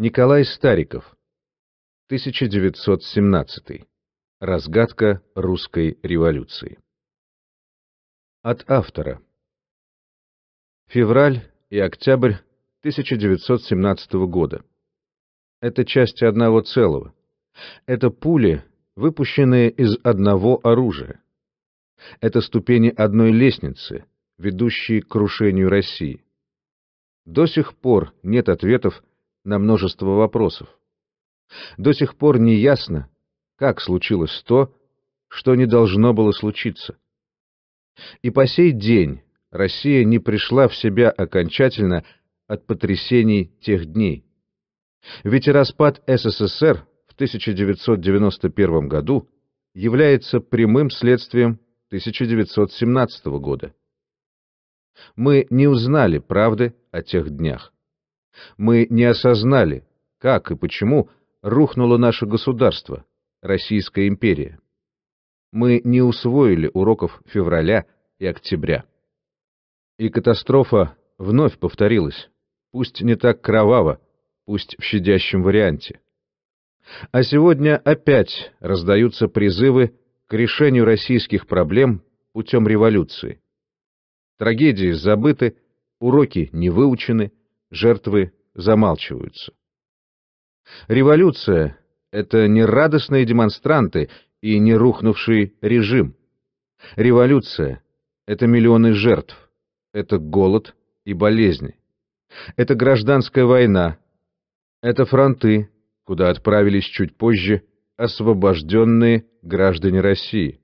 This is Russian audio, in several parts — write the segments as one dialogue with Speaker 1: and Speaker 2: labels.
Speaker 1: Николай Стариков. 1917. Разгадка русской революции. От автора. Февраль и октябрь 1917 года. Это части одного целого. Это пули, выпущенные из одного оружия. Это ступени одной лестницы, ведущие к крушению России. До сих пор нет ответов на множество вопросов. До сих пор не ясно, как случилось то, что не должно было случиться. И по сей день Россия не пришла в себя окончательно от потрясений тех дней. Ведь распад СССР в 1991 году является прямым следствием 1917 года. Мы не узнали правды о тех днях. Мы не осознали, как и почему рухнуло наше государство, Российская империя. Мы не усвоили уроков февраля и октября. И катастрофа вновь повторилась, пусть не так кроваво, пусть в щадящем варианте. А сегодня опять раздаются призывы к решению российских проблем путем революции. Трагедии забыты, уроки не выучены, жертвы замалчиваются. Революция — это не радостные демонстранты и не рухнувший режим. Революция — это миллионы жертв, это голод и болезни. Это гражданская война, это фронты, куда отправились чуть позже освобожденные граждане России.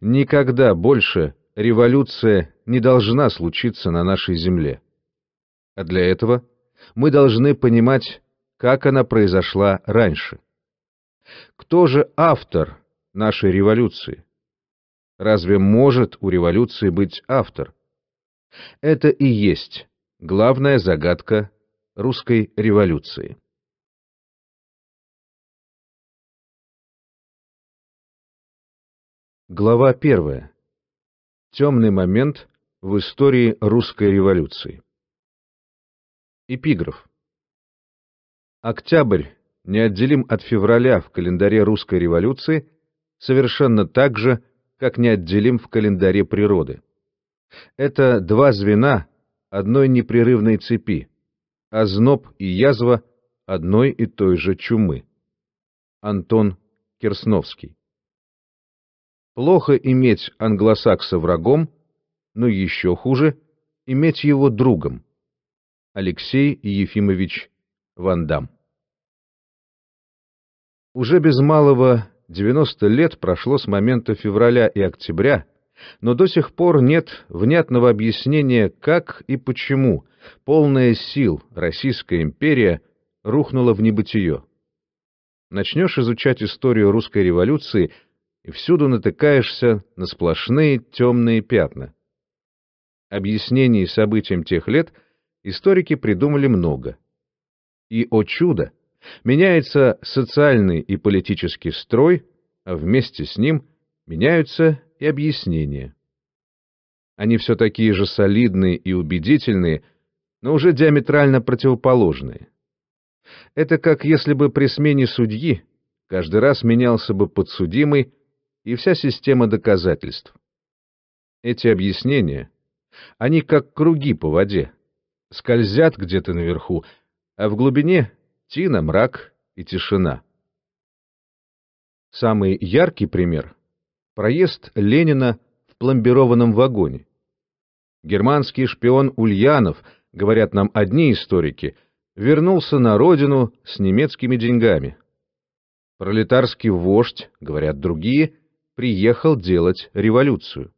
Speaker 1: Никогда больше революция не должна случиться на нашей земле. А для этого мы должны понимать, как она произошла раньше. Кто же автор нашей революции? Разве может у революции быть автор? Это и есть главная загадка русской революции. Глава первая. Темный момент в истории русской революции. Эпиграф. Октябрь неотделим от февраля в календаре русской революции совершенно так же, как неотделим в календаре природы. Это два звена одной непрерывной цепи, а зноб и язва одной и той же чумы. Антон Керсновский. Плохо иметь англосакса врагом, но еще хуже иметь его другом. Алексей Ефимович Вандам. Уже без малого 90 лет прошло с момента февраля и октября, но до сих пор нет внятного объяснения, как и почему полная сил Российская империя рухнула в небытие. Начнешь изучать историю русской революции, и всюду натыкаешься на сплошные темные пятна. Объяснений событиям тех лет – историки придумали много. И, о чудо, меняется социальный и политический строй, а вместе с ним меняются и объяснения. Они все такие же солидные и убедительные, но уже диаметрально противоположные. Это как если бы при смене судьи каждый раз менялся бы подсудимый и вся система доказательств. Эти объяснения, они как круги по воде, скользят где-то наверху, а в глубине — тина, мрак и тишина. Самый яркий пример — проезд Ленина в пломбированном вагоне. Германский шпион Ульянов, говорят нам одни историки, вернулся на родину с немецкими деньгами. Пролетарский вождь, говорят другие, приехал делать революцию.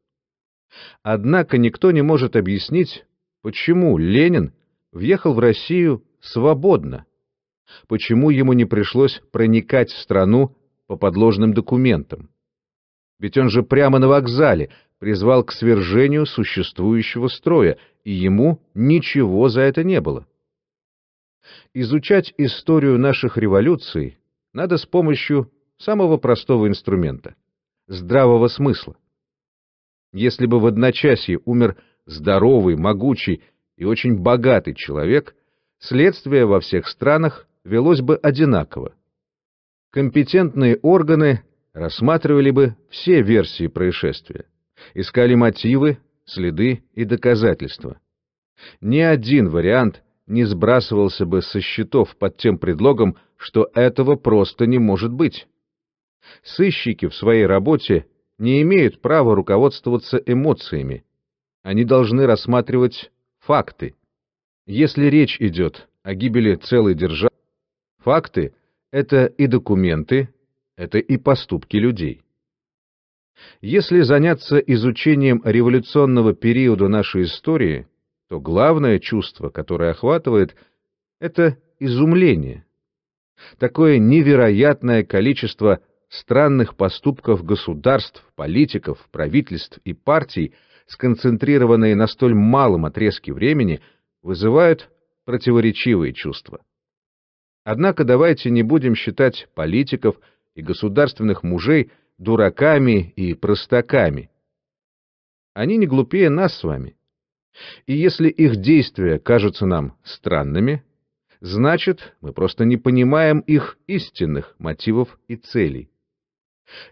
Speaker 1: Однако никто не может объяснить, Почему Ленин въехал в Россию свободно? Почему ему не пришлось проникать в страну по подложным документам? Ведь он же прямо на вокзале призвал к свержению существующего строя, и ему ничего за это не было. Изучать историю наших революций надо с помощью самого простого инструмента — здравого смысла. Если бы в одночасье умер здоровый, могучий и очень богатый человек, следствие во всех странах велось бы одинаково. Компетентные органы рассматривали бы все версии происшествия, искали мотивы, следы и доказательства. Ни один вариант не сбрасывался бы со счетов под тем предлогом, что этого просто не может быть. Сыщики в своей работе не имеют права руководствоваться эмоциями, они должны рассматривать факты. Если речь идет о гибели целой державы, факты — это и документы, это и поступки людей. Если заняться изучением революционного периода нашей истории, то главное чувство, которое охватывает, это изумление. Такое невероятное количество странных поступков государств, политиков, правительств и партий — сконцентрированные на столь малом отрезке времени, вызывают противоречивые чувства. Однако давайте не будем считать политиков и государственных мужей дураками и простаками. Они не глупее нас с вами. И если их действия кажутся нам странными, значит, мы просто не понимаем их истинных мотивов и целей.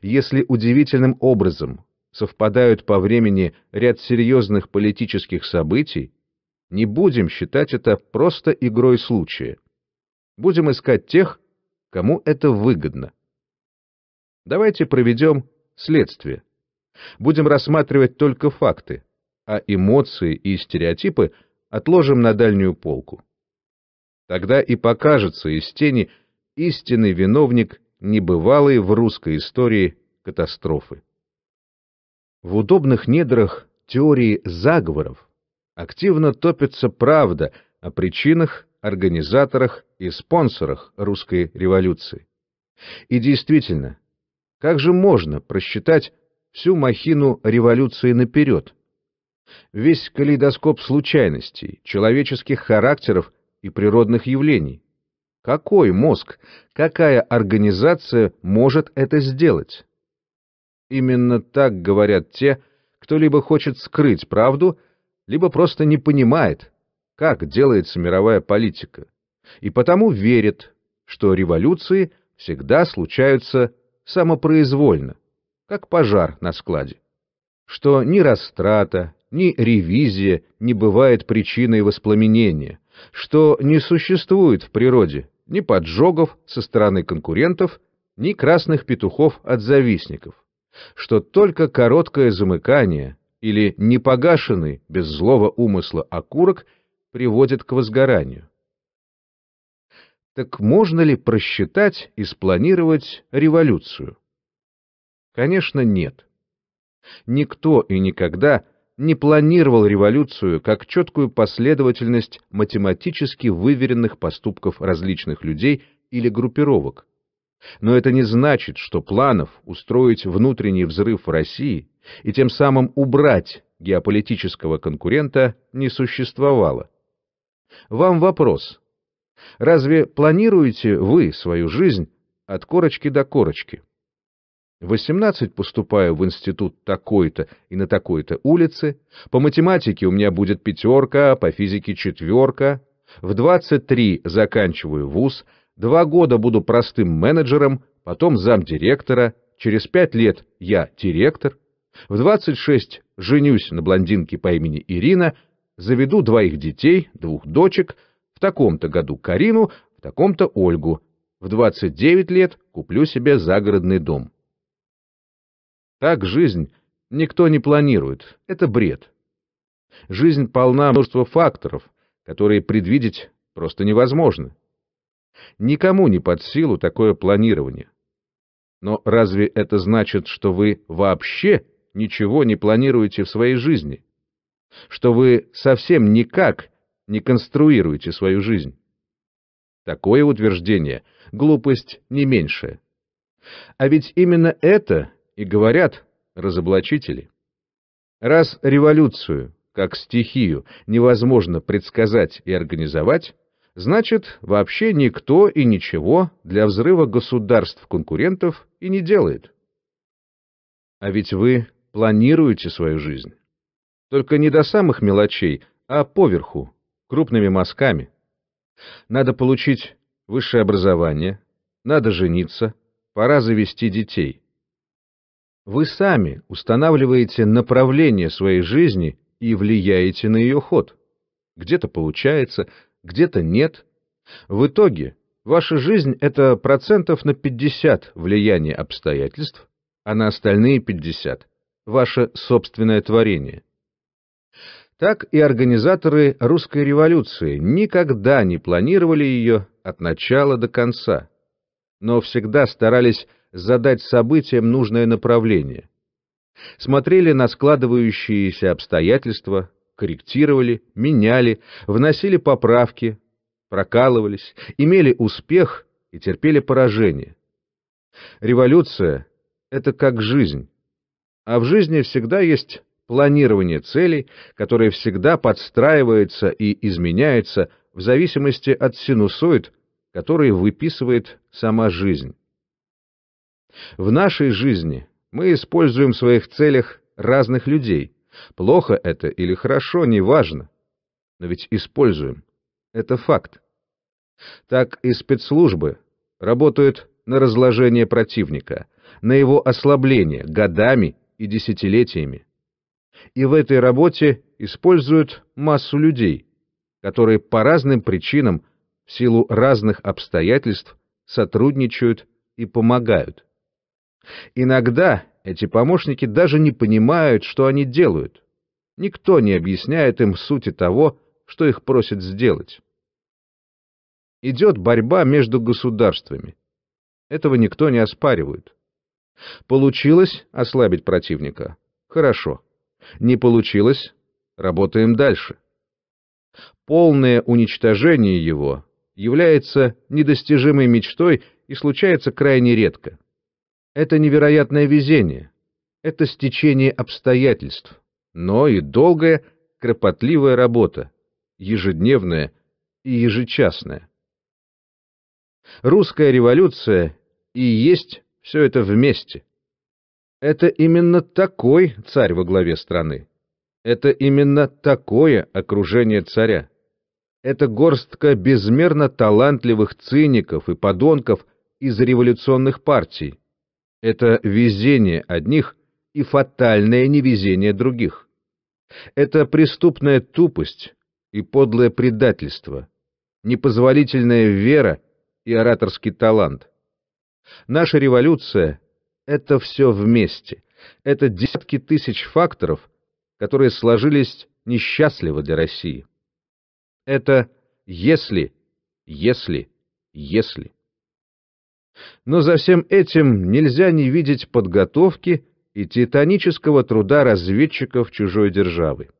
Speaker 1: Если удивительным образом совпадают по времени ряд серьезных политических событий, не будем считать это просто игрой случая. Будем искать тех, кому это выгодно. Давайте проведем следствие. Будем рассматривать только факты, а эмоции и стереотипы отложим на дальнюю полку. Тогда и покажется из тени истинный виновник небывалой в русской истории катастрофы. В удобных недрах теории заговоров активно топится правда о причинах, организаторах и спонсорах русской революции. И действительно, как же можно просчитать всю махину революции наперед? Весь калейдоскоп случайностей, человеческих характеров и природных явлений. Какой мозг, какая организация может это сделать? Именно так говорят те, кто либо хочет скрыть правду, либо просто не понимает, как делается мировая политика, и потому верит, что революции всегда случаются самопроизвольно, как пожар на складе, что ни растрата, ни ревизия не бывает причиной воспламенения, что не существует в природе ни поджогов со стороны конкурентов, ни красных петухов от завистников, что только короткое замыкание или непогашенный без злого умысла окурок приводит к возгоранию. Так можно ли просчитать и спланировать революцию? Конечно, нет. Никто и никогда не планировал революцию как четкую последовательность математически выверенных поступков различных людей или группировок. Но это не значит, что планов устроить внутренний взрыв в России и тем самым убрать геополитического конкурента не существовало. Вам вопрос. Разве планируете вы свою жизнь от корочки до корочки? 18 поступаю в институт такой-то и на такой-то улице, по математике у меня будет пятерка, по физике четверка, в 23 заканчиваю вуз – два года буду простым менеджером, потом замдиректора, через пять лет я директор, в 26 женюсь на блондинке по имени Ирина, заведу двоих детей, двух дочек, в таком-то году Карину, в таком-то Ольгу, в 29 лет куплю себе загородный дом. Так жизнь никто не планирует, это бред. Жизнь полна множества факторов, которые предвидеть просто невозможно. Никому не под силу такое планирование. Но разве это значит, что вы вообще ничего не планируете в своей жизни? Что вы совсем никак не конструируете свою жизнь? Такое утверждение — глупость не меньшая. А ведь именно это и говорят разоблачители. Раз революцию, как стихию, невозможно предсказать и организовать, Значит, вообще никто и ничего для взрыва государств-конкурентов и не делает. А ведь вы планируете свою жизнь. Только не до самых мелочей, а поверху, крупными мазками. Надо получить высшее образование, надо жениться, пора завести детей. Вы сами устанавливаете направление своей жизни и влияете на ее ход. Где-то получается, где-то нет. В итоге ваша жизнь — это процентов на 50 влияние обстоятельств, а на остальные 50 — ваше собственное творение. Так и организаторы русской революции никогда не планировали ее от начала до конца, но всегда старались задать событиям нужное направление. Смотрели на складывающиеся обстоятельства, корректировали, меняли, вносили поправки, прокалывались, имели успех и терпели поражение. Революция — это как жизнь. А в жизни всегда есть планирование целей, которое всегда подстраивается и изменяется в зависимости от синусоид, которые выписывает сама жизнь. В нашей жизни мы используем в своих целях разных людей — Плохо это или хорошо, неважно. Но ведь используем. Это факт. Так и спецслужбы работают на разложение противника, на его ослабление годами и десятилетиями. И в этой работе используют массу людей, которые по разным причинам, в силу разных обстоятельств, сотрудничают и помогают. Иногда эти помощники даже не понимают, что они делают. Никто не объясняет им сути того, что их просят сделать. Идет борьба между государствами. Этого никто не оспаривает. Получилось ослабить противника? Хорошо. Не получилось? Работаем дальше. Полное уничтожение его является недостижимой мечтой и случается крайне редко. Это невероятное везение, это стечение обстоятельств, но и долгая, кропотливая работа, ежедневная и ежечасная. Русская революция и есть все это вместе. Это именно такой царь во главе страны. Это именно такое окружение царя. Это горстка безмерно талантливых циников и подонков из революционных партий, это везение одних и фатальное невезение других. Это преступная тупость и подлое предательство, непозволительная вера и ораторский талант. Наша революция — это все вместе. Это десятки тысяч факторов, которые сложились несчастливо для России. Это «если», «если», «если» но за всем этим нельзя не видеть подготовки и титанического труда разведчиков чужой державы.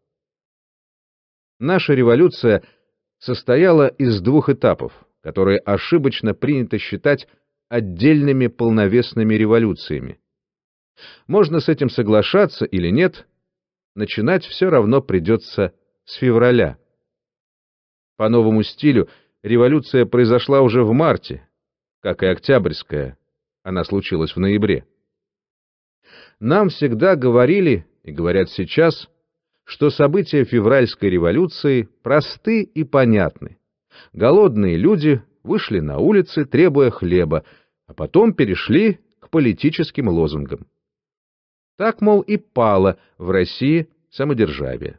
Speaker 1: Наша революция состояла из двух этапов, которые ошибочно принято считать отдельными полновесными революциями. Можно с этим соглашаться или нет, начинать все равно придется с февраля. По новому стилю революция произошла уже в марте, как и Октябрьская, она случилась в ноябре. Нам всегда говорили, и говорят сейчас, что события февральской революции просты и понятны. Голодные люди вышли на улицы, требуя хлеба, а потом перешли к политическим лозунгам. Так, мол, и пало в России самодержавие.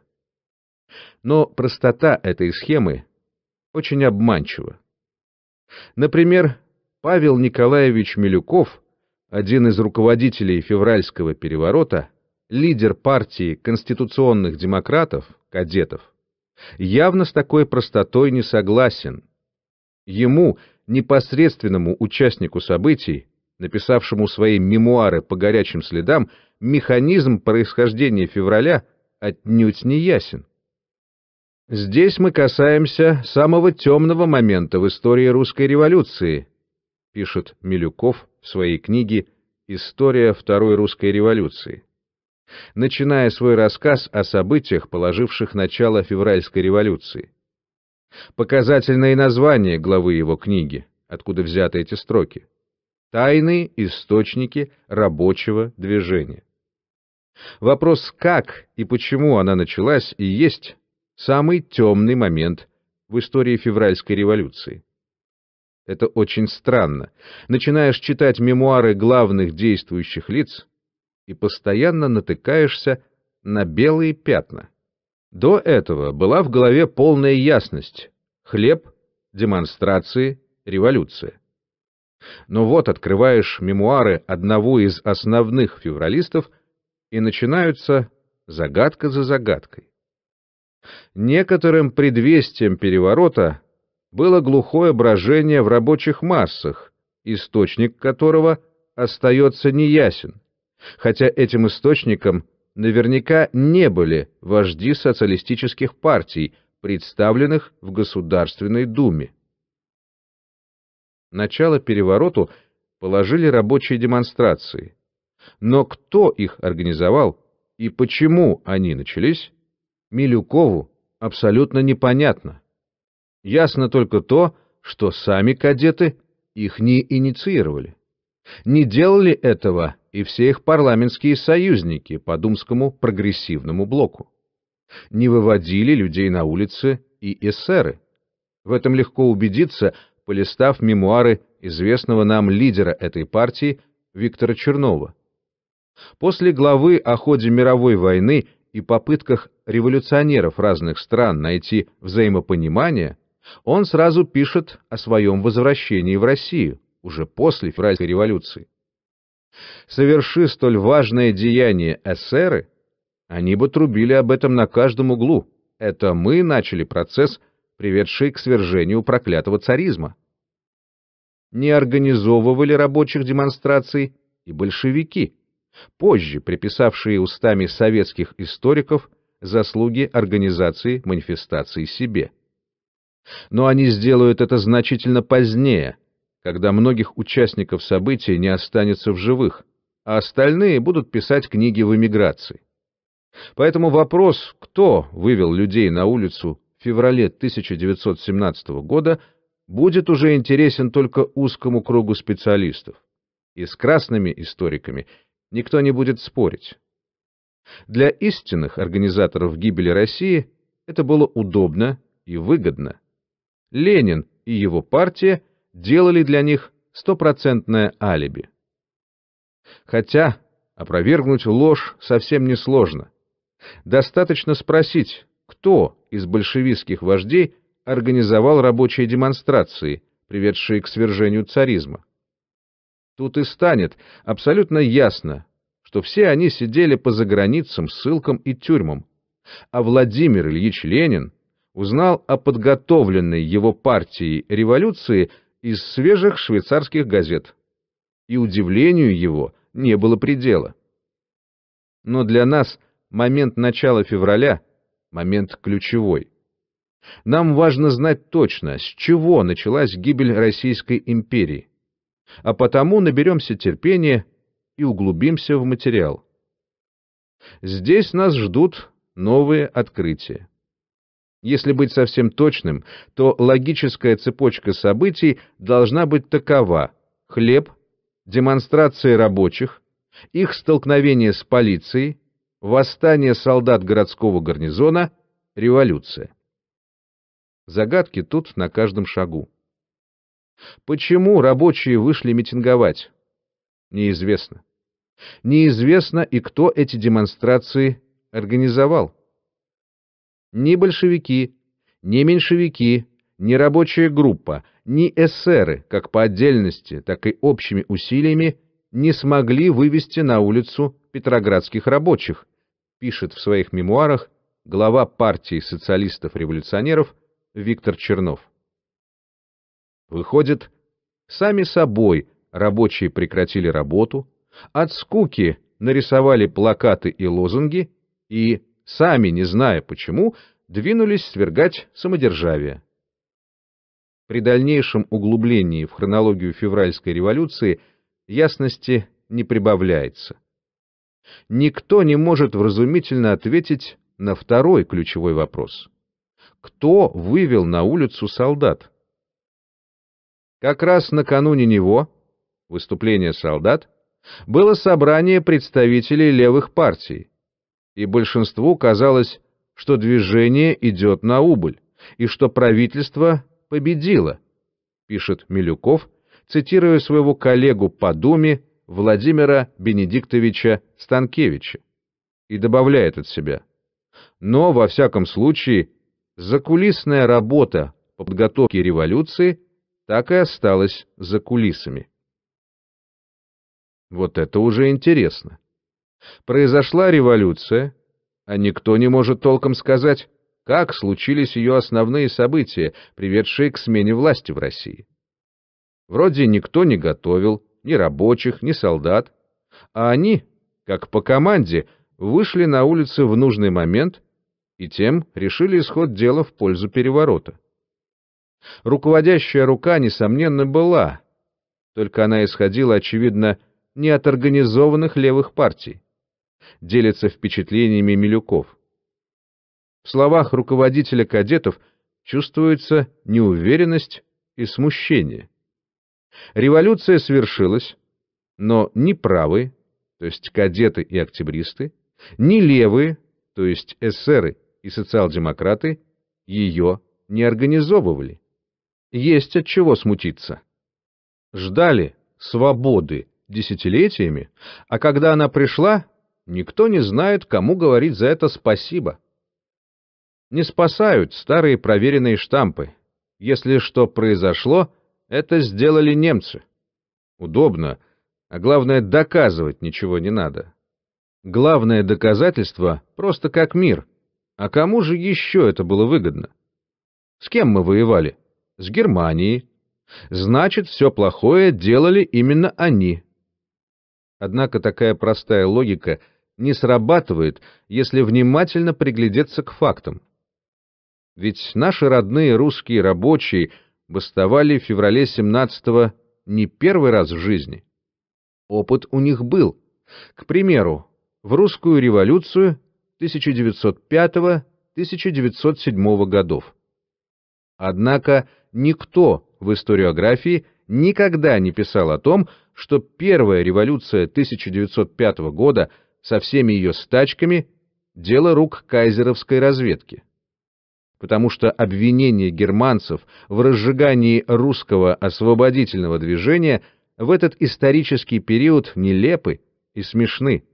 Speaker 1: Но простота этой схемы очень обманчива. Например, Павел Николаевич Милюков, один из руководителей февральского переворота, лидер партии конституционных демократов, кадетов, явно с такой простотой не согласен. Ему, непосредственному участнику событий, написавшему свои мемуары по горячим следам, механизм происхождения февраля отнюдь не ясен. Здесь мы касаемся самого темного момента в истории русской революции, пишет Милюков в своей книге «История Второй русской революции», начиная свой рассказ о событиях, положивших начало февральской революции. Показательное название главы его книги, откуда взяты эти строки. Тайные источники рабочего движения. Вопрос «как» и «почему» она началась и есть самый темный момент в истории февральской революции. Это очень странно. Начинаешь читать мемуары главных действующих лиц и постоянно натыкаешься на белые пятна. До этого была в голове полная ясность. Хлеб, демонстрации, революция. Но вот открываешь мемуары одного из основных февралистов, и начинаются загадка за загадкой. Некоторым предвестием переворота было глухое брожение в рабочих массах, источник которого остается неясен, хотя этим источником наверняка не были вожди социалистических партий, представленных в Государственной Думе. Начало перевороту положили рабочие демонстрации. Но кто их организовал и почему они начались, Милюкову абсолютно непонятно. Ясно только то, что сами кадеты их не инициировали. Не делали этого и все их парламентские союзники по думскому прогрессивному блоку. Не выводили людей на улицы и эсеры. В этом легко убедиться, полистав мемуары известного нам лидера этой партии Виктора Чернова. После главы о ходе мировой войны и попытках революционеров разных стран найти взаимопонимание – он сразу пишет о своем возвращении в Россию, уже после февральской революции. Соверши столь важное деяние эсеры, они бы трубили об этом на каждом углу. Это мы начали процесс, приведший к свержению проклятого царизма. Не организовывали рабочих демонстраций и большевики, позже приписавшие устами советских историков заслуги организации манифестаций себе. Но они сделают это значительно позднее, когда многих участников событий не останется в живых, а остальные будут писать книги в эмиграции. Поэтому вопрос, кто вывел людей на улицу в феврале 1917 года, будет уже интересен только узкому кругу специалистов. И с красными историками никто не будет спорить. Для истинных организаторов гибели России это было удобно и выгодно. Ленин и его партия делали для них стопроцентное алиби. Хотя опровергнуть ложь совсем несложно. Достаточно спросить, кто из большевистских вождей организовал рабочие демонстрации, приведшие к свержению царизма. Тут и станет абсолютно ясно, что все они сидели по заграницам, ссылкам и тюрьмам, а Владимир Ильич Ленин узнал о подготовленной его партией революции из свежих швейцарских газет. И удивлению его не было предела. Но для нас момент начала февраля — момент ключевой. Нам важно знать точно, с чего началась гибель Российской империи. А потому наберемся терпения и углубимся в материал. Здесь нас ждут новые открытия. Если быть совсем точным, то логическая цепочка событий должна быть такова. Хлеб, демонстрации рабочих, их столкновение с полицией, восстание солдат городского гарнизона, революция. Загадки тут на каждом шагу. Почему рабочие вышли митинговать? Неизвестно. Неизвестно и кто эти демонстрации организовал. Ни большевики, ни меньшевики, ни рабочая группа, ни эсеры, как по отдельности, так и общими усилиями, не смогли вывести на улицу петроградских рабочих, пишет в своих мемуарах глава партии социалистов-революционеров Виктор Чернов. Выходит, сами собой рабочие прекратили работу, от скуки нарисовали плакаты и лозунги и сами, не зная почему, двинулись свергать самодержавие. При дальнейшем углублении в хронологию февральской революции ясности не прибавляется. Никто не может вразумительно ответить на второй ключевой вопрос. Кто вывел на улицу солдат? Как раз накануне него, выступления солдат, было собрание представителей левых партий, и большинству казалось, что движение идет на убыль и что правительство победило, пишет Милюков, цитируя своего коллегу по Думе Владимира Бенедиктовича Станкевича, и добавляет от себя. Но, во всяком случае, закулисная работа по подготовке революции так и осталась за кулисами. Вот это уже интересно. Произошла революция, а никто не может толком сказать, как случились ее основные события, приведшие к смене власти в России. Вроде никто не готовил, ни рабочих, ни солдат, а они, как по команде, вышли на улицы в нужный момент и тем решили исход дела в пользу переворота. Руководящая рука, несомненно, была, только она исходила, очевидно, не от организованных левых партий, делится впечатлениями Милюков. В словах руководителя кадетов чувствуется неуверенность и смущение. Революция свершилась, но ни правые, то есть кадеты и октябристы, ни левые, то есть эсеры и социал-демократы, ее не организовывали. Есть от чего смутиться. Ждали свободы десятилетиями, а когда она пришла, Никто не знает, кому говорить за это спасибо. Не спасают старые проверенные штампы. Если что произошло, это сделали немцы. Удобно, а главное, доказывать ничего не надо. Главное доказательство просто как мир. А кому же еще это было выгодно? С кем мы воевали? С Германией. Значит, все плохое делали именно они. Однако такая простая логика — не срабатывает, если внимательно приглядеться к фактам. Ведь наши родные русские рабочие бастовали в феврале 17-го не первый раз в жизни. Опыт у них был. К примеру, в русскую революцию 1905-1907 годов. Однако никто в историографии никогда не писал о том, что первая революция 1905 года – со всеми ее стачками – дело рук кайзеровской разведки. Потому что обвинение германцев в разжигании русского освободительного движения в этот исторический период нелепы и смешны.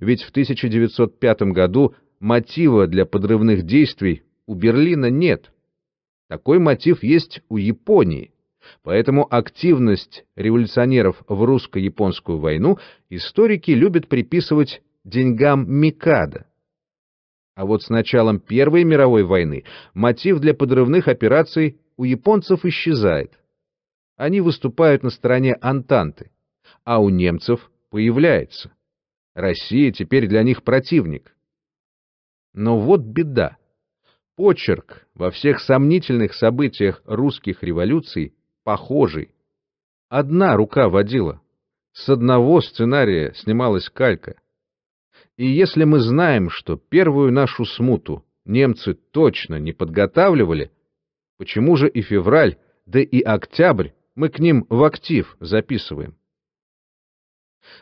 Speaker 1: Ведь в 1905 году мотива для подрывных действий у Берлина нет. Такой мотив есть у Японии. Поэтому активность революционеров в русско-японскую войну историки любят приписывать деньгам Микада. А вот с началом Первой мировой войны мотив для подрывных операций у японцев исчезает. Они выступают на стороне Антанты, а у немцев появляется. Россия теперь для них противник. Но вот беда. Почерк во всех сомнительных событиях русских революций похожий. Одна рука водила. С одного сценария снималась калька. И если мы знаем, что первую нашу смуту немцы точно не подготавливали, почему же и февраль, да и октябрь мы к ним в актив записываем?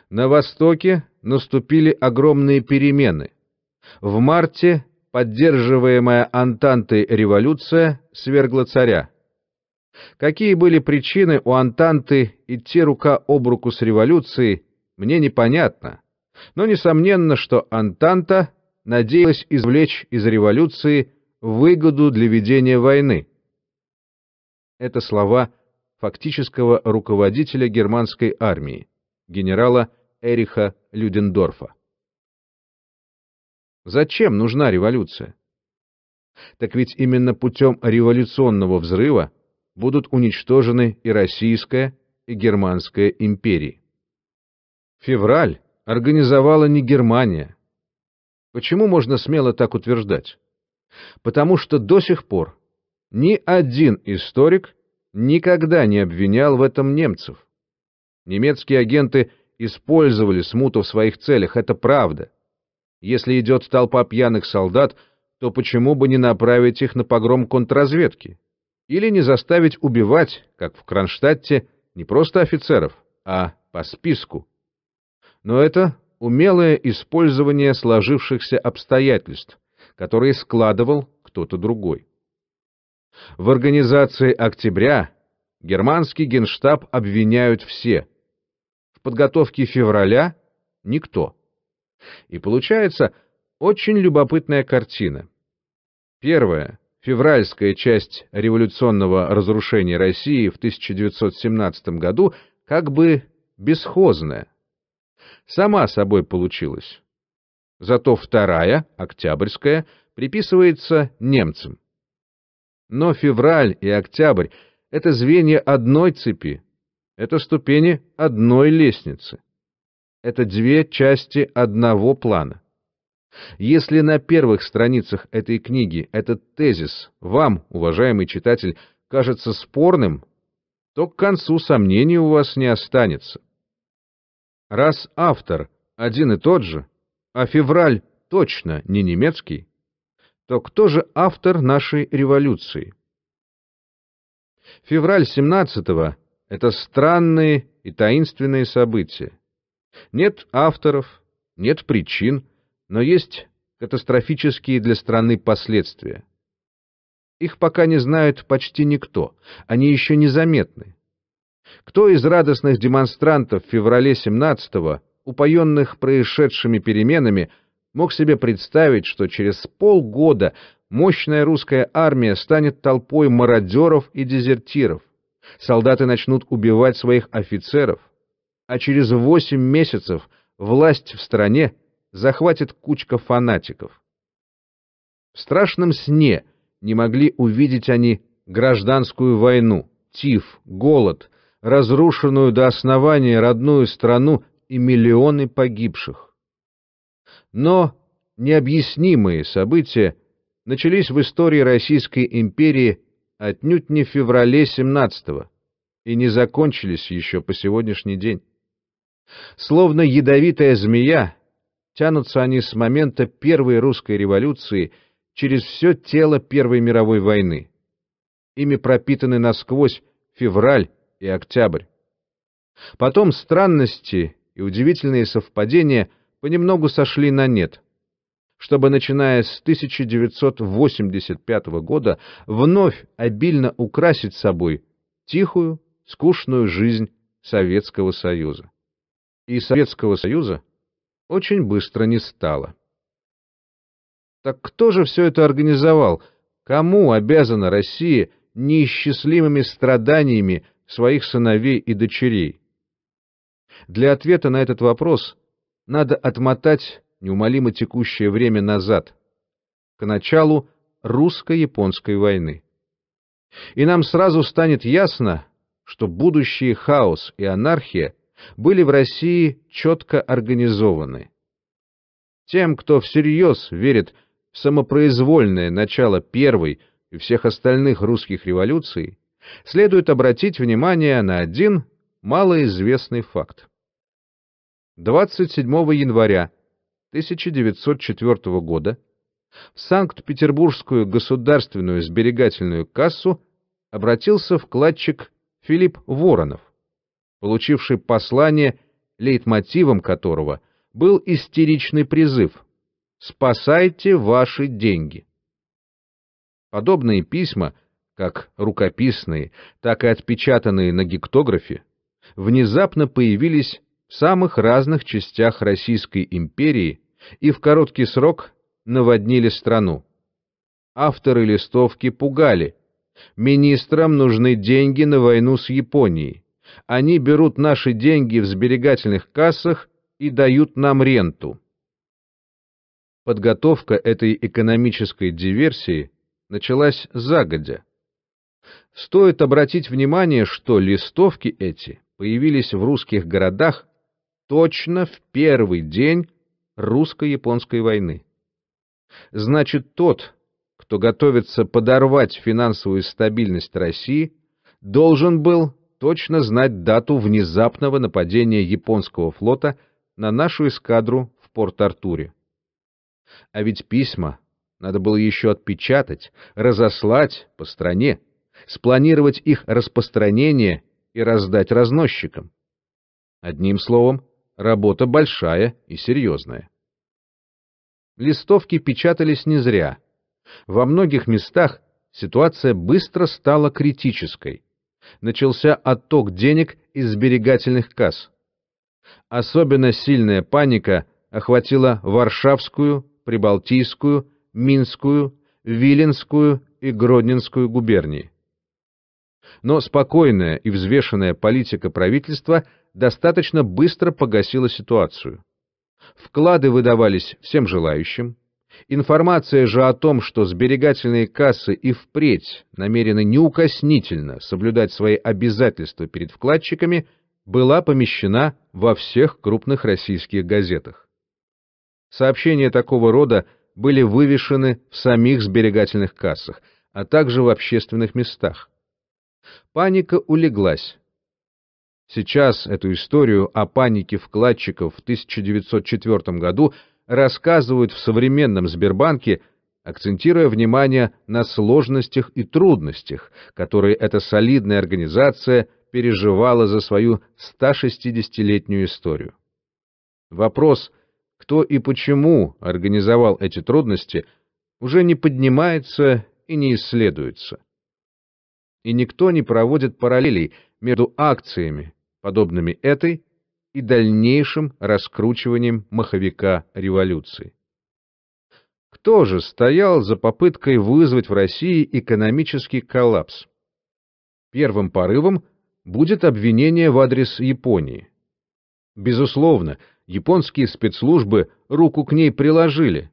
Speaker 1: На Востоке наступили огромные перемены. В марте поддерживаемая Антантой революция свергла царя. Какие были причины у Антанты идти рука об руку с революцией, мне непонятно. Но несомненно, что Антанта надеялась извлечь из революции выгоду для ведения войны. Это слова фактического руководителя германской армии, генерала Эриха Людендорфа. Зачем нужна революция? Так ведь именно путем революционного взрыва будут уничтожены и Российская, и Германская империи. Февраль организовала не Германия. Почему можно смело так утверждать? Потому что до сих пор ни один историк никогда не обвинял в этом немцев. Немецкие агенты использовали смуту в своих целях, это правда. Если идет толпа пьяных солдат, то почему бы не направить их на погром контрразведки? или не заставить убивать, как в Кронштадте, не просто офицеров, а по списку. Но это умелое использование сложившихся обстоятельств, которые складывал кто-то другой. В организации «Октября» германский генштаб обвиняют все. В подготовке февраля — никто. И получается очень любопытная картина. Первое февральская часть революционного разрушения России в 1917 году как бы бесхозная. Сама собой получилась. Зато вторая, октябрьская, приписывается немцам. Но февраль и октябрь — это звенья одной цепи, это ступени одной лестницы. Это две части одного плана. Если на первых страницах этой книги этот тезис вам, уважаемый читатель, кажется спорным, то к концу сомнений у вас не останется. Раз автор один и тот же, а февраль точно не немецкий, то кто же автор нашей революции? Февраль 17-го — это странные и таинственные события. Нет авторов, нет причин — но есть катастрофические для страны последствия. Их пока не знает почти никто, они еще незаметны. Кто из радостных демонстрантов в феврале 17-го, упоенных происшедшими переменами, мог себе представить, что через полгода мощная русская армия станет толпой мародеров и дезертиров, солдаты начнут убивать своих офицеров, а через восемь месяцев власть в стране захватит кучка фанатиков. В страшном сне не могли увидеть они гражданскую войну, тиф, голод, разрушенную до основания родную страну и миллионы погибших. Но необъяснимые события начались в истории Российской империи отнюдь не в феврале 17-го и не закончились еще по сегодняшний день. Словно ядовитая змея, Тянутся они с момента Первой русской революции через все тело Первой мировой войны. Ими пропитаны насквозь февраль и октябрь. Потом странности и удивительные совпадения понемногу сошли на нет, чтобы, начиная с 1985 года, вновь обильно украсить собой тихую, скучную жизнь Советского Союза. И Советского Союза — очень быстро не стало. Так кто же все это организовал? Кому обязана Россия неисчислимыми страданиями своих сыновей и дочерей? Для ответа на этот вопрос надо отмотать неумолимо текущее время назад, к началу русско-японской войны. И нам сразу станет ясно, что будущие хаос и анархия были в России четко организованы. Тем, кто всерьез верит в самопроизвольное начало первой и всех остальных русских революций, следует обратить внимание на один малоизвестный факт. 27 января 1904 года в Санкт-Петербургскую государственную сберегательную кассу обратился вкладчик Филипп Воронов получивший послание, лейтмотивом которого был истеричный призыв «Спасайте ваши деньги». Подобные письма, как рукописные, так и отпечатанные на гектографе, внезапно появились в самых разных частях Российской империи и в короткий срок наводнили страну. Авторы листовки пугали. Министрам нужны деньги на войну с Японией. Они берут наши деньги в сберегательных кассах и дают нам ренту. Подготовка этой экономической диверсии началась загодя. Стоит обратить внимание, что листовки эти появились в русских городах точно в первый день русско-японской войны. Значит, тот, кто готовится подорвать финансовую стабильность России, должен был точно знать дату внезапного нападения японского флота на нашу эскадру в Порт-Артуре. А ведь письма надо было еще отпечатать, разослать по стране, спланировать их распространение и раздать разносчикам. Одним словом, работа большая и серьезная. Листовки печатались не зря. Во многих местах ситуация быстро стала критической — Начался отток денег из сберегательных касс. Особенно сильная паника охватила Варшавскую, Прибалтийскую, Минскую, Виленскую и Гродненскую губернии. Но спокойная и взвешенная политика правительства достаточно быстро погасила ситуацию. Вклады выдавались всем желающим, Информация же о том, что сберегательные кассы и впредь намерены неукоснительно соблюдать свои обязательства перед вкладчиками, была помещена во всех крупных российских газетах. Сообщения такого рода были вывешены в самих сберегательных кассах, а также в общественных местах. Паника улеглась. Сейчас эту историю о панике вкладчиков в 1904 году – рассказывают в современном Сбербанке, акцентируя внимание на сложностях и трудностях, которые эта солидная организация переживала за свою 160-летнюю историю. Вопрос, кто и почему организовал эти трудности, уже не поднимается и не исследуется. И никто не проводит параллелей между акциями, подобными этой, и дальнейшим раскручиванием маховика революции. Кто же стоял за попыткой вызвать в России экономический коллапс? Первым порывом будет обвинение в адрес Японии. Безусловно, японские спецслужбы руку к ней приложили,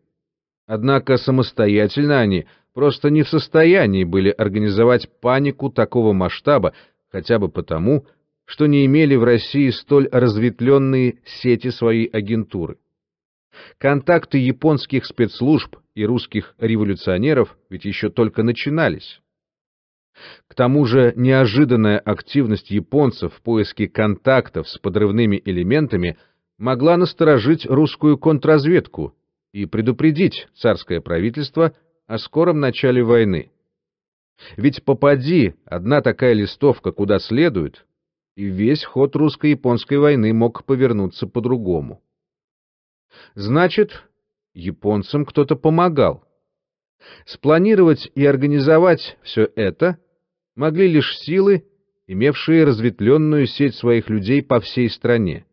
Speaker 1: однако самостоятельно они просто не в состоянии были организовать панику такого масштаба, хотя бы потому, что что не имели в России столь разветвленные сети своей агентуры. Контакты японских спецслужб и русских революционеров ведь еще только начинались. К тому же неожиданная активность японцев в поиске контактов с подрывными элементами могла насторожить русскую контрразведку и предупредить царское правительство о скором начале войны. Ведь попади одна такая листовка куда следует, и весь ход русско-японской войны мог повернуться по-другому. Значит, японцам кто-то помогал. Спланировать и организовать все это могли лишь силы, имевшие разветвленную сеть своих людей по всей стране.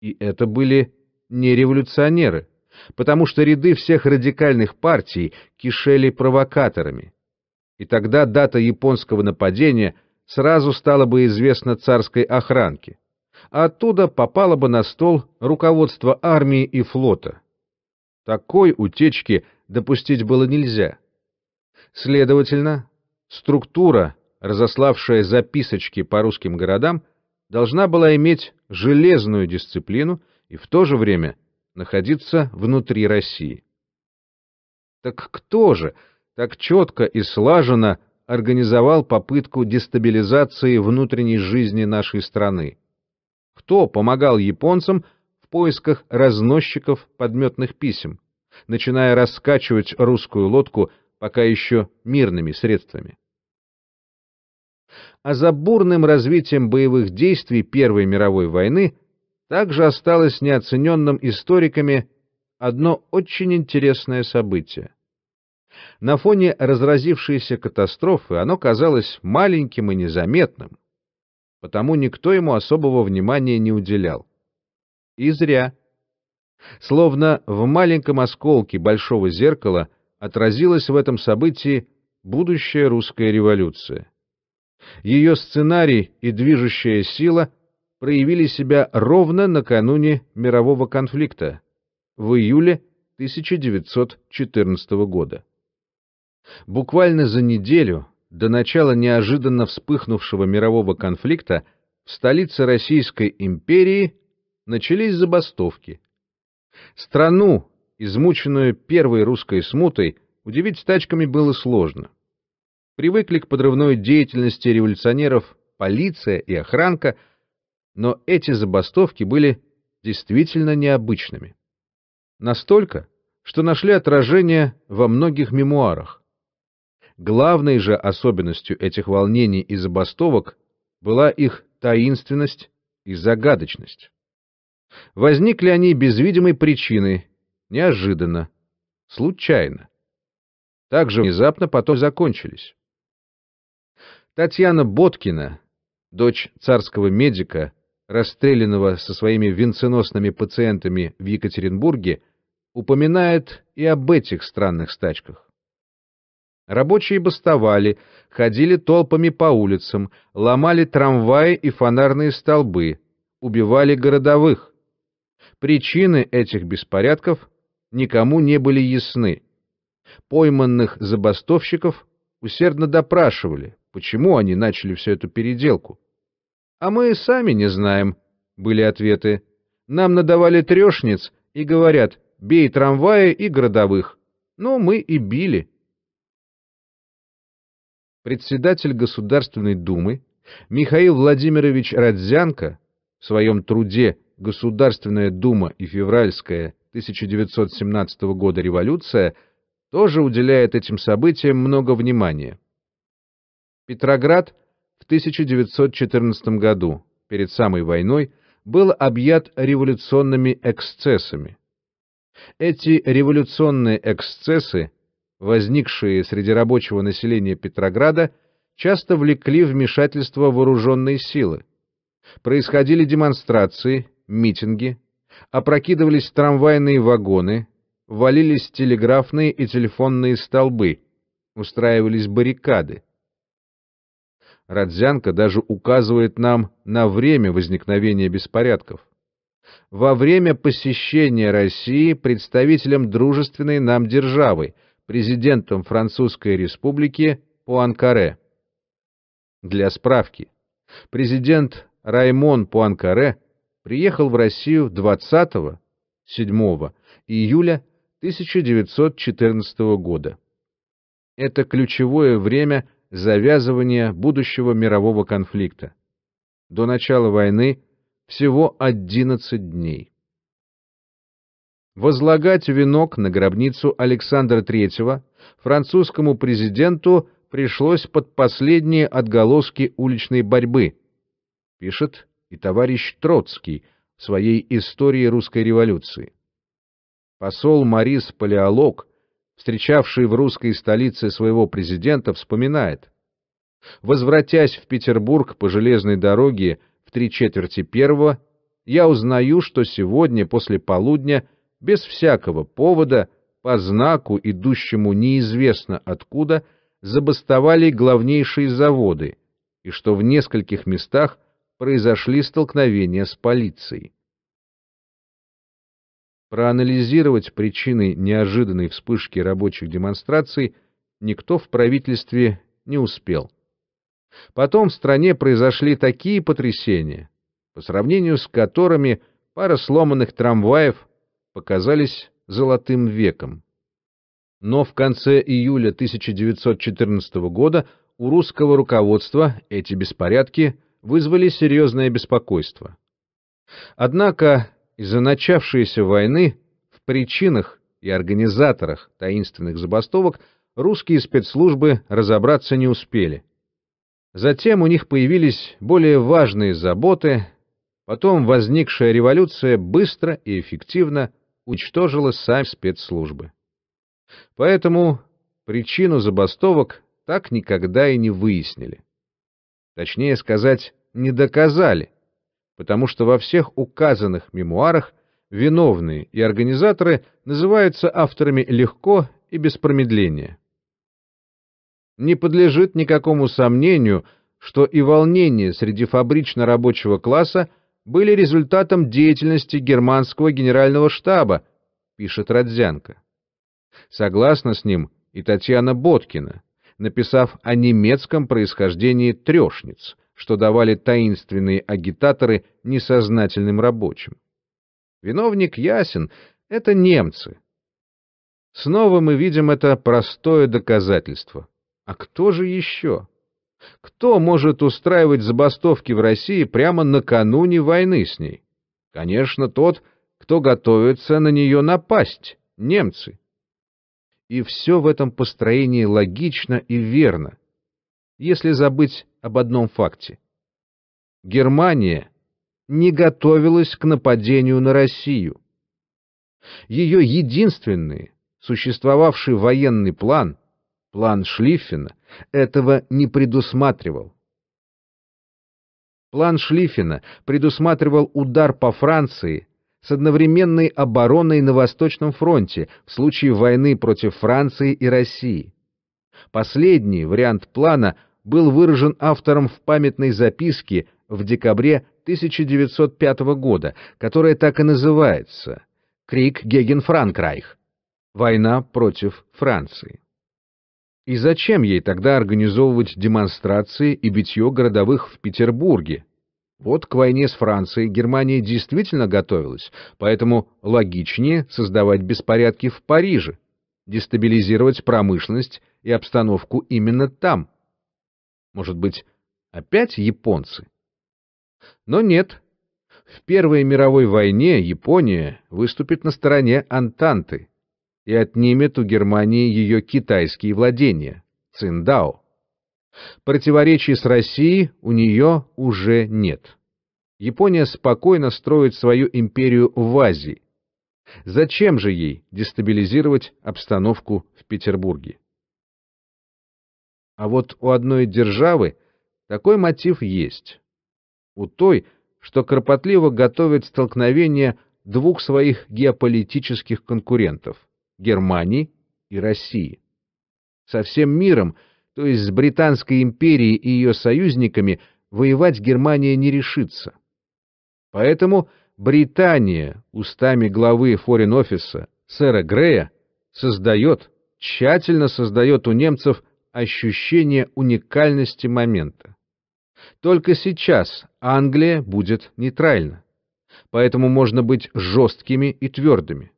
Speaker 1: И это были не революционеры, потому что ряды всех радикальных партий кишели провокаторами. И тогда дата японского нападения – сразу стало бы известно царской охранке. Оттуда попало бы на стол руководство армии и флота. Такой утечки допустить было нельзя. Следовательно, структура, разославшая записочки по русским городам, должна была иметь железную дисциплину и в то же время находиться внутри России. Так кто же так четко и слаженно организовал попытку дестабилизации внутренней жизни нашей страны? Кто помогал японцам в поисках разносчиков подметных писем, начиная раскачивать русскую лодку пока еще мирными средствами? А за бурным развитием боевых действий Первой мировой войны также осталось неоцененным историками одно очень интересное событие — на фоне разразившейся катастрофы оно казалось маленьким и незаметным, потому никто ему особого внимания не уделял. И зря. Словно в маленьком осколке большого зеркала отразилась в этом событии будущая русская революция. Ее сценарий и движущая сила проявили себя ровно накануне мирового конфликта, в июле 1914 года. Буквально за неделю до начала неожиданно вспыхнувшего мирового конфликта в столице Российской империи начались забастовки. Страну, измученную первой русской смутой, удивить стачками было сложно. Привыкли к подрывной деятельности революционеров полиция и охранка, но эти забастовки были действительно необычными. Настолько, что нашли отражение во многих мемуарах. Главной же особенностью этих волнений и забастовок была их таинственность и загадочность. Возникли они без видимой причины, неожиданно, случайно. Также внезапно потом закончились. Татьяна Боткина, дочь царского медика, расстрелянного со своими венценосными пациентами в Екатеринбурге, упоминает и об этих странных стачках. Рабочие бастовали, ходили толпами по улицам, ломали трамваи и фонарные столбы, убивали городовых. Причины этих беспорядков никому не были ясны. Пойманных забастовщиков усердно допрашивали, почему они начали всю эту переделку. «А мы и сами не знаем», — были ответы. «Нам надавали трешниц и говорят, бей трамваи и городовых. Но ну, мы и били» председатель Государственной Думы Михаил Владимирович Родзянко в своем труде «Государственная Дума и февральская 1917 года революция» тоже уделяет этим событиям много внимания. Петроград в 1914 году, перед самой войной, был объят революционными эксцессами. Эти революционные эксцессы возникшие среди рабочего населения Петрограда, часто влекли вмешательство вооруженной силы. Происходили демонстрации, митинги, опрокидывались трамвайные вагоны, валились телеграфные и телефонные столбы, устраивались баррикады. Родзянко даже указывает нам на время возникновения беспорядков. Во время посещения России представителям дружественной нам державы – президентом Французской республики Пуанкаре. Для справки, президент Раймон Пуанкаре приехал в Россию 20 7 июля 1914 года. Это ключевое время завязывания будущего мирового конфликта. До начала войны всего 11 дней возлагать венок на гробницу Александра III французскому президенту пришлось под последние отголоски уличной борьбы, пишет и товарищ Троцкий в своей истории русской революции. Посол Марис Палеолог, встречавший в русской столице своего президента, вспоминает. «Возвратясь в Петербург по железной дороге в три четверти первого, я узнаю, что сегодня после полудня – без всякого повода, по знаку, идущему неизвестно откуда, забастовали главнейшие заводы, и что в нескольких местах произошли столкновения с полицией. Проанализировать причины неожиданной вспышки рабочих демонстраций никто в правительстве не успел. Потом в стране произошли такие потрясения, по сравнению с которыми пара сломанных трамваев показались золотым веком. Но в конце июля 1914 года у русского руководства эти беспорядки вызвали серьезное беспокойство. Однако из-за начавшейся войны в причинах и организаторах таинственных забастовок русские спецслужбы разобраться не успели. Затем у них появились более важные заботы, потом возникшая революция быстро и эффективно уничтожила сами спецслужбы. Поэтому причину забастовок так никогда и не выяснили. Точнее сказать, не доказали, потому что во всех указанных мемуарах виновные и организаторы называются авторами легко и без промедления. Не подлежит никакому сомнению, что и волнение среди фабрично-рабочего класса – были результатом деятельности германского генерального штаба, пишет Родзянко. Согласно с ним и Татьяна Боткина, написав о немецком происхождении трешниц, что давали таинственные агитаторы несознательным рабочим. Виновник ясен — это немцы. Снова мы видим это простое доказательство. А кто же еще? Кто может устраивать забастовки в России прямо накануне войны с ней? Конечно, тот, кто готовится на нее напасть — немцы. И все в этом построении логично и верно, если забыть об одном факте. Германия не готовилась к нападению на Россию. Ее единственный существовавший военный план, план Шлиффена, этого не предусматривал. План Шлиффена предусматривал удар по Франции с одновременной обороной на Восточном фронте в случае войны против Франции и России. Последний вариант плана был выражен автором в памятной записке в декабре 1905 года, которая так и называется «Крик Гегенфранкрайх. Война против Франции». И зачем ей тогда организовывать демонстрации и битье городовых в Петербурге? Вот к войне с Францией Германия действительно готовилась, поэтому логичнее создавать беспорядки в Париже, дестабилизировать промышленность и обстановку именно там. Может быть, опять японцы? Но нет. В Первой мировой войне Япония выступит на стороне Антанты, и отнимет у Германии ее китайские владения – Циндао. Противоречий с Россией у нее уже нет. Япония спокойно строит свою империю в Азии. Зачем же ей дестабилизировать обстановку в Петербурге? А вот у одной державы такой мотив есть. У той, что кропотливо готовит столкновение двух своих геополитических конкурентов – Германии и России. Со всем миром, то есть с Британской империей и ее союзниками, воевать Германия не решится. Поэтому Британия устами главы форин-офиса сэра Грея создает, тщательно создает у немцев ощущение уникальности момента. Только сейчас Англия будет нейтральна, поэтому можно быть жесткими и твердыми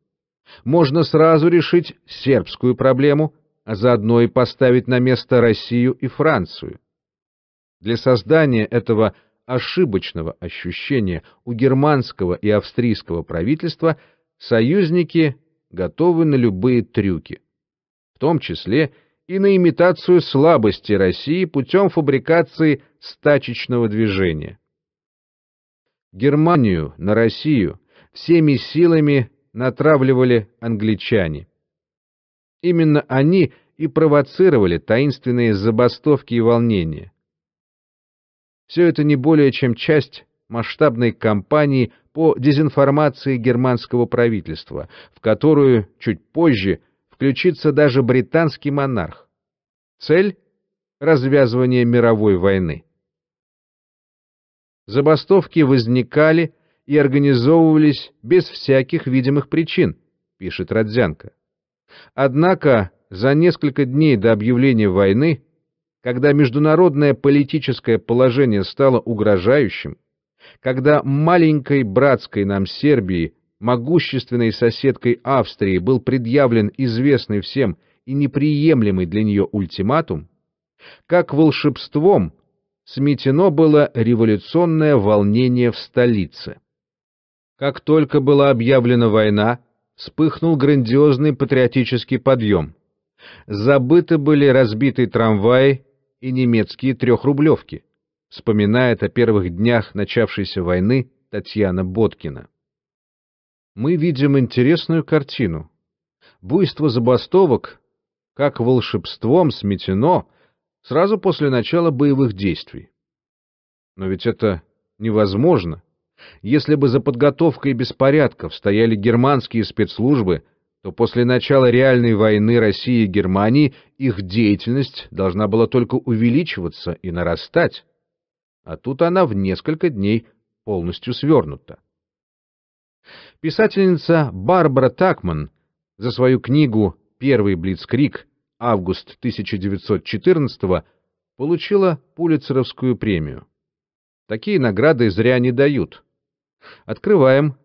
Speaker 1: можно сразу решить сербскую проблему, а заодно и поставить на место Россию и Францию. Для создания этого ошибочного ощущения у германского и австрийского правительства союзники готовы на любые трюки, в том числе и на имитацию слабости России путем фабрикации стачечного движения. Германию на Россию всеми силами натравливали англичане. Именно они и провоцировали таинственные забастовки и волнения. Все это не более чем часть масштабной кампании по дезинформации германского правительства, в которую чуть позже включится даже британский монарх. Цель — развязывание мировой войны. Забастовки возникали и организовывались без всяких видимых причин, пишет Родзянко. Однако за несколько дней до объявления войны, когда международное политическое положение стало угрожающим, когда маленькой братской нам Сербии, могущественной соседкой Австрии, был предъявлен известный всем и неприемлемый для нее ультиматум, как волшебством сметено было революционное волнение в столице. Как только была объявлена война, вспыхнул грандиозный патриотический подъем. Забыты были разбитые трамваи и немецкие трехрублевки, вспоминает о первых днях начавшейся войны Татьяна Боткина. Мы видим интересную картину. Буйство забастовок, как волшебством сметено, сразу после начала боевых действий. Но ведь это невозможно. Если бы за подготовкой беспорядков стояли германские спецслужбы, то после начала реальной войны России и Германии их деятельность должна была только увеличиваться и нарастать. А тут она в несколько дней полностью свернута. Писательница Барбара Такман за свою книгу «Первый Блицкрик. Август 1914 получила Пулицеровскую премию. Такие награды зря не дают. Открываем,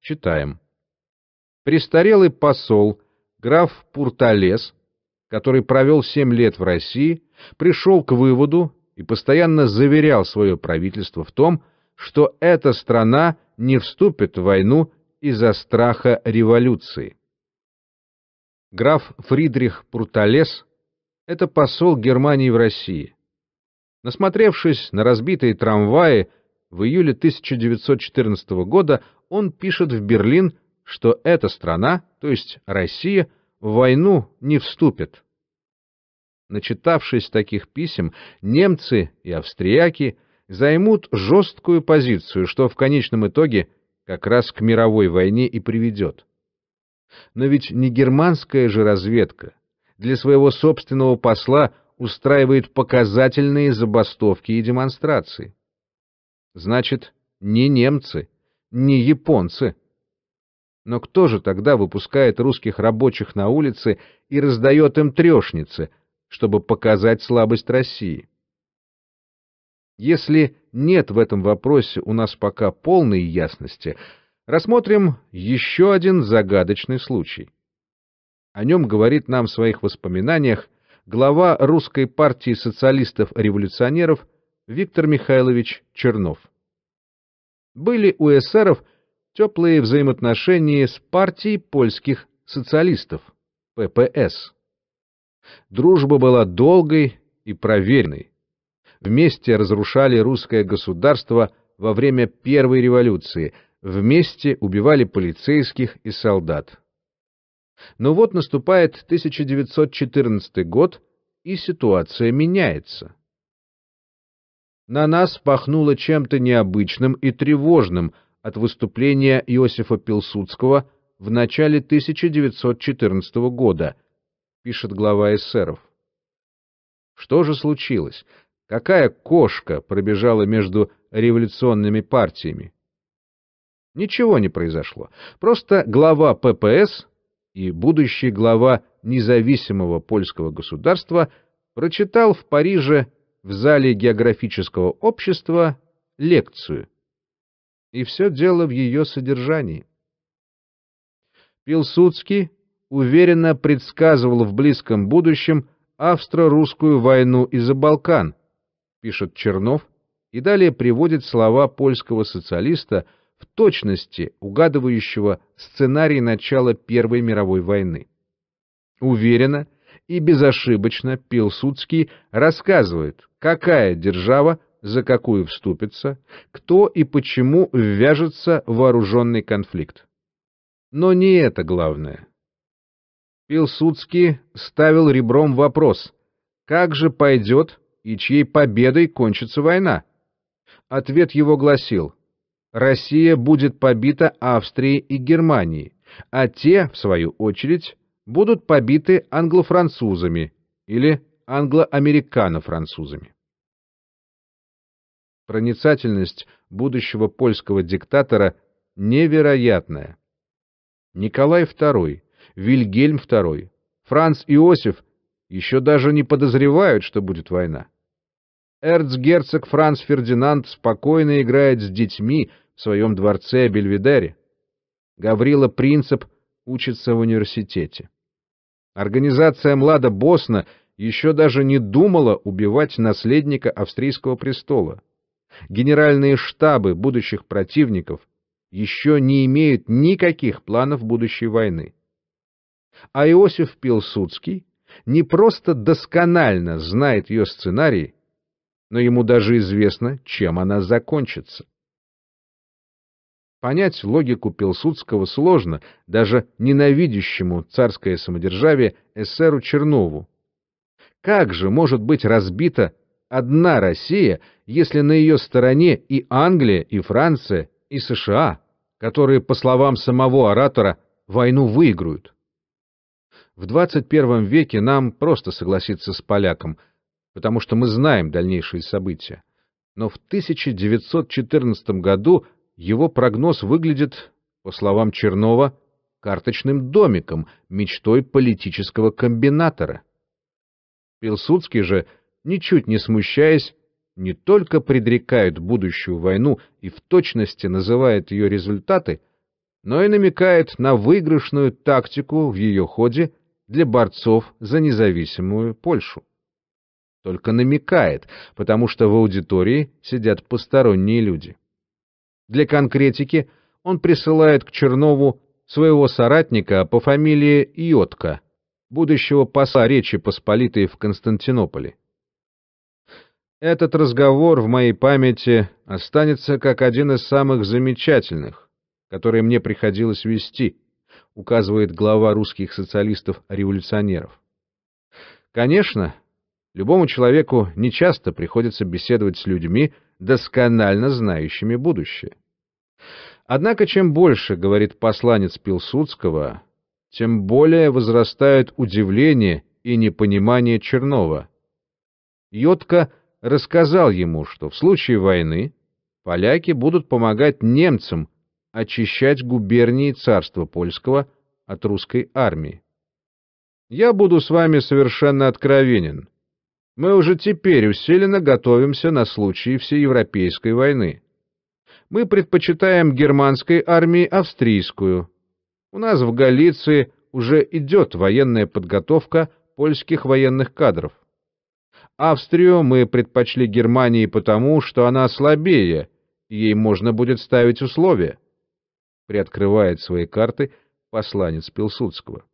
Speaker 1: читаем. Престарелый посол, граф Пурталес, который провел семь лет в России, пришел к выводу и постоянно заверял свое правительство в том, что эта страна не вступит в войну из-за страха революции. Граф Фридрих Пурталес — это посол Германии в России. Насмотревшись на разбитые трамваи, в июле 1914 года он пишет в Берлин, что эта страна, то есть Россия, в войну не вступит. Начитавшись таких писем, немцы и австрияки займут жесткую позицию, что в конечном итоге как раз к мировой войне и приведет. Но ведь не германская же разведка для своего собственного посла устраивает показательные забастовки и демонстрации. Значит, не немцы, не японцы. Но кто же тогда выпускает русских рабочих на улицы и раздает им трешницы, чтобы показать слабость России? Если нет в этом вопросе у нас пока полной ясности, рассмотрим еще один загадочный случай. О нем говорит нам в своих воспоминаниях глава русской партии социалистов-революционеров Виктор Михайлович Чернов. Были у эсеров теплые взаимоотношения с партией польских социалистов, ППС. Дружба была долгой и проверенной. Вместе разрушали русское государство во время Первой революции, вместе убивали полицейских и солдат. Но вот наступает 1914 год, и ситуация меняется. На нас пахнуло чем-то необычным и тревожным от выступления Иосифа Пилсудского в начале 1914 года, пишет глава эсеров. Что же случилось? Какая кошка пробежала между революционными партиями? Ничего не произошло. Просто глава ППС и будущий глава независимого польского государства прочитал в Париже в зале географического общества лекцию. И все дело в ее содержании. Пилсудский уверенно предсказывал в близком будущем австро-русскую войну из-за Балкан, пишет Чернов, и далее приводит слова польского социалиста, в точности угадывающего сценарий начала Первой мировой войны. Уверенно, и безошибочно Пилсудский рассказывает, какая держава за какую вступится, кто и почему ввяжется в вооруженный конфликт. Но не это главное. Пилсудский ставил ребром вопрос, как же пойдет и чьей победой кончится война? Ответ его гласил, Россия будет побита Австрией и Германией, а те, в свою очередь, будут побиты англо-французами или англо-американо-французами. Проницательность будущего польского диктатора невероятная. Николай II, Вильгельм II, Франц Иосиф еще даже не подозревают, что будет война. Эрцгерцог Франц Фердинанд спокойно играет с детьми в своем дворце Бельведере. Гаврила Принцип – учится в университете. Организация Млада Босна еще даже не думала убивать наследника австрийского престола. Генеральные штабы будущих противников еще не имеют никаких планов будущей войны. А Иосиф Пилсудский не просто досконально знает ее сценарий, но ему даже известно, чем она закончится. Понять логику Пилсудского сложно, даже ненавидящему царское самодержавие эсеру Чернову. Как же может быть разбита одна Россия, если на ее стороне и Англия, и Франция, и США, которые, по словам самого оратора, войну выиграют? В 21 веке нам просто согласиться с поляком, потому что мы знаем дальнейшие события. Но в 1914 году его прогноз выглядит, по словам Чернова, карточным домиком, мечтой политического комбинатора. Пилсудский же, ничуть не смущаясь, не только предрекает будущую войну и в точности называет ее результаты, но и намекает на выигрышную тактику в ее ходе для борцов за независимую Польшу. Только намекает, потому что в аудитории сидят посторонние люди. Для конкретики он присылает к Чернову своего соратника по фамилии Йотка, будущего посла Речи Посполитой в Константинополе. Этот разговор в моей памяти останется как один из самых замечательных, которые мне приходилось вести, указывает глава русских социалистов-революционеров. Конечно, любому человеку нечасто приходится беседовать с людьми, досконально знающими будущее. Однако, чем больше говорит посланец Пилсудского, тем более возрастают удивление и непонимание Чернова. Йотка рассказал ему, что в случае войны поляки будут помогать немцам очищать губернии царства польского от русской армии. «Я буду с вами совершенно откровенен. Мы уже теперь усиленно готовимся на случай всеевропейской войны. Мы предпочитаем германской армии австрийскую. У нас в Галиции уже идет военная подготовка польских военных кадров. Австрию мы предпочли Германии потому, что она слабее, и ей можно будет ставить условия. Приоткрывает свои карты посланец Пилсудского.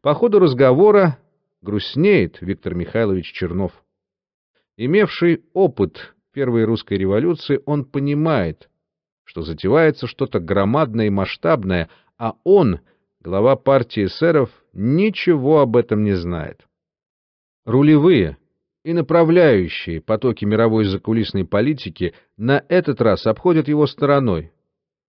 Speaker 1: По ходу разговора грустнеет Виктор Михайлович Чернов. Имевший опыт первой русской революции, он понимает, что затевается что-то громадное и масштабное, а он, глава партии эсеров, ничего об этом не знает. Рулевые и направляющие потоки мировой закулисной политики на этот раз обходят его стороной,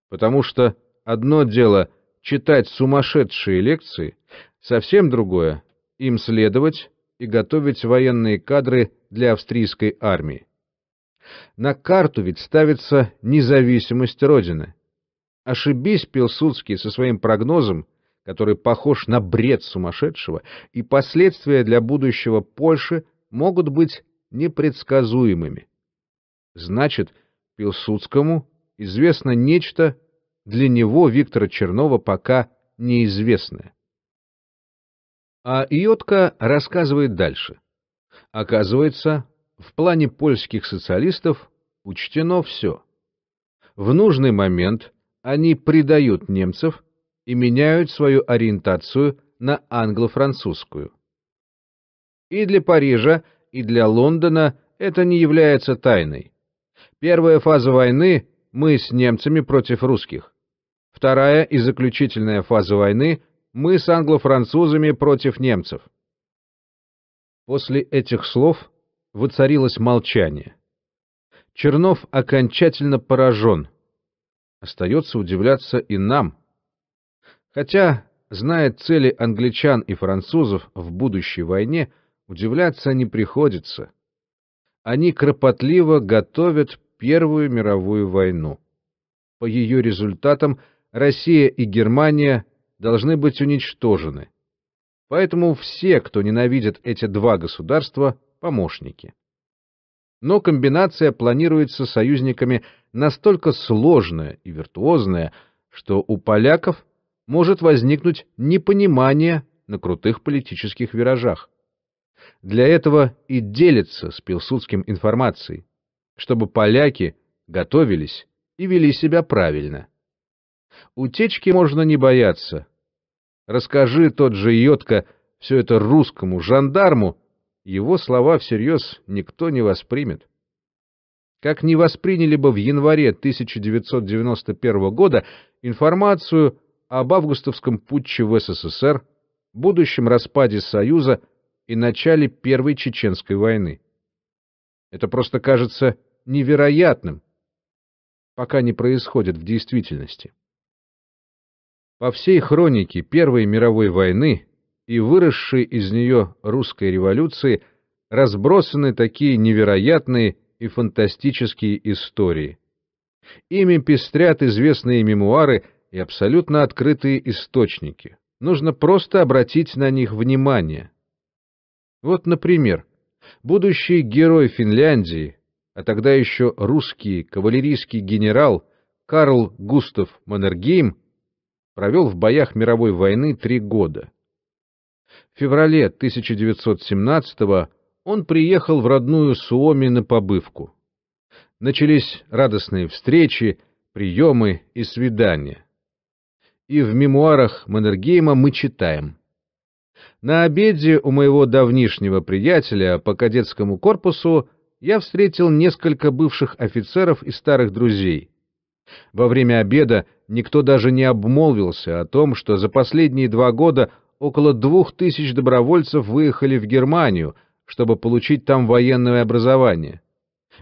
Speaker 1: потому что одно дело читать сумасшедшие лекции, совсем другое им следовать и готовить военные кадры для австрийской армии. На карту ведь ставится независимость Родины. Ошибись Пилсудский со своим прогнозом, который похож на бред сумасшедшего, и последствия для будущего Польши могут быть непредсказуемыми. Значит, Пилсудскому известно нечто, для него Виктора Чернова пока неизвестное. А Йотка рассказывает дальше. Оказывается, в плане польских социалистов учтено все. В нужный момент они предают немцев и меняют свою ориентацию на англо-французскую. И для Парижа, и для Лондона это не является тайной. Первая фаза войны – мы с немцами против русских. Вторая и заключительная фаза войны мы с англо-французами против немцев. После этих слов воцарилось молчание. Чернов окончательно поражен. Остается удивляться и нам. Хотя, зная цели англичан и французов в будущей войне, удивляться не приходится. Они кропотливо готовят Первую мировую войну. По ее результатам Россия и Германия должны быть уничтожены. Поэтому все, кто ненавидит эти два государства, помощники. Но комбинация планируется союзниками настолько сложная и виртуозная, что у поляков может возникнуть непонимание на крутых политических виражах. Для этого и делится с Пилсудским информацией, чтобы поляки готовились и вели себя правильно. Утечки можно не бояться. Расскажи тот же Йотка все это русскому жандарму, его слова всерьез никто не воспримет. Как не восприняли бы в январе 1991 года информацию об августовском путче в СССР, будущем распаде Союза и начале Первой Чеченской войны. Это просто кажется невероятным, пока не происходит в действительности. По всей хронике Первой мировой войны и выросшей из нее русской революции разбросаны такие невероятные и фантастические истории. Ими пестрят известные мемуары и абсолютно открытые источники. Нужно просто обратить на них внимание. Вот, например, будущий герой Финляндии, а тогда еще русский кавалерийский генерал Карл Густав Маннергейм Провел в боях мировой войны три года. В феврале 1917 он приехал в родную Суоми на побывку. Начались радостные встречи, приемы и свидания. И в мемуарах Маннергейма мы читаем. На обеде у моего давнишнего приятеля по кадетскому корпусу я встретил несколько бывших офицеров и старых друзей. Во время обеда никто даже не обмолвился о том, что за последние два года около двух тысяч добровольцев выехали в Германию, чтобы получить там военное образование.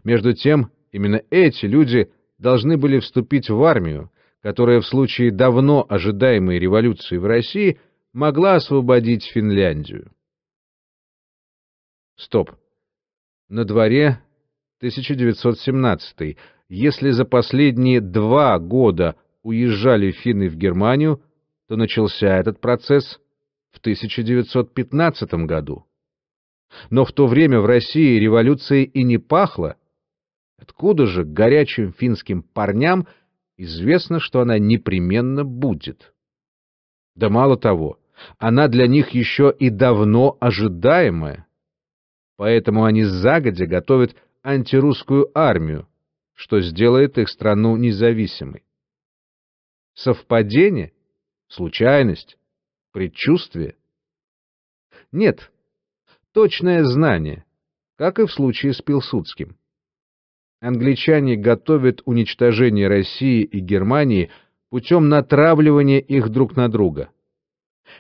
Speaker 1: Между тем, именно эти люди должны были вступить в армию, которая в случае давно ожидаемой революции в России могла освободить Финляндию. Стоп. На дворе 1917. Если за последние два года – уезжали финны в Германию, то начался этот процесс в 1915 году. Но в то время в России революции и не пахло. Откуда же горячим финским парням известно, что она непременно будет? Да мало того, она для них еще и давно ожидаемая. Поэтому они загодя готовят антирусскую армию, что сделает их страну независимой. Совпадение? Случайность? Предчувствие? Нет, точное знание, как и в случае с Пилсудским. Англичане готовят уничтожение России и Германии путем натравливания их друг на друга.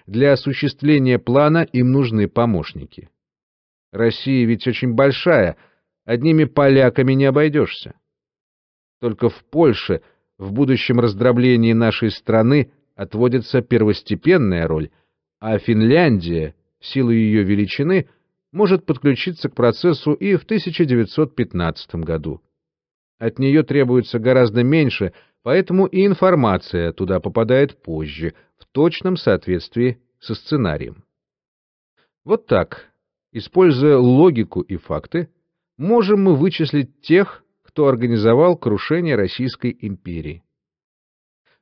Speaker 1: Для осуществления плана им нужны помощники. Россия ведь очень большая, одними поляками не обойдешься. Только в Польше – в будущем раздроблении нашей страны отводится первостепенная роль, а Финляндия, в силу ее величины, может подключиться к процессу и в 1915 году. От нее требуется гораздо меньше, поэтому и информация туда попадает позже, в точном соответствии со сценарием. Вот так, используя логику и факты, можем мы вычислить тех, кто организовал крушение Российской империи.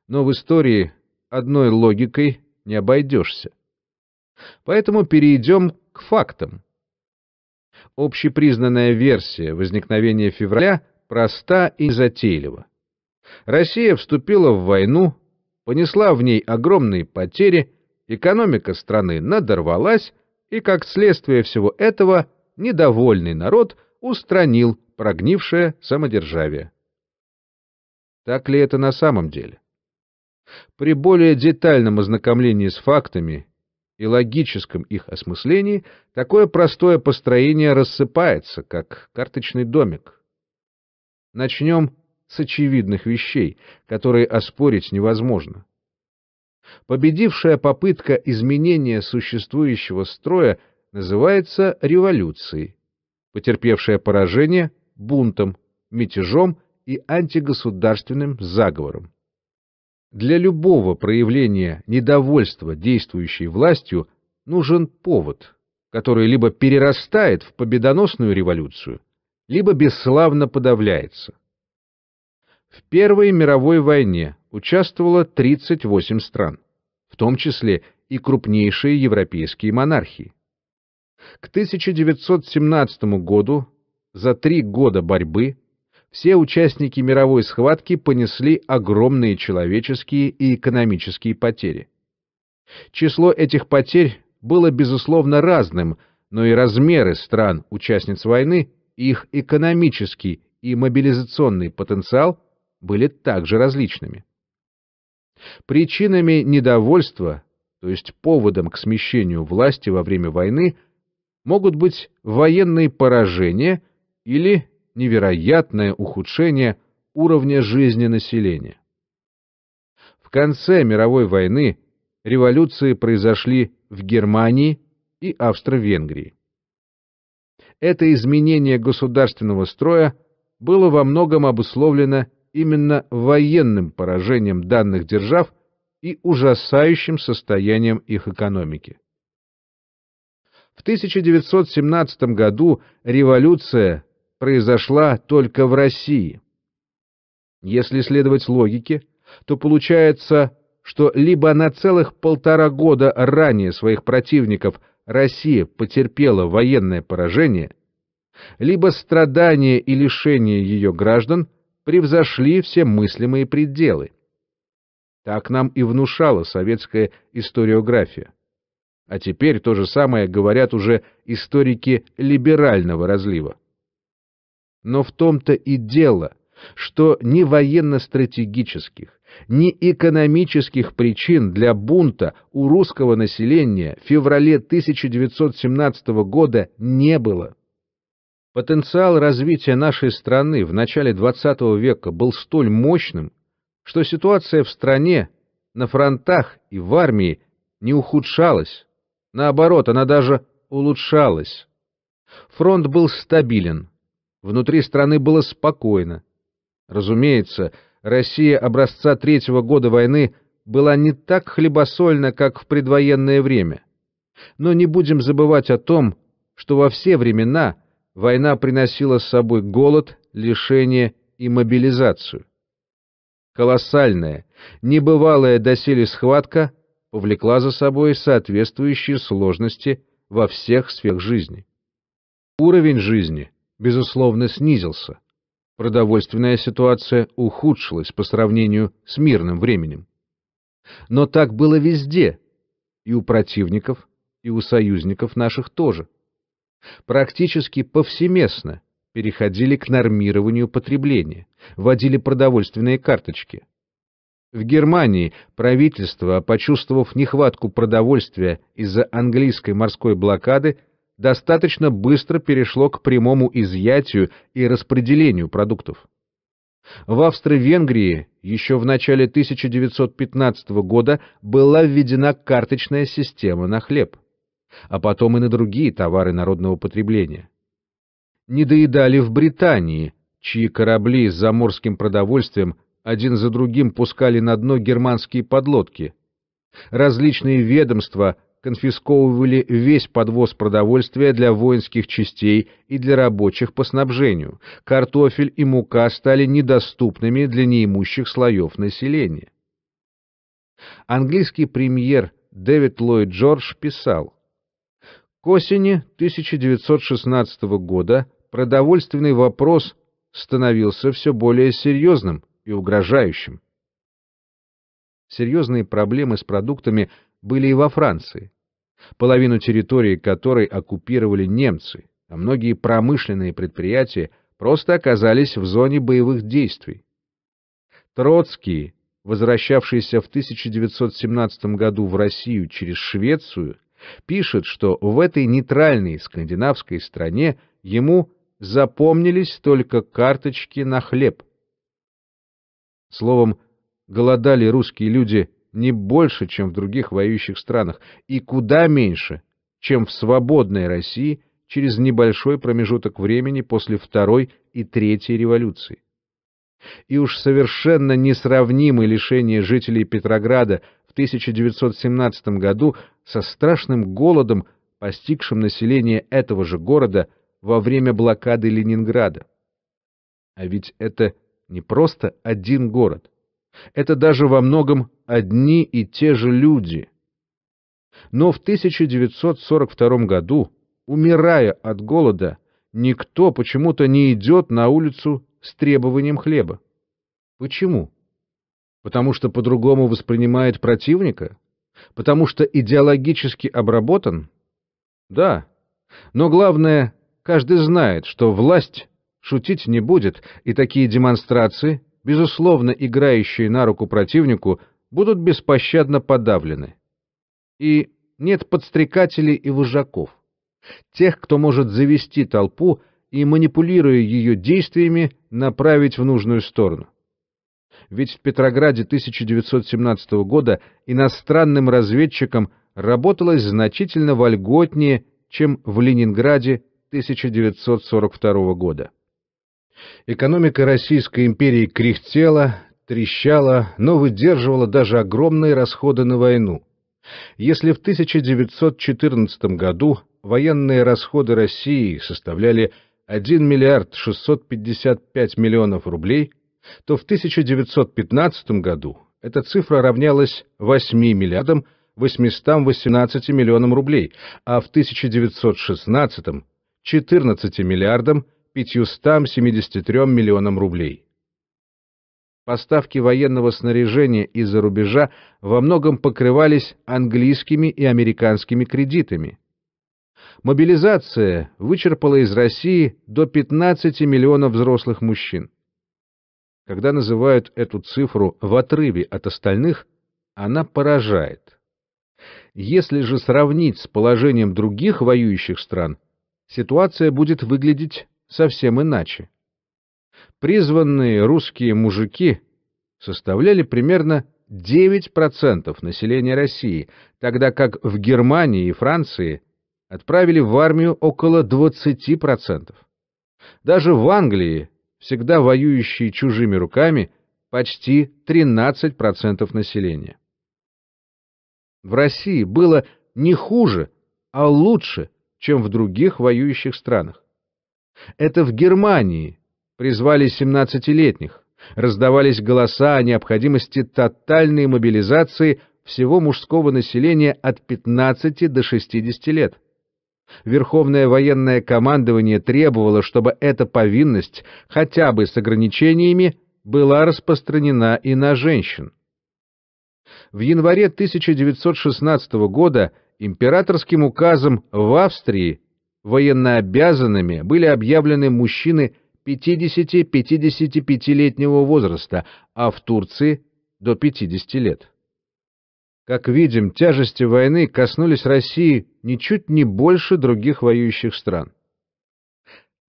Speaker 1: Но в истории одной логикой не обойдешься. Поэтому перейдем к фактам. Общепризнанная версия возникновения февраля проста и незатейлива. Россия вступила в войну, понесла в ней огромные потери, экономика страны надорвалась, и как следствие всего этого недовольный народ устранил прогнившее самодержавие. Так ли это на самом деле? При более детальном ознакомлении с фактами и логическом их осмыслении такое простое построение рассыпается, как карточный домик. Начнем с очевидных вещей, которые оспорить невозможно. Победившая попытка изменения существующего строя называется революцией, потерпевшая поражение бунтом, мятежом и антигосударственным заговором. Для любого проявления недовольства действующей властью нужен повод, который либо перерастает в победоносную революцию, либо бесславно подавляется. В Первой мировой войне участвовало 38 стран, в том числе и крупнейшие европейские монархии. К 1917 году за три года борьбы все участники мировой схватки понесли огромные человеческие и экономические потери. Число этих потерь было, безусловно, разным, но и размеры стран, участниц войны, их экономический и мобилизационный потенциал были также различными. Причинами недовольства, то есть поводом к смещению власти во время войны, могут быть военные поражения – или невероятное ухудшение уровня жизни населения. В конце мировой войны революции произошли в Германии и Австро-Венгрии. Это изменение государственного строя было во многом обусловлено именно военным поражением данных держав и ужасающим состоянием их экономики. В 1917 году революция произошла только в России. Если следовать логике, то получается, что либо на целых полтора года ранее своих противников Россия потерпела военное поражение, либо страдания и лишения ее граждан превзошли все мыслимые пределы. Так нам и внушала советская историография. А теперь то же самое говорят уже историки либерального разлива. Но в том-то и дело, что ни военно-стратегических, ни экономических причин для бунта у русского населения в феврале 1917 года не было. Потенциал развития нашей страны в начале XX века был столь мощным, что ситуация в стране, на фронтах и в армии не ухудшалась, наоборот, она даже улучшалась. Фронт был стабилен, Внутри страны было спокойно. Разумеется, Россия образца третьего года войны была не так хлебосольна, как в предвоенное время. Но не будем забывать о том, что во все времена война приносила с собой голод, лишение и мобилизацию. Колоссальная, небывалая доселе схватка повлекла за собой соответствующие сложности во всех сферах жизни. Уровень жизни безусловно, снизился. Продовольственная ситуация ухудшилась по сравнению с мирным временем. Но так было везде, и у противников, и у союзников наших тоже. Практически повсеместно переходили к нормированию потребления, вводили продовольственные карточки. В Германии правительство, почувствовав нехватку продовольствия из-за английской морской блокады, достаточно быстро перешло к прямому изъятию и распределению продуктов. В Австро-Венгрии еще в начале 1915 года была введена карточная система на хлеб, а потом и на другие товары народного потребления. Не доедали в Британии, чьи корабли с заморским продовольствием один за другим пускали на дно германские подлодки. Различные ведомства – конфисковывали весь подвоз продовольствия для воинских частей и для рабочих по снабжению. Картофель и мука стали недоступными для неимущих слоев населения. Английский премьер Дэвид Ллойд Джордж писал, «К осени 1916 года продовольственный вопрос становился все более серьезным и угрожающим. Серьезные проблемы с продуктами были и во Франции половину территории которой оккупировали немцы, а многие промышленные предприятия просто оказались в зоне боевых действий. Троцкий, возвращавшийся в 1917 году в Россию через Швецию, пишет, что в этой нейтральной скандинавской стране ему запомнились только карточки на хлеб. Словом, голодали русские люди не больше, чем в других воюющих странах, и куда меньше, чем в свободной России через небольшой промежуток времени после Второй и Третьей революции. И уж совершенно несравнимы лишения жителей Петрограда в 1917 году со страшным голодом, постигшим население этого же города во время блокады Ленинграда. А ведь это не просто один город — это даже во многом одни и те же люди. Но в 1942 году, умирая от голода, никто почему-то не идет на улицу с требованием хлеба. Почему? Потому что по-другому воспринимает противника? Потому что идеологически обработан? Да. Но главное, каждый знает, что власть шутить не будет, и такие демонстрации безусловно играющие на руку противнику, будут беспощадно подавлены. И нет подстрекателей и вожаков, тех, кто может завести толпу и, манипулируя ее действиями, направить в нужную сторону. Ведь в Петрограде 1917 года иностранным разведчикам работалось значительно вольготнее, чем в Ленинграде 1942 года. Экономика Российской империи кряхтела, трещала, но выдерживала даже огромные расходы на войну. Если в 1914 году военные расходы России составляли 1 миллиард 655 миллионов рублей, то в 1915 году эта цифра равнялась 8 миллиардам 818 миллионам рублей, а в 1916 – 14 миллиардам 573 миллионам рублей. Поставки военного снаряжения из-за рубежа во многом покрывались английскими и американскими кредитами. Мобилизация вычерпала из России до 15 миллионов взрослых мужчин. Когда называют эту цифру в отрыве от остальных, она поражает. Если же сравнить с положением других воюющих стран, ситуация будет выглядеть совсем иначе. Призванные русские мужики составляли примерно 9% населения России, тогда как в Германии и Франции отправили в армию около 20%. Даже в Англии, всегда воюющие чужими руками, почти 13% населения. В России было не хуже, а лучше, чем в других воюющих странах. Это в Германии призвали 17-летних, раздавались голоса о необходимости тотальной мобилизации всего мужского населения от 15 до 60 лет. Верховное военное командование требовало, чтобы эта повинность, хотя бы с ограничениями, была распространена и на женщин. В январе 1916 года императорским указом в Австрии военнообязанными были объявлены мужчины 50-55-летнего возраста, а в Турции до 50 лет. Как видим, тяжести войны коснулись России ничуть не больше других воюющих стран.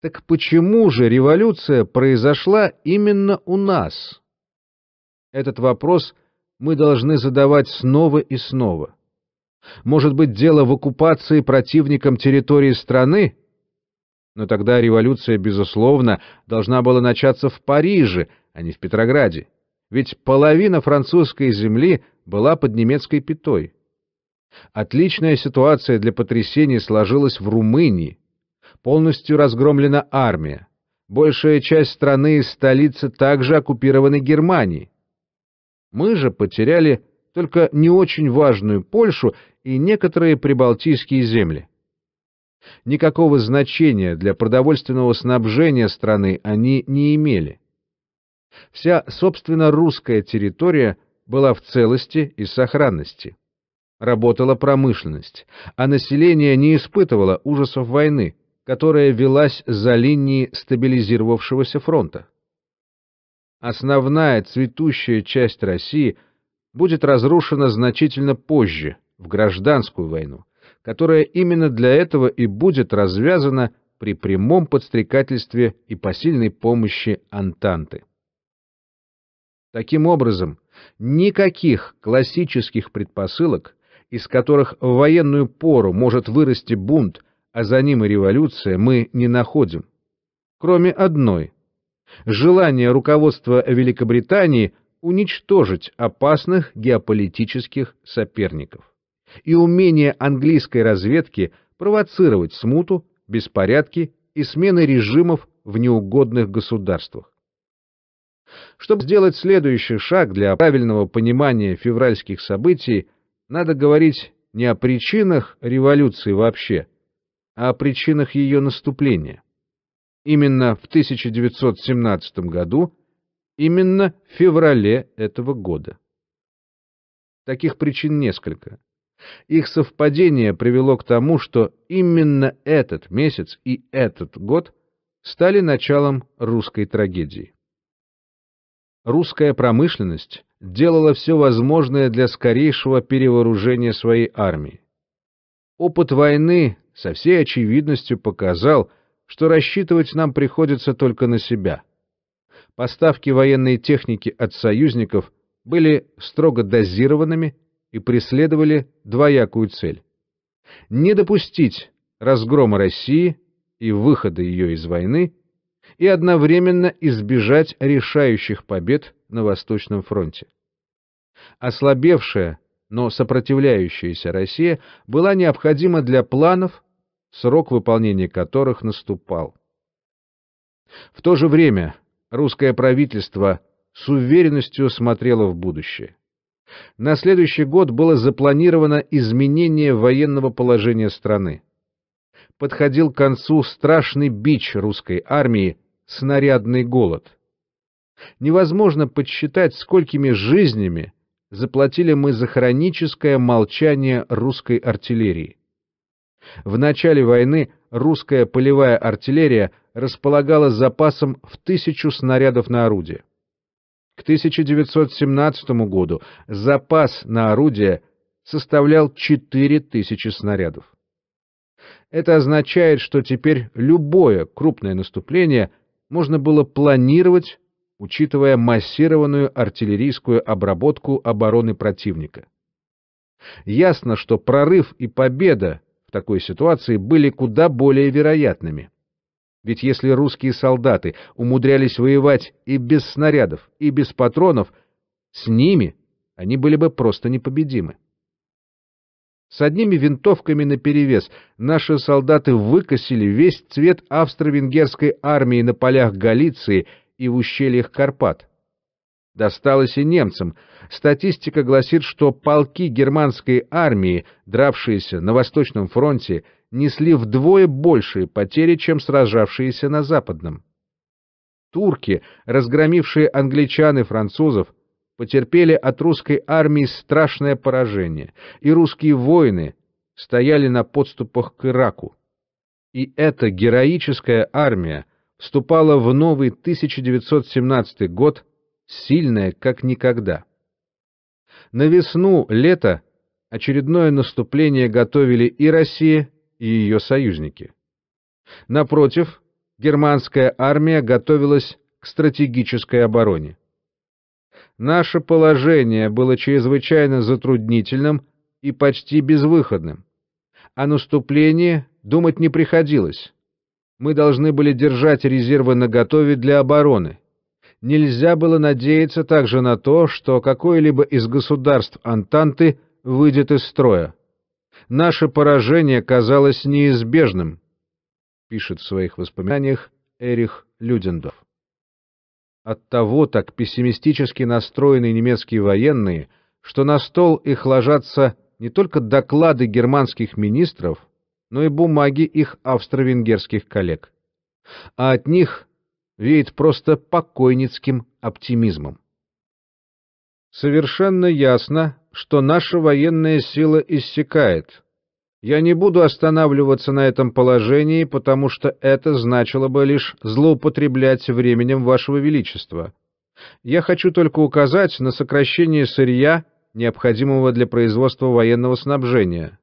Speaker 1: Так почему же революция произошла именно у нас? Этот вопрос мы должны задавать снова и снова. Может быть, дело в оккупации противником территории страны? Но тогда революция, безусловно, должна была начаться в Париже, а не в Петрограде. Ведь половина французской земли была под немецкой пятой. Отличная ситуация для потрясений сложилась в Румынии. Полностью разгромлена армия. Большая часть страны и столицы также оккупированы Германией. Мы же потеряли только не очень важную Польшу и некоторые прибалтийские земли. Никакого значения для продовольственного снабжения страны они не имели. Вся, собственно, русская территория была в целости и сохранности. Работала промышленность, а население не испытывало ужасов войны, которая велась за линией стабилизировавшегося фронта. Основная цветущая часть России будет разрушена значительно позже – в гражданскую войну, которая именно для этого и будет развязана при прямом подстрекательстве и посильной помощи Антанты. Таким образом, никаких классических предпосылок, из которых в военную пору может вырасти бунт, а за ним и революция, мы не находим. Кроме одной – желания руководства Великобритании уничтожить опасных геополитических соперников и умение английской разведки провоцировать смуту, беспорядки и смены режимов в неугодных государствах. Чтобы сделать следующий шаг для правильного понимания февральских событий, надо говорить не о причинах революции вообще, а о причинах ее наступления. Именно в 1917 году, именно в феврале этого года. Таких причин несколько. Их совпадение привело к тому, что именно этот месяц и этот год стали началом русской трагедии. Русская промышленность делала все возможное для скорейшего перевооружения своей армии. Опыт войны со всей очевидностью показал, что рассчитывать нам приходится только на себя. Поставки военной техники от союзников были строго дозированными и преследовали двоякую цель – не допустить разгрома России и выхода ее из войны и одновременно избежать решающих побед на Восточном фронте. Ослабевшая, но сопротивляющаяся Россия была необходима для планов, срок выполнения которых наступал. В то же время русское правительство с уверенностью смотрело в будущее. На следующий год было запланировано изменение военного положения страны. Подходил к концу страшный бич русской армии – снарядный голод. Невозможно подсчитать, сколькими жизнями заплатили мы за хроническое молчание русской артиллерии. В начале войны русская полевая артиллерия располагала запасом в тысячу снарядов на орудие. К 1917 году запас на орудие составлял 4000 снарядов. Это означает, что теперь любое крупное наступление можно было планировать, учитывая массированную артиллерийскую обработку обороны противника. Ясно, что прорыв и победа в такой ситуации были куда более вероятными. Ведь если русские солдаты умудрялись воевать и без снарядов, и без патронов, с ними они были бы просто непобедимы. С одними винтовками наперевес наши солдаты выкосили весь цвет австро-венгерской армии на полях Галиции и в ущельях Карпат. Досталось и немцам. Статистика гласит, что полки германской армии, дравшиеся на Восточном фронте, несли вдвое большие потери, чем сражавшиеся на Западном. Турки, разгромившие англичан и французов, потерпели от русской армии страшное поражение, и русские воины стояли на подступах к Ираку. И эта героическая армия вступала в новый 1917 год, сильная как никогда. На весну, лето очередное наступление готовили и Россия, и ее союзники. Напротив, германская армия готовилась к стратегической обороне. Наше положение было чрезвычайно затруднительным и почти безвыходным. О а наступлении думать не приходилось. Мы должны были держать резервы наготове для обороны. Нельзя было надеяться также на то, что какое-либо из государств Антанты выйдет из строя наше поражение казалось неизбежным, пишет в своих воспоминаниях Эрих Людендов. Оттого так пессимистически настроены немецкие военные, что на стол их ложатся не только доклады германских министров, но и бумаги их австро-венгерских коллег. А от них веет просто покойницким оптимизмом. Совершенно ясно, что наша военная сила иссякает. Я не буду останавливаться на этом положении, потому что это значило бы лишь злоупотреблять временем Вашего Величества. Я хочу только указать на сокращение сырья, необходимого для производства военного снабжения,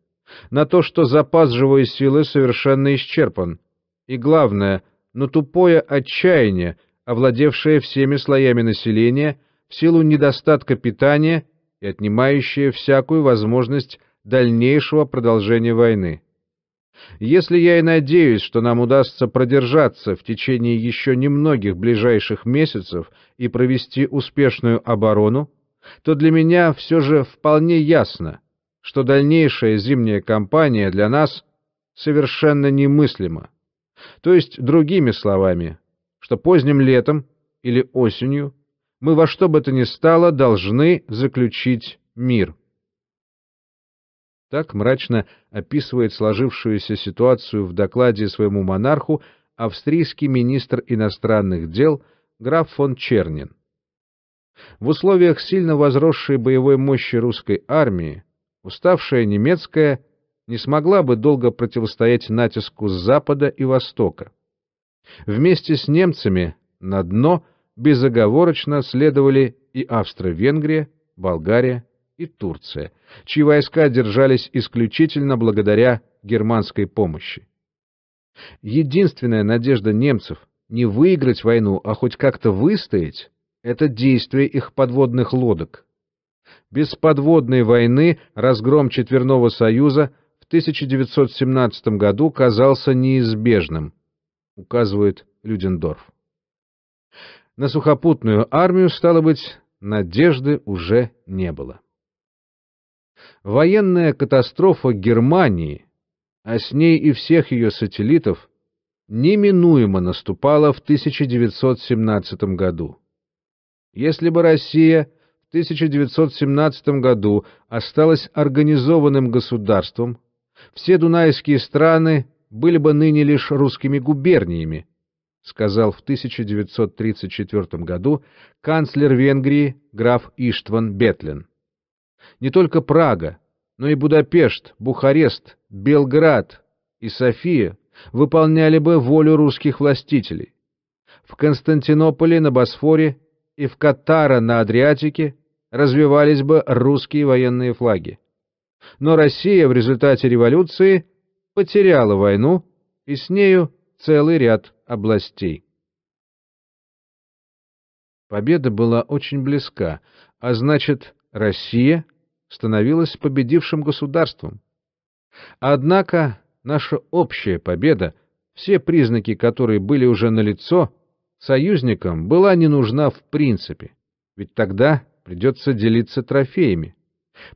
Speaker 1: на то, что запас живой силы совершенно исчерпан, и, главное, на тупое отчаяние, овладевшее всеми слоями населения в силу недостатка питания и отнимающее всякую возможность дальнейшего продолжения войны. Если я и надеюсь, что нам удастся продержаться в течение еще немногих ближайших месяцев и провести успешную оборону, то для меня все же вполне ясно, что дальнейшая зимняя кампания для нас совершенно немыслима. То есть, другими словами, что поздним летом или осенью мы во что бы то ни стало должны заключить мир. Так мрачно описывает сложившуюся ситуацию в докладе своему монарху австрийский министр иностранных дел граф фон Чернин. В условиях сильно возросшей боевой мощи русской армии уставшая немецкая не смогла бы долго противостоять натиску с запада и востока. Вместе с немцами на дно – безоговорочно следовали и Австро-Венгрия, Болгария и Турция, чьи войска держались исключительно благодаря германской помощи. Единственная надежда немцев не выиграть войну, а хоть как-то выстоять, это действие их подводных лодок. Без подводной войны разгром Четверного Союза в 1917 году казался неизбежным, указывает Людендорф на сухопутную армию, стало быть, надежды уже не было. Военная катастрофа Германии, а с ней и всех ее сателлитов, неминуемо наступала в 1917 году. Если бы Россия в 1917 году осталась организованным государством, все дунайские страны были бы ныне лишь русскими губерниями, сказал в 1934 году канцлер Венгрии граф Иштван Бетлин. Не только Прага, но и Будапешт, Бухарест, Белград и София выполняли бы волю русских властителей. В Константинополе на Босфоре и в Катара на Адриатике развивались бы русские военные флаги. Но Россия в результате революции потеряла войну и с нею целый ряд областей. Победа была очень близка, а значит, Россия становилась победившим государством. Однако наша общая победа, все признаки которой были уже налицо, союзникам была не нужна в принципе, ведь тогда придется делиться трофеями.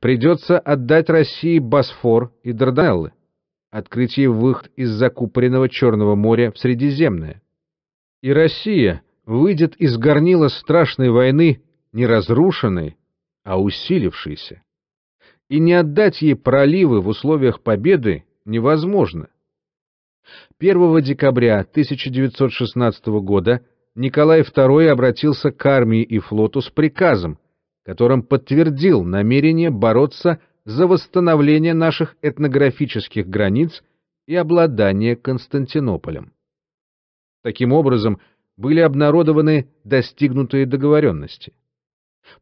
Speaker 1: Придется отдать России Босфор и Дарданеллы открытие выход из закупоренного Черного моря в Средиземное. И Россия выйдет из горнила страшной войны не разрушенной, а усилившейся. И не отдать ей проливы в условиях победы невозможно. 1 декабря 1916 года Николай II обратился к армии и флоту с приказом, которым подтвердил намерение бороться за восстановление наших этнографических границ и обладание Константинополем. Таким образом, были обнародованы достигнутые договоренности.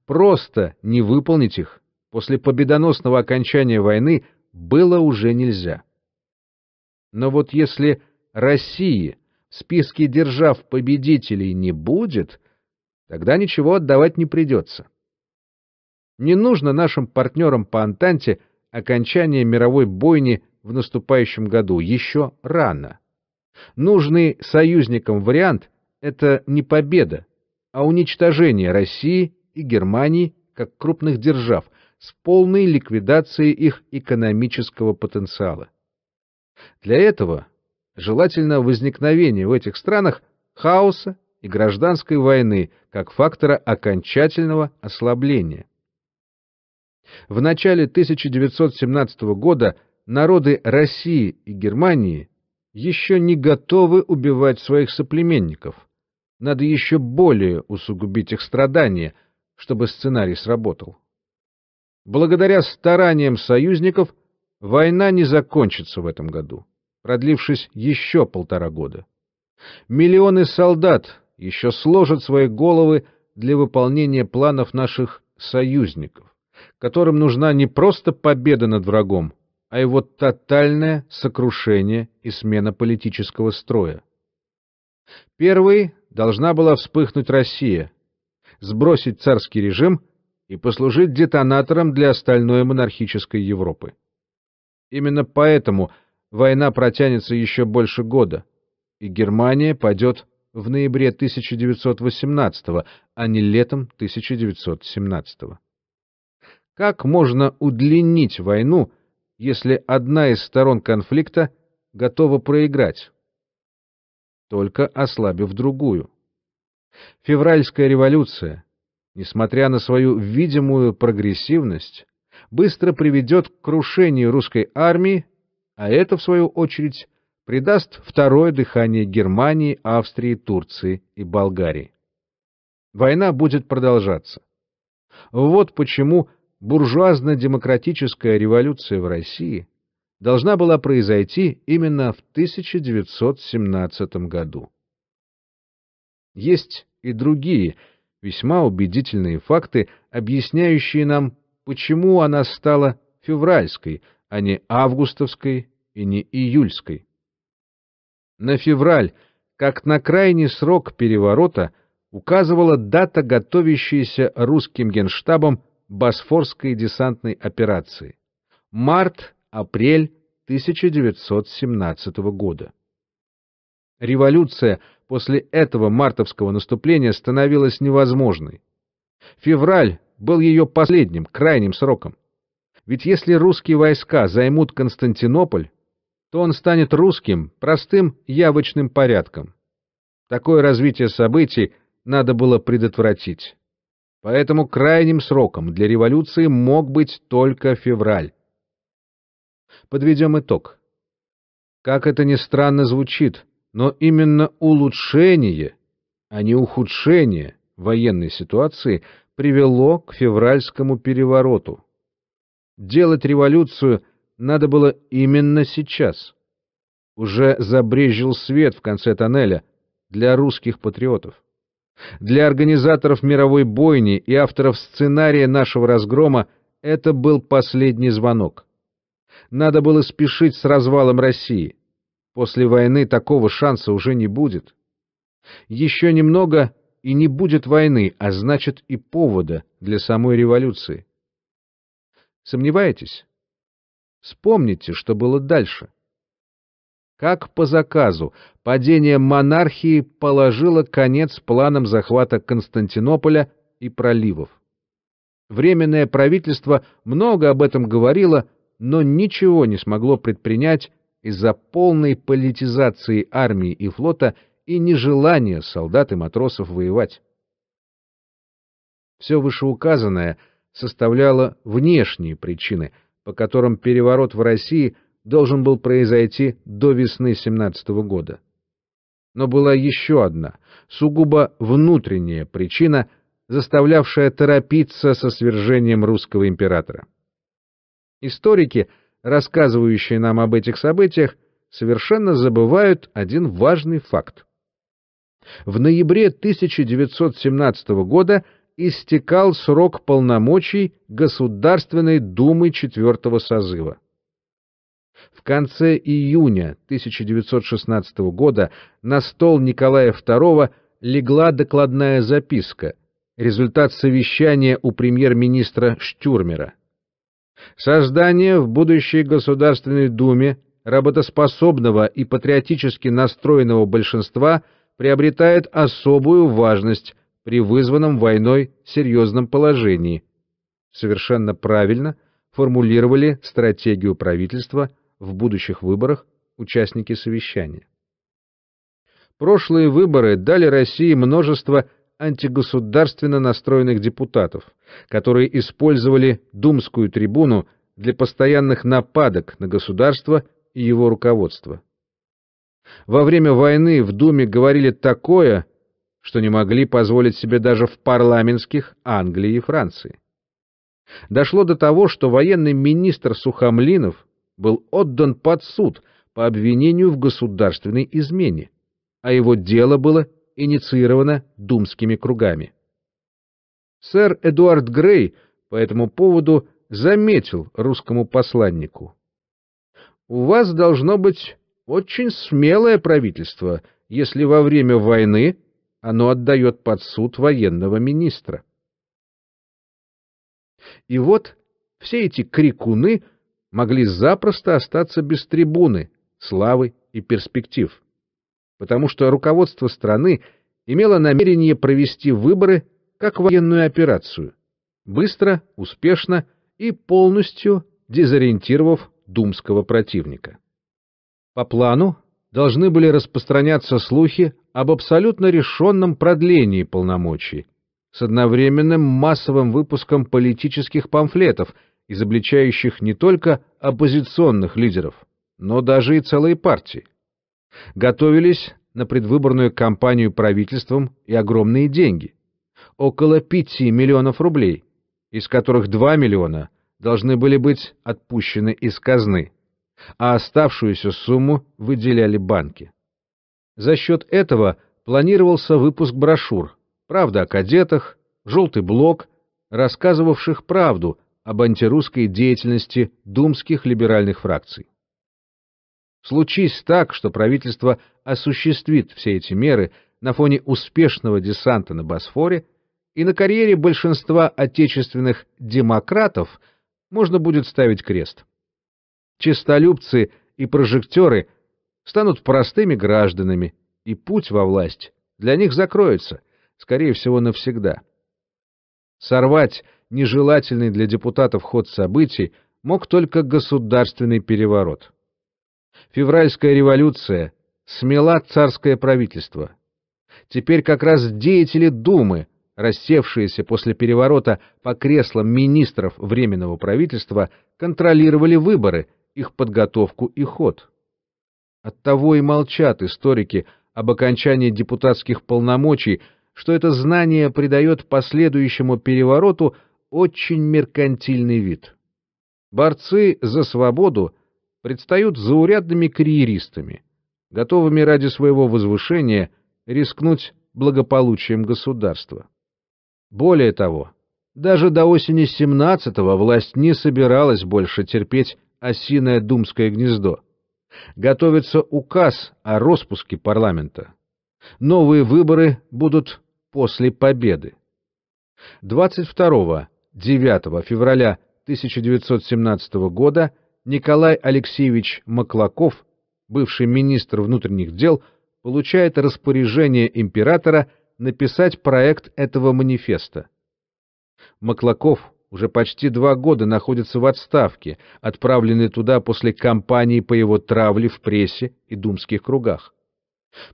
Speaker 1: Просто не выполнить их после победоносного окончания войны было уже нельзя. Но вот если России в списке держав победителей не будет, тогда ничего отдавать не придется. Не нужно нашим партнерам по Антанте окончание мировой бойни в наступающем году, еще рано. Нужный союзникам вариант – это не победа, а уничтожение России и Германии как крупных держав с полной ликвидацией их экономического потенциала. Для этого желательно возникновение в этих странах хаоса и гражданской войны как фактора окончательного ослабления. В начале 1917 года народы России и Германии еще не готовы убивать своих соплеменников. Надо еще более усугубить их страдания, чтобы сценарий сработал. Благодаря стараниям союзников война не закончится в этом году, продлившись еще полтора года. Миллионы солдат еще сложат свои головы для выполнения планов наших союзников которым нужна не просто победа над врагом, а его тотальное сокрушение и смена политического строя. Первой должна была вспыхнуть Россия, сбросить царский режим и послужить детонатором для остальной монархической Европы. Именно поэтому война протянется еще больше года, и Германия падет в ноябре 1918, а не летом 1917. -го. Как можно удлинить войну, если одна из сторон конфликта готова проиграть? Только ослабив другую. Февральская революция, несмотря на свою видимую прогрессивность, быстро приведет к крушению русской армии, а это, в свою очередь, придаст второе дыхание Германии, Австрии, Турции и Болгарии. Война будет продолжаться. Вот почему буржуазно-демократическая революция в России должна была произойти именно в 1917 году. Есть и другие весьма убедительные факты, объясняющие нам, почему она стала февральской, а не августовской и не июльской. На февраль, как на крайний срок переворота, указывала дата, готовящаяся русским генштабом Босфорской десантной операции. Март-апрель 1917 года. Революция после этого мартовского наступления становилась невозможной. Февраль был ее последним, крайним сроком. Ведь если русские войска займут Константинополь, то он станет русским, простым, явочным порядком. Такое развитие событий надо было предотвратить. Поэтому крайним сроком для революции мог быть только февраль. Подведем итог. Как это ни странно звучит, но именно улучшение, а не ухудшение военной ситуации привело к февральскому перевороту. Делать революцию надо было именно сейчас. Уже забрежил свет в конце тоннеля для русских патриотов. Для организаторов мировой бойни и авторов сценария нашего разгрома это был последний звонок. Надо было спешить с развалом России. После войны такого шанса уже не будет. Еще немного и не будет войны, а значит и повода для самой революции. Сомневаетесь? Вспомните, что было дальше. Как по заказу, падение монархии положило конец планам захвата Константинополя и проливов. Временное правительство много об этом говорило, но ничего не смогло предпринять из-за полной политизации армии и флота и нежелания солдат и матросов воевать. Все вышеуказанное составляло внешние причины, по которым переворот в России – должен был произойти до весны 17 года. Но была еще одна, сугубо внутренняя причина, заставлявшая торопиться со свержением русского императора. Историки, рассказывающие нам об этих событиях, совершенно забывают один важный факт. В ноябре 1917 года истекал срок полномочий Государственной Думы Четвертого созыва. В конце июня 1916 года на стол Николая II легла докладная записка, результат совещания у премьер-министра Штюрмера. Создание в будущей Государственной Думе работоспособного и патриотически настроенного большинства приобретает особую важность при вызванном войной серьезном положении. Совершенно правильно формулировали стратегию правительства – в будущих выборах участники совещания. Прошлые выборы дали России множество антигосударственно настроенных депутатов, которые использовали Думскую трибуну для постоянных нападок на государство и его руководство. Во время войны в Думе говорили такое, что не могли позволить себе даже в парламентских Англии и Франции. Дошло до того, что военный министр Сухомлинов был отдан под суд по обвинению в государственной измене, а его дело было инициировано думскими кругами. Сэр Эдуард Грей по этому поводу заметил русскому посланнику. «У вас должно быть очень смелое правительство, если во время войны оно отдает под суд военного министра». И вот все эти крикуны — могли запросто остаться без трибуны, славы и перспектив, потому что руководство страны имело намерение провести выборы как военную операцию, быстро, успешно и полностью дезориентировав думского противника. По плану должны были распространяться слухи об абсолютно решенном продлении полномочий с одновременным массовым выпуском политических памфлетов – изобличающих не только оппозиционных лидеров, но даже и целые партии. Готовились на предвыборную кампанию правительством и огромные деньги – около 5 миллионов рублей, из которых 2 миллиона должны были быть отпущены из казны, а оставшуюся сумму выделяли банки. За счет этого планировался выпуск брошюр «Правда о кадетах», «Желтый блок», рассказывавших правду об антирусской деятельности думских либеральных фракций. Случись так, что правительство осуществит все эти меры на фоне успешного десанта на Босфоре, и на карьере большинства отечественных демократов можно будет ставить крест. Чистолюбцы и прожектеры станут простыми гражданами, и путь во власть для них закроется, скорее всего, навсегда. Сорвать нежелательный для депутатов ход событий мог только государственный переворот. Февральская революция смела царское правительство. Теперь как раз деятели Думы, рассевшиеся после переворота по креслам министров Временного правительства, контролировали выборы, их подготовку и ход. Оттого и молчат историки об окончании депутатских полномочий, что это знание придает последующему перевороту очень меркантильный вид. Борцы за свободу предстают заурядными карьеристами, готовыми ради своего возвышения рискнуть благополучием государства. Более того, даже до осени 17-го власть не собиралась больше терпеть осиное думское гнездо. Готовится указ о распуске парламента. Новые выборы будут после победы. 22 9 февраля 1917 года Николай Алексеевич Маклаков, бывший министр внутренних дел, получает распоряжение императора написать проект этого манифеста. Маклаков уже почти два года находится в отставке, отправленный туда после кампании по его травле в прессе и думских кругах.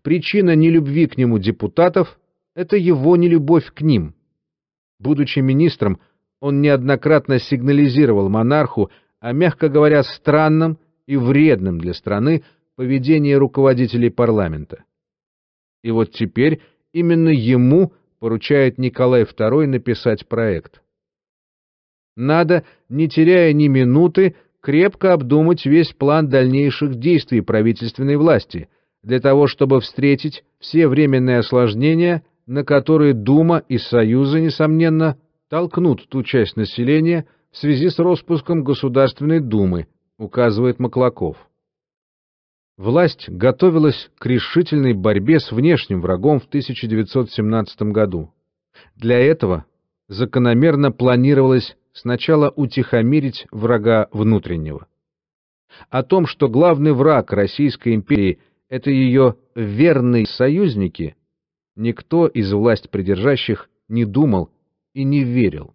Speaker 1: Причина нелюбви к нему депутатов – это его нелюбовь к ним. Будучи министром – он неоднократно сигнализировал монарху о, мягко говоря, странном и вредном для страны поведении руководителей парламента. И вот теперь именно ему поручает Николай II написать проект. Надо, не теряя ни минуты, крепко обдумать весь план дальнейших действий правительственной власти для того, чтобы встретить все временные осложнения, на которые Дума и Союзы, несомненно, толкнут ту часть населения в связи с распуском Государственной Думы, указывает Маклаков. Власть готовилась к решительной борьбе с внешним врагом в 1917 году. Для этого закономерно планировалось сначала утихомирить врага внутреннего. О том, что главный враг Российской империи – это ее верные союзники, никто из власть придержащих не думал и не верил.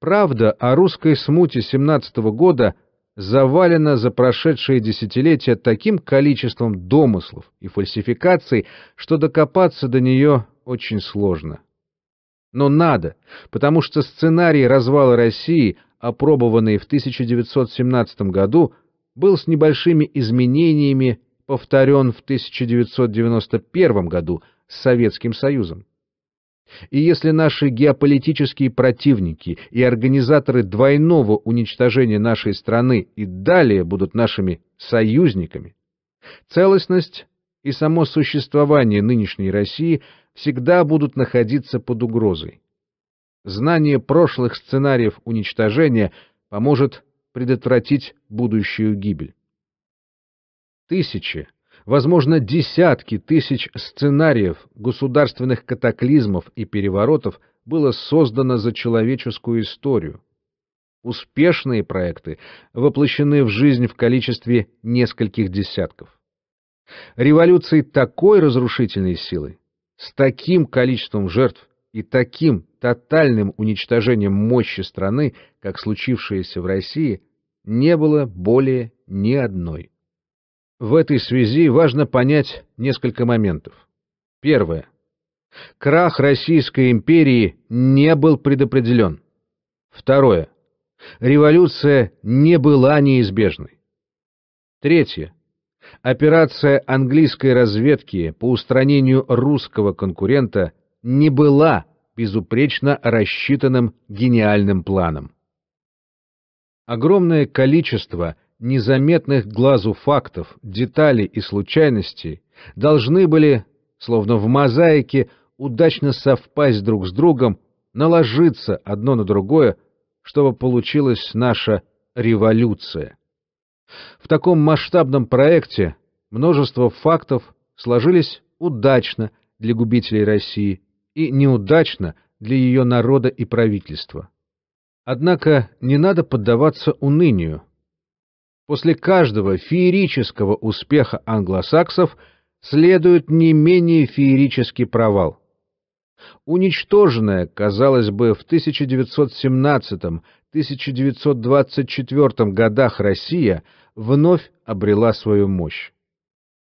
Speaker 1: Правда о русской смуте 17 -го года завалена за прошедшие десятилетия таким количеством домыслов и фальсификаций, что докопаться до нее очень сложно. Но надо, потому что сценарий развала России, опробованный в 1917 году, был с небольшими изменениями повторен в 1991 году с Советским Союзом. И если наши геополитические противники и организаторы двойного уничтожения нашей страны и далее будут нашими союзниками, целостность и само существование нынешней России всегда будут находиться под угрозой. Знание прошлых сценариев уничтожения поможет предотвратить будущую гибель. Тысячи, возможно, десятки тысяч сценариев государственных катаклизмов и переворотов было создано за человеческую историю. Успешные проекты воплощены в жизнь в количестве нескольких десятков. Революции такой разрушительной силы, с таким количеством жертв и таким тотальным уничтожением мощи страны, как случившееся в России, не было более ни одной. В этой связи важно понять несколько моментов. Первое. Крах Российской империи не был предопределен. Второе. Революция не была неизбежной. Третье. Операция английской разведки по устранению русского конкурента не была безупречно рассчитанным гениальным планом. Огромное количество – незаметных глазу фактов, деталей и случайностей должны были, словно в мозаике, удачно совпасть друг с другом, наложиться одно на другое, чтобы получилась наша революция. В таком масштабном проекте множество фактов сложились удачно для губителей России и неудачно для ее народа и правительства. Однако не надо поддаваться унынию, После каждого феерического успеха англосаксов следует не менее феерический провал. Уничтоженная, казалось бы, в 1917-1924 годах Россия вновь обрела свою мощь.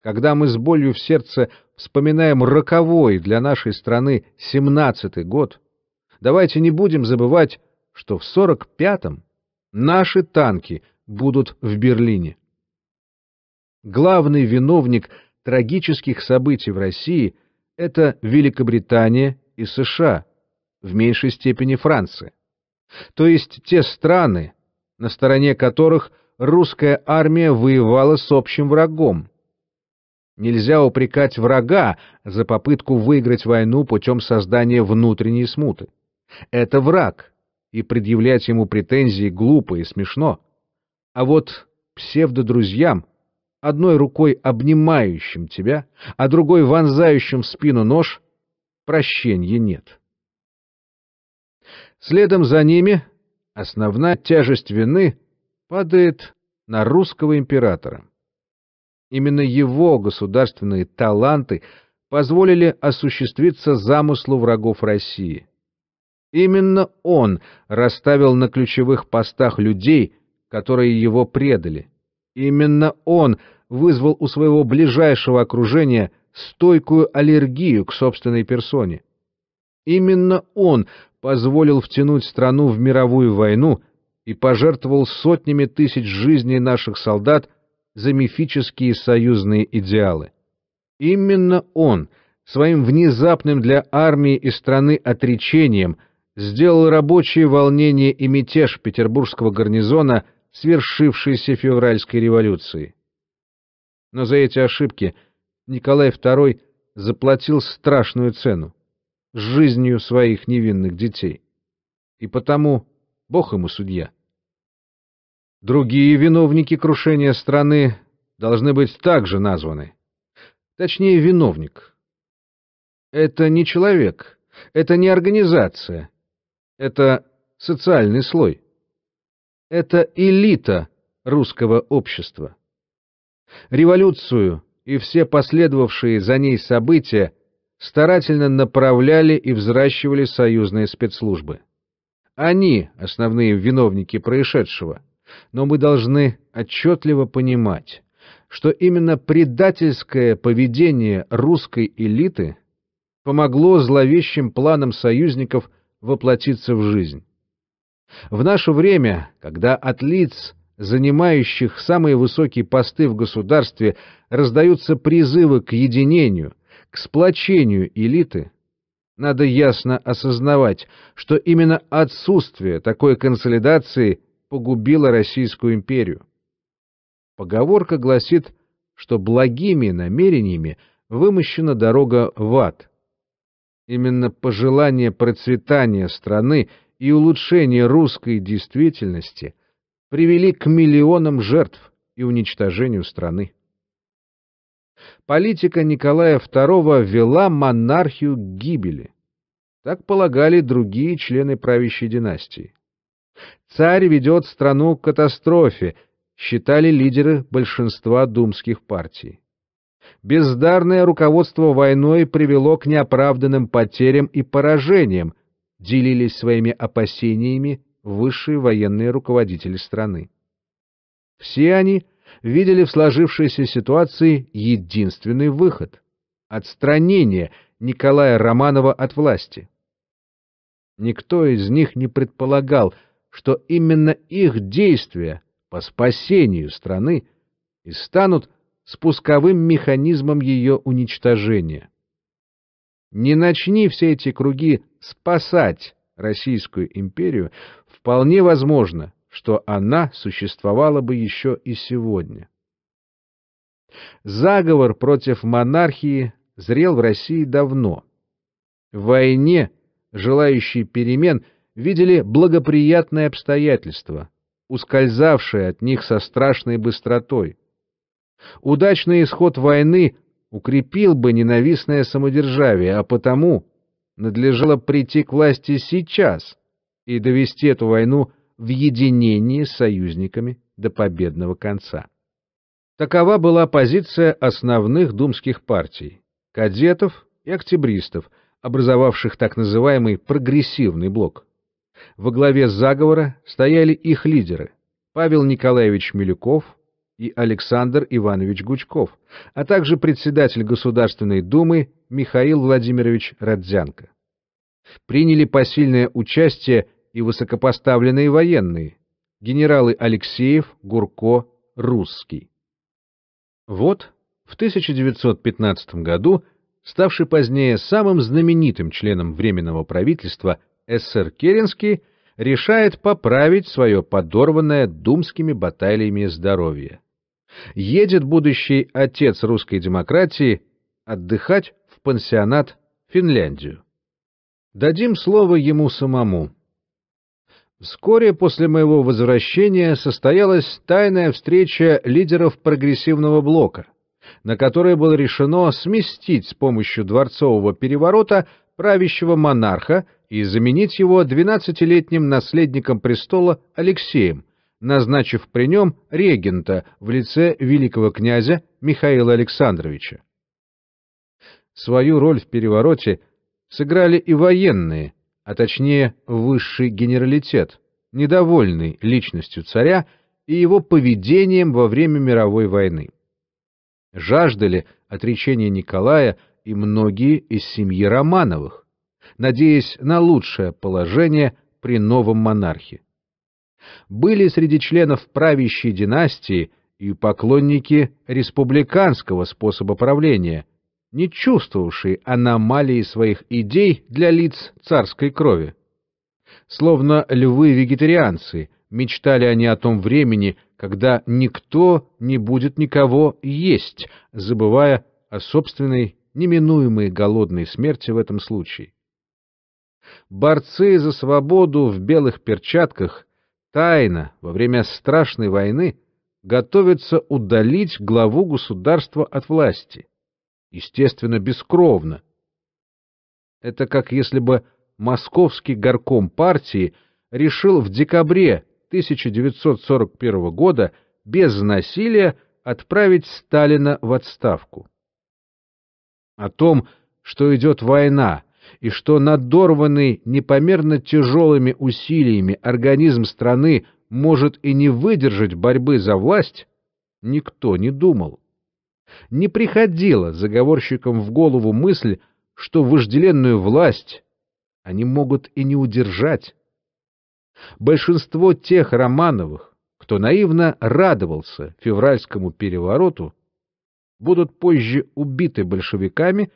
Speaker 1: Когда мы с болью в сердце вспоминаем роковой для нашей страны 17-й год, давайте не будем забывать, что в 45-м наши танки будут в Берлине. Главный виновник трагических событий в России – это Великобритания и США, в меньшей степени Франция. То есть те страны, на стороне которых русская армия воевала с общим врагом. Нельзя упрекать врага за попытку выиграть войну путем создания внутренней смуты. Это враг, и предъявлять ему претензии глупо и смешно. А вот псевдодрузьям, одной рукой обнимающим тебя, а другой вонзающим в спину нож, прощения нет. Следом за ними основная тяжесть вины падает на русского императора. Именно его государственные таланты позволили осуществиться замыслу врагов России. Именно он расставил на ключевых постах людей, которые его предали. Именно он вызвал у своего ближайшего окружения стойкую аллергию к собственной персоне. Именно он позволил втянуть страну в мировую войну и пожертвовал сотнями тысяч жизней наших солдат за мифические союзные идеалы. Именно он своим внезапным для армии и страны отречением сделал рабочие волнения и мятеж петербургского гарнизона – свершившейся февральской революции. Но за эти ошибки Николай II заплатил страшную цену — жизнью своих невинных детей. И потому Бог ему судья. Другие виновники крушения страны должны быть также названы. Точнее, виновник. Это не человек, это не организация, это социальный слой это элита русского общества. Революцию и все последовавшие за ней события старательно направляли и взращивали союзные спецслужбы. Они — основные виновники происшедшего, но мы должны отчетливо понимать, что именно предательское поведение русской элиты помогло зловещим планам союзников воплотиться в жизнь. В наше время, когда от лиц, занимающих самые высокие посты в государстве, раздаются призывы к единению, к сплочению элиты, надо ясно осознавать, что именно отсутствие такой консолидации погубило Российскую империю. Поговорка гласит, что благими намерениями вымощена дорога в ад. Именно пожелание процветания страны – и улучшение русской действительности привели к миллионам жертв и уничтожению страны. Политика Николая II вела монархию к гибели. Так полагали другие члены правящей династии. Царь ведет страну к катастрофе, считали лидеры большинства думских партий. Бездарное руководство войной привело к неоправданным потерям и поражениям, делились своими опасениями высшие военные руководители страны. Все они видели в сложившейся ситуации единственный выход — отстранение Николая Романова от власти. Никто из них не предполагал, что именно их действия по спасению страны и станут спусковым механизмом ее уничтожения. Не начни все эти круги спасать Российскую империю, вполне возможно, что она существовала бы еще и сегодня. Заговор против монархии зрел в России давно. В войне желающие перемен видели благоприятные обстоятельства, ускользавшие от них со страшной быстротой. Удачный исход войны укрепил бы ненавистное самодержавие, а потому надлежало прийти к власти сейчас и довести эту войну в единении с союзниками до победного конца. Такова была позиция основных думских партий – кадетов и октябристов, образовавших так называемый прогрессивный блок. Во главе заговора стояли их лидеры – Павел Николаевич Милюков – и Александр Иванович Гучков, а также председатель Государственной Думы Михаил Владимирович Родзянко. Приняли посильное участие и высокопоставленные военные, генералы Алексеев, Гурко, Русский. Вот в 1915 году, ставший позднее самым знаменитым членом Временного правительства С.Р. Керенский, решает поправить свое подорванное думскими баталиями здоровье едет будущий отец русской демократии отдыхать в пансионат Финляндию. Дадим слово ему самому. Вскоре после моего возвращения состоялась тайная встреча лидеров прогрессивного блока, на которой было решено сместить с помощью дворцового переворота правящего монарха и заменить его 12-летним наследником престола Алексеем, назначив при нем регента в лице великого князя Михаила Александровича. Свою роль в перевороте сыграли и военные, а точнее высший генералитет, недовольный личностью царя и его поведением во время мировой войны. Жаждали отречения Николая и многие из семьи Романовых, надеясь на лучшее положение при новом монархе. Были среди членов правящей династии и поклонники республиканского способа правления, не чувствовавшие аномалии своих идей для лиц царской крови. Словно львы-вегетарианцы, мечтали они о том времени, когда никто не будет никого есть, забывая о собственной неминуемой голодной смерти в этом случае. Борцы за свободу в белых перчатках тайно во время страшной войны готовится удалить главу государства от власти. Естественно, бескровно. Это как если бы московский горком партии решил в декабре 1941 года без насилия отправить Сталина в отставку. О том, что идет война, и что надорванный непомерно тяжелыми усилиями организм страны может и не выдержать борьбы за власть, никто не думал. Не приходила заговорщикам в голову мысль, что вожделенную власть они могут и не удержать. Большинство тех Романовых, кто наивно радовался февральскому перевороту, будут позже убиты большевиками,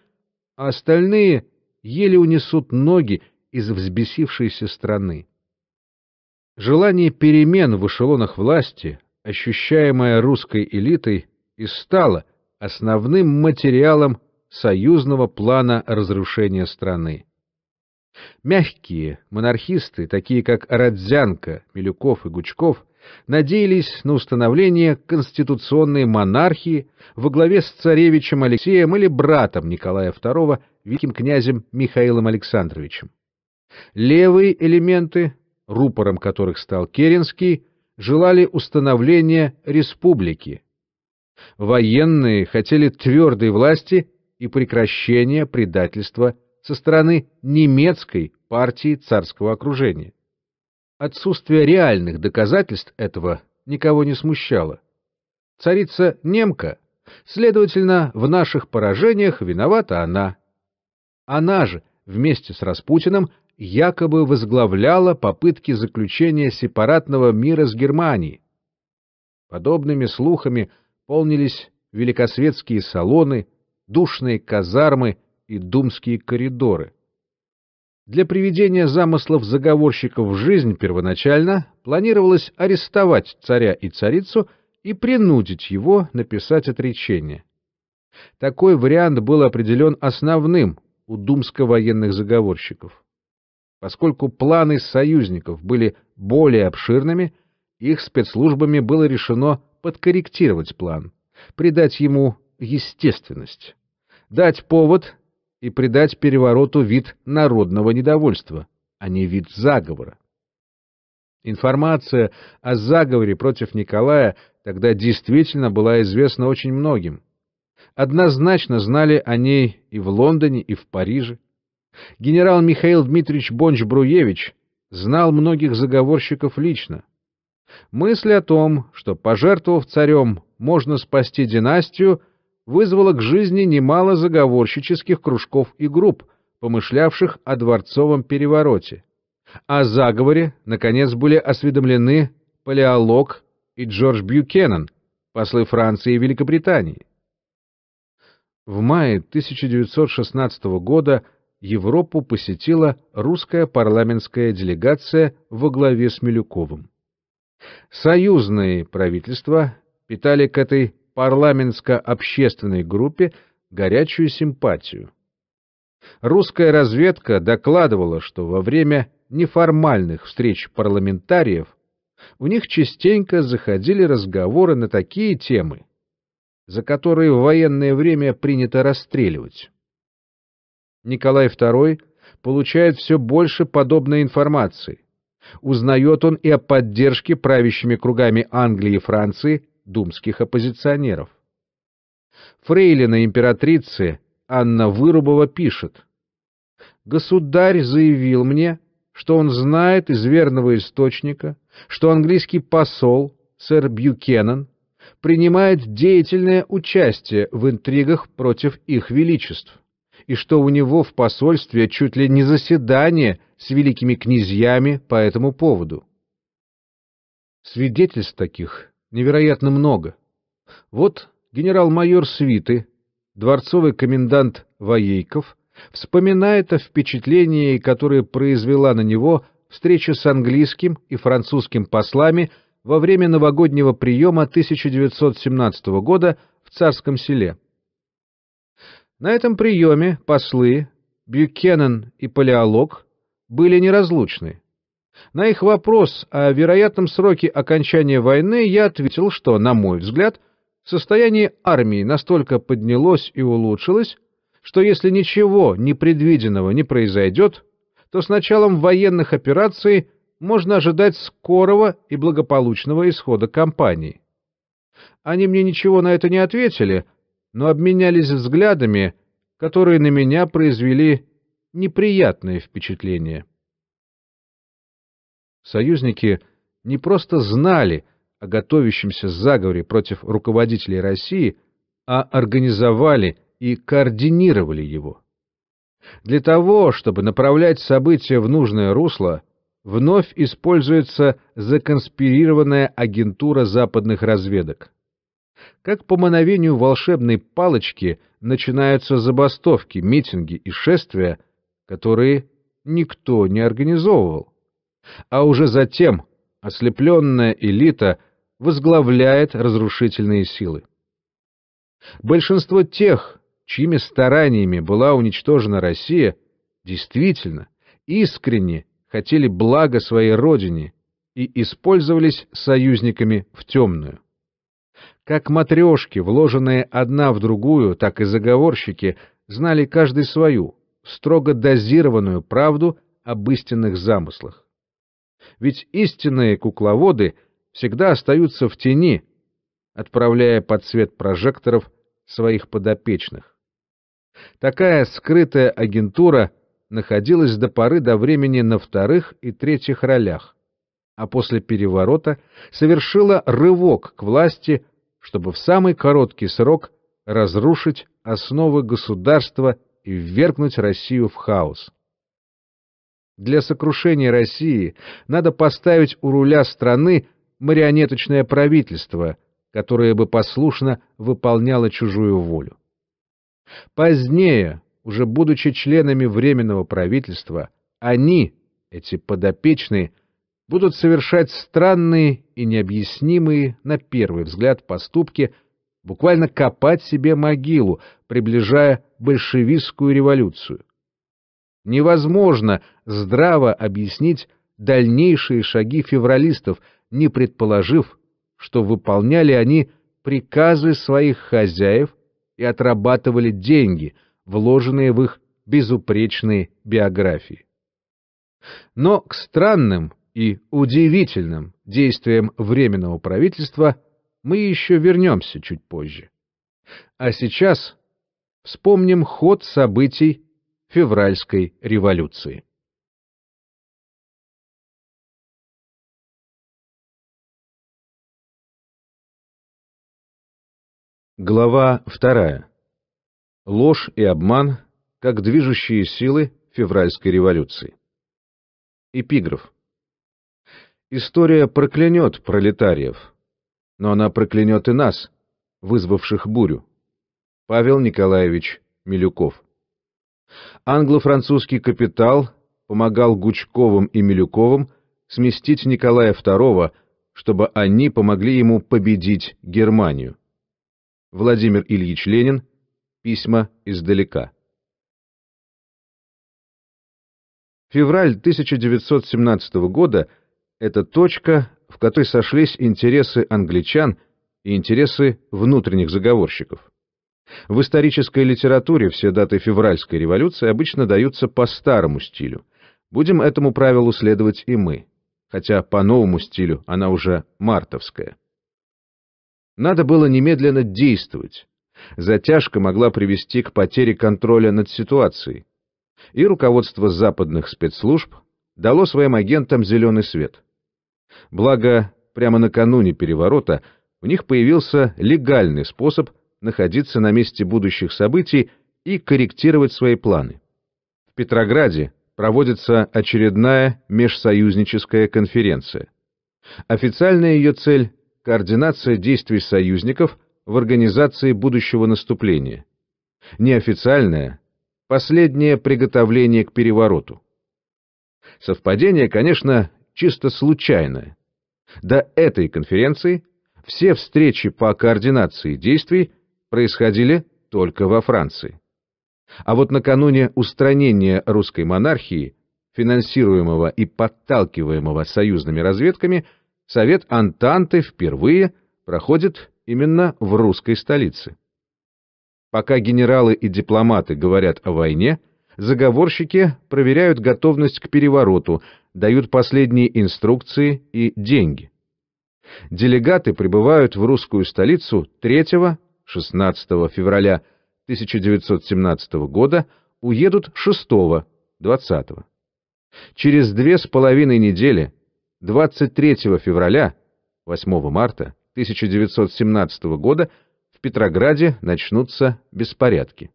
Speaker 1: а остальные еле унесут ноги из взбесившейся страны. Желание перемен в эшелонах власти, ощущаемое русской элитой, и стало основным материалом союзного плана разрушения страны. Мягкие монархисты, такие как Родзянко, Милюков и Гучков, надеялись на установление конституционной монархии во главе с царевичем Алексеем или братом Николая II, великим князем Михаилом Александровичем. Левые элементы, рупором которых стал Керенский, желали установления республики. Военные хотели твердой власти и прекращения предательства со стороны немецкой партии царского окружения. Отсутствие реальных доказательств этого никого не смущало. Царица немка, следовательно, в наших поражениях виновата она. Она же вместе с Распутиным якобы возглавляла попытки заключения сепаратного мира с Германией. Подобными слухами полнились великосветские салоны, душные казармы и думские коридоры. Для приведения замыслов заговорщиков в жизнь первоначально планировалось арестовать царя и царицу и принудить его написать отречение. Такой вариант был определен основным у думско-военных заговорщиков. Поскольку планы союзников были более обширными, их спецслужбами было решено подкорректировать план, придать ему естественность, дать повод и придать перевороту вид народного недовольства, а не вид заговора. Информация о заговоре против Николая тогда действительно была известна очень многим. Однозначно знали о ней и в Лондоне, и в Париже. Генерал Михаил Дмитриевич Бонч-Бруевич знал многих заговорщиков лично. Мысль о том, что, пожертвовав царем, можно спасти династию – вызвало к жизни немало заговорщических кружков и групп, помышлявших о дворцовом перевороте. О заговоре, наконец, были осведомлены Палеолог и Джордж Бьюкеннон, послы Франции и Великобритании. В мае 1916 года Европу посетила русская парламентская делегация во главе с Милюковым. Союзные правительства питали к этой парламентско-общественной группе горячую симпатию. Русская разведка докладывала, что во время неформальных встреч парламентариев у них частенько заходили разговоры на такие темы, за которые в военное время принято расстреливать. Николай II получает все больше подобной информации. Узнает он и о поддержке правящими кругами Англии и Франции думских оппозиционеров. Фрейлина императрицы Анна Вырубова пишет. «Государь заявил мне, что он знает из верного источника, что английский посол, сэр Бьюкеннон, принимает деятельное участие в интригах против их величеств, и что у него в посольстве чуть ли не заседание с великими князьями по этому поводу. Свидетельств таких невероятно много. Вот генерал-майор Свиты, дворцовый комендант Воейков, вспоминает о впечатлении, которое произвела на него встреча с английским и французским послами во время новогоднего приема 1917 года в Царском селе. На этом приеме послы Бюкенен и Палеолог были неразлучны. На их вопрос о вероятном сроке окончания войны я ответил, что, на мой взгляд, состояние армии настолько поднялось и улучшилось, что если ничего непредвиденного не произойдет, то с началом военных операций можно ожидать скорого и благополучного исхода кампании. Они мне ничего на это не ответили, но обменялись взглядами, которые на меня произвели неприятное впечатление. Союзники не просто знали о готовящемся заговоре против руководителей России, а организовали и координировали его. Для того, чтобы направлять события в нужное русло, вновь используется законспирированная агентура западных разведок. Как по мановению волшебной палочки начинаются забастовки, митинги и шествия, которые никто не организовывал а уже затем ослепленная элита возглавляет разрушительные силы. Большинство тех, чьими стараниями была уничтожена Россия, действительно, искренне хотели блага своей родине и использовались союзниками в темную. Как матрешки, вложенные одна в другую, так и заговорщики, знали каждый свою, строго дозированную правду об истинных замыслах. Ведь истинные кукловоды всегда остаются в тени, отправляя под свет прожекторов своих подопечных. Такая скрытая агентура находилась до поры до времени на вторых и третьих ролях, а после переворота совершила рывок к власти, чтобы в самый короткий срок разрушить основы государства и ввергнуть Россию в хаос. Для сокрушения России надо поставить у руля страны марионеточное правительство, которое бы послушно выполняло чужую волю. Позднее, уже будучи членами Временного правительства, они, эти подопечные, будут совершать странные и необъяснимые, на первый взгляд, поступки, буквально копать себе могилу, приближая большевистскую революцию. Невозможно здраво объяснить дальнейшие шаги февралистов, не предположив, что выполняли они приказы своих хозяев и отрабатывали деньги, вложенные в их безупречные биографии. Но к странным и удивительным действиям Временного правительства мы еще вернемся чуть позже. А сейчас вспомним ход событий февральской революции. Глава 2. Ложь и обман как движущие силы февральской революции. Эпиграф. История проклянет пролетариев, но она проклянет и нас, вызвавших бурю. Павел Николаевич Милюков. Англо-французский капитал помогал Гучковым и Милюковым сместить Николая II, чтобы они помогли ему победить Германию. Владимир Ильич Ленин. Письма издалека. Февраль 1917 года — это точка, в которой сошлись интересы англичан и интересы внутренних заговорщиков. В исторической литературе все даты февральской революции обычно даются по старому стилю. Будем этому правилу следовать и мы, хотя по новому стилю она уже мартовская. Надо было немедленно действовать. Затяжка могла привести к потере контроля над ситуацией. И руководство западных спецслужб дало своим агентам зеленый свет. Благо, прямо накануне переворота у них появился легальный способ находиться на месте будущих событий и корректировать свои планы. В Петрограде проводится очередная межсоюзническая конференция. Официальная ее цель – координация действий союзников в организации будущего наступления. Неофициальная – последнее приготовление к перевороту. Совпадение, конечно, чисто случайное. До этой конференции все встречи по координации действий – происходили только во Франции. А вот накануне устранения русской монархии, финансируемого и подталкиваемого союзными разведками, Совет Антанты впервые проходит именно в русской столице. Пока генералы и дипломаты говорят о войне, заговорщики проверяют готовность к перевороту, дают последние инструкции и деньги. Делегаты прибывают в русскую столицу 3 16 февраля 1917 года, уедут 6 20 Через две с половиной недели, 23 февраля, 8 марта 1917 года, в Петрограде начнутся беспорядки.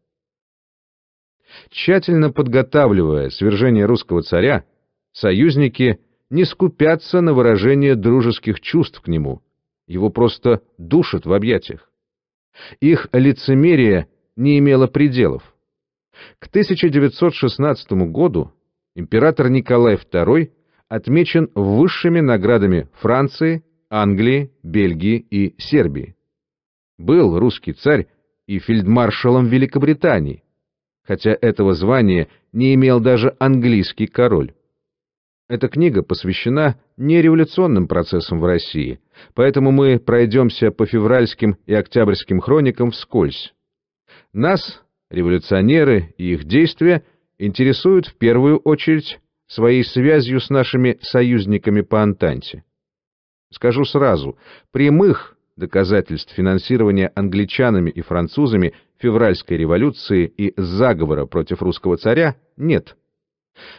Speaker 1: Тщательно подготавливая свержение русского царя, союзники не скупятся на выражение дружеских чувств к нему, его просто душат в объятиях. Их лицемерие не имело пределов. К 1916 году император Николай II отмечен высшими наградами Франции, Англии, Бельгии и Сербии. Был русский царь и фельдмаршалом Великобритании, хотя этого звания не имел даже английский король. Эта книга посвящена не революционным процессом в России, поэтому мы пройдемся по февральским и октябрьским хроникам вскользь. Нас, революционеры и их действия, интересуют в первую очередь своей связью с нашими союзниками по Антанте. Скажу сразу, прямых доказательств финансирования англичанами и французами февральской революции и заговора против русского царя нет.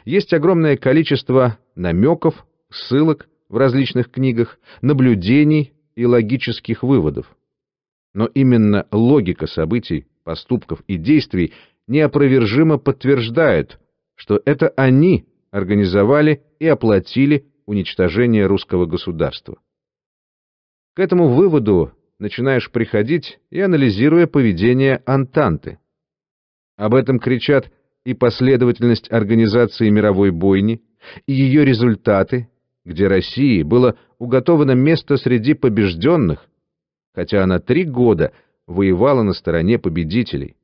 Speaker 1: Есть огромное количество намеков ссылок в различных книгах, наблюдений и логических выводов. Но именно логика событий, поступков и действий неопровержимо подтверждает, что это они организовали и оплатили уничтожение русского государства. К этому выводу начинаешь приходить и анализируя поведение Антанты. Об этом кричат и последовательность организации мировой бойни, и ее результаты, где России было уготовано место среди побежденных, хотя она три года воевала на стороне победителей.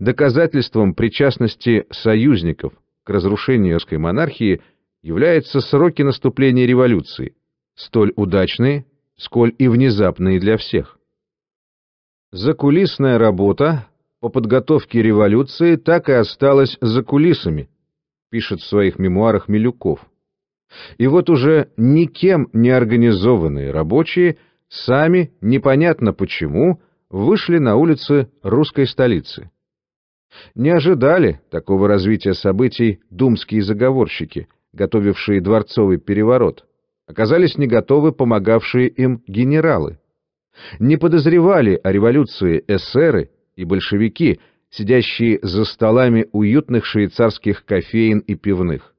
Speaker 1: Доказательством причастности союзников к разрушению русской монархии являются сроки наступления революции, столь удачные, сколь и внезапные для всех. Закулисная работа по подготовке революции так и осталась за кулисами, пишет в своих мемуарах Милюков. И вот уже никем не организованные рабочие сами, непонятно почему, вышли на улицы русской столицы. Не ожидали такого развития событий думские заговорщики, готовившие дворцовый переворот. Оказались не готовы помогавшие им генералы. Не подозревали о революции эсеры и большевики, сидящие за столами уютных швейцарских кофеин и пивных.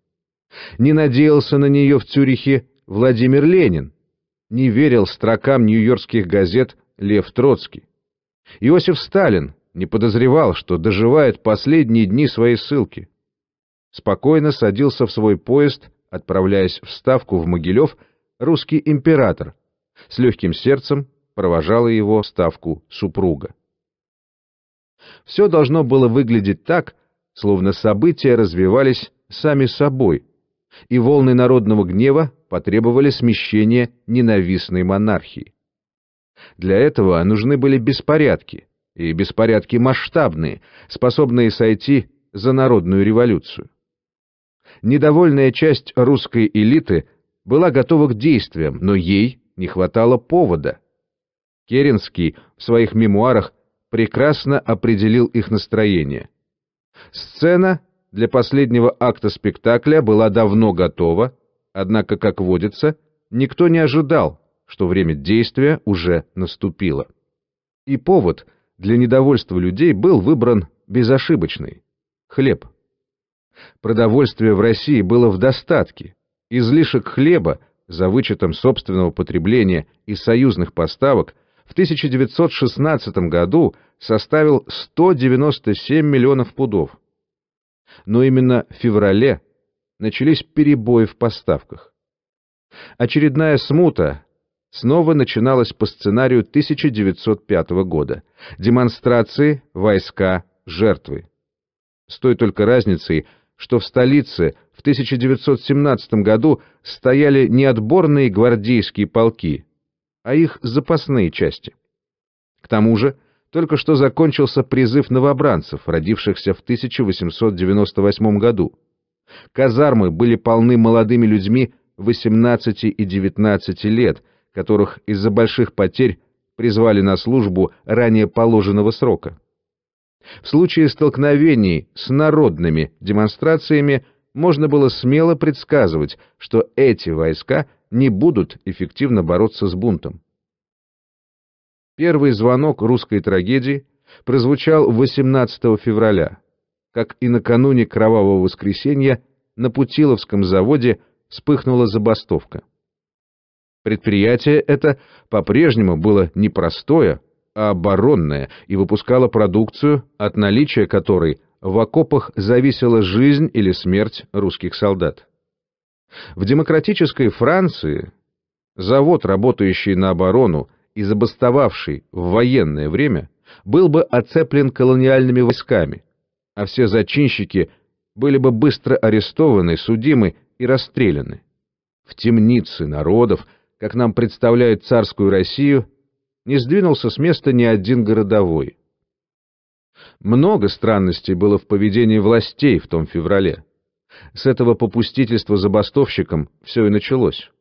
Speaker 1: Не надеялся на нее в Цюрихе Владимир Ленин. Не верил строкам нью-йоркских газет Лев Троцкий. Иосиф Сталин не подозревал, что доживает последние дни своей ссылки. Спокойно садился в свой поезд, отправляясь в Ставку в Могилев, русский император. С легким сердцем провожала его Ставку супруга. Все должно было выглядеть так, словно события развивались сами собой, и волны народного гнева потребовали смещения ненавистной монархии. Для этого нужны были беспорядки, и беспорядки масштабные, способные сойти за народную революцию. Недовольная часть русской элиты была готова к действиям, но ей не хватало повода. Керенский в своих мемуарах прекрасно определил их настроение. Сцена для последнего акта спектакля была давно готова, однако, как водится, никто не ожидал, что время действия уже наступило. И повод для недовольства людей был выбран безошибочный — хлеб. Продовольствие в России было в достатке. Излишек хлеба, за вычетом собственного потребления и союзных поставок, в 1916 году составил 197 миллионов пудов — но именно в феврале начались перебои в поставках. Очередная смута снова начиналась по сценарию 1905 года. Демонстрации, войска, жертвы. С той только разницей, что в столице в 1917 году стояли не отборные гвардейские полки, а их запасные части. К тому же, только что закончился призыв новобранцев, родившихся в 1898 году. Казармы были полны молодыми людьми 18 и 19 лет, которых из-за больших потерь призвали на службу ранее положенного срока. В случае столкновений с народными демонстрациями можно было смело предсказывать, что эти войска не будут эффективно бороться с бунтом. Первый звонок русской трагедии прозвучал 18 февраля, как и накануне Кровавого воскресенья на Путиловском заводе вспыхнула забастовка. Предприятие это по-прежнему было непростое, а оборонное и выпускало продукцию, от наличия которой в окопах зависела жизнь или смерть русских солдат. В демократической Франции завод, работающий на оборону и забастовавший в военное время, был бы оцеплен колониальными войсками, а все зачинщики были бы быстро арестованы, судимы и расстреляны. В темнице народов, как нам представляют царскую Россию, не сдвинулся с места ни один городовой. Много странностей было в поведении властей в том феврале. С этого попустительства забастовщикам все и началось.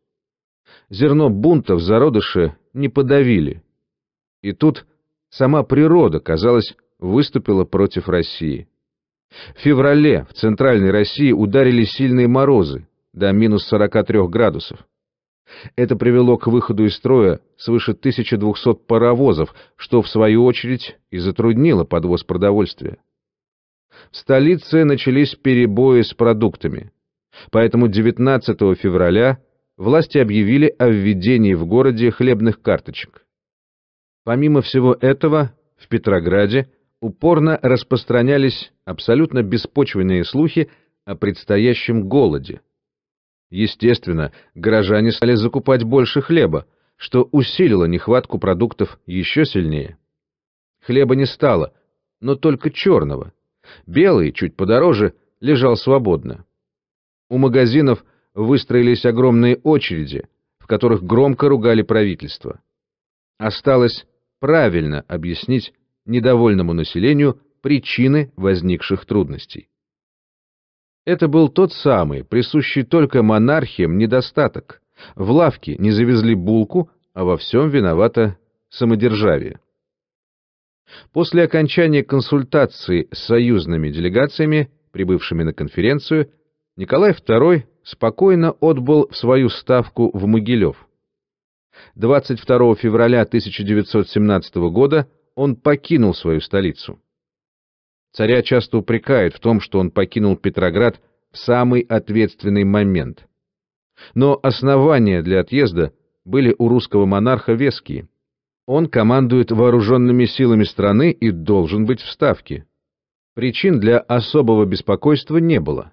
Speaker 1: Зерно бунта в зародыше не подавили. И тут сама природа, казалось, выступила против России. В феврале в Центральной России ударили сильные морозы до минус 43 градусов. Это привело к выходу из строя свыше 1200 паровозов, что, в свою очередь, и затруднило подвоз продовольствия. В столице начались перебои с продуктами, поэтому 19 февраля власти объявили о введении в городе хлебных карточек. Помимо всего этого, в Петрограде упорно распространялись абсолютно беспочвенные слухи о предстоящем голоде. Естественно, горожане стали закупать больше хлеба, что усилило нехватку продуктов еще сильнее. Хлеба не стало, но только черного. Белый, чуть подороже, лежал свободно. У магазинов – выстроились огромные очереди, в которых громко ругали правительство. Осталось правильно объяснить недовольному населению причины возникших трудностей. Это был тот самый, присущий только монархиям, недостаток. В лавке не завезли булку, а во всем виновата самодержавие. После окончания консультации с союзными делегациями, прибывшими на конференцию, Николай II спокойно отбыл в свою ставку в Могилев. 22 февраля 1917 года он покинул свою столицу. Царя часто упрекают в том, что он покинул Петроград в самый ответственный момент. Но основания для отъезда были у русского монарха веские. Он командует вооруженными силами страны и должен быть в Ставке. Причин для особого беспокойства не было.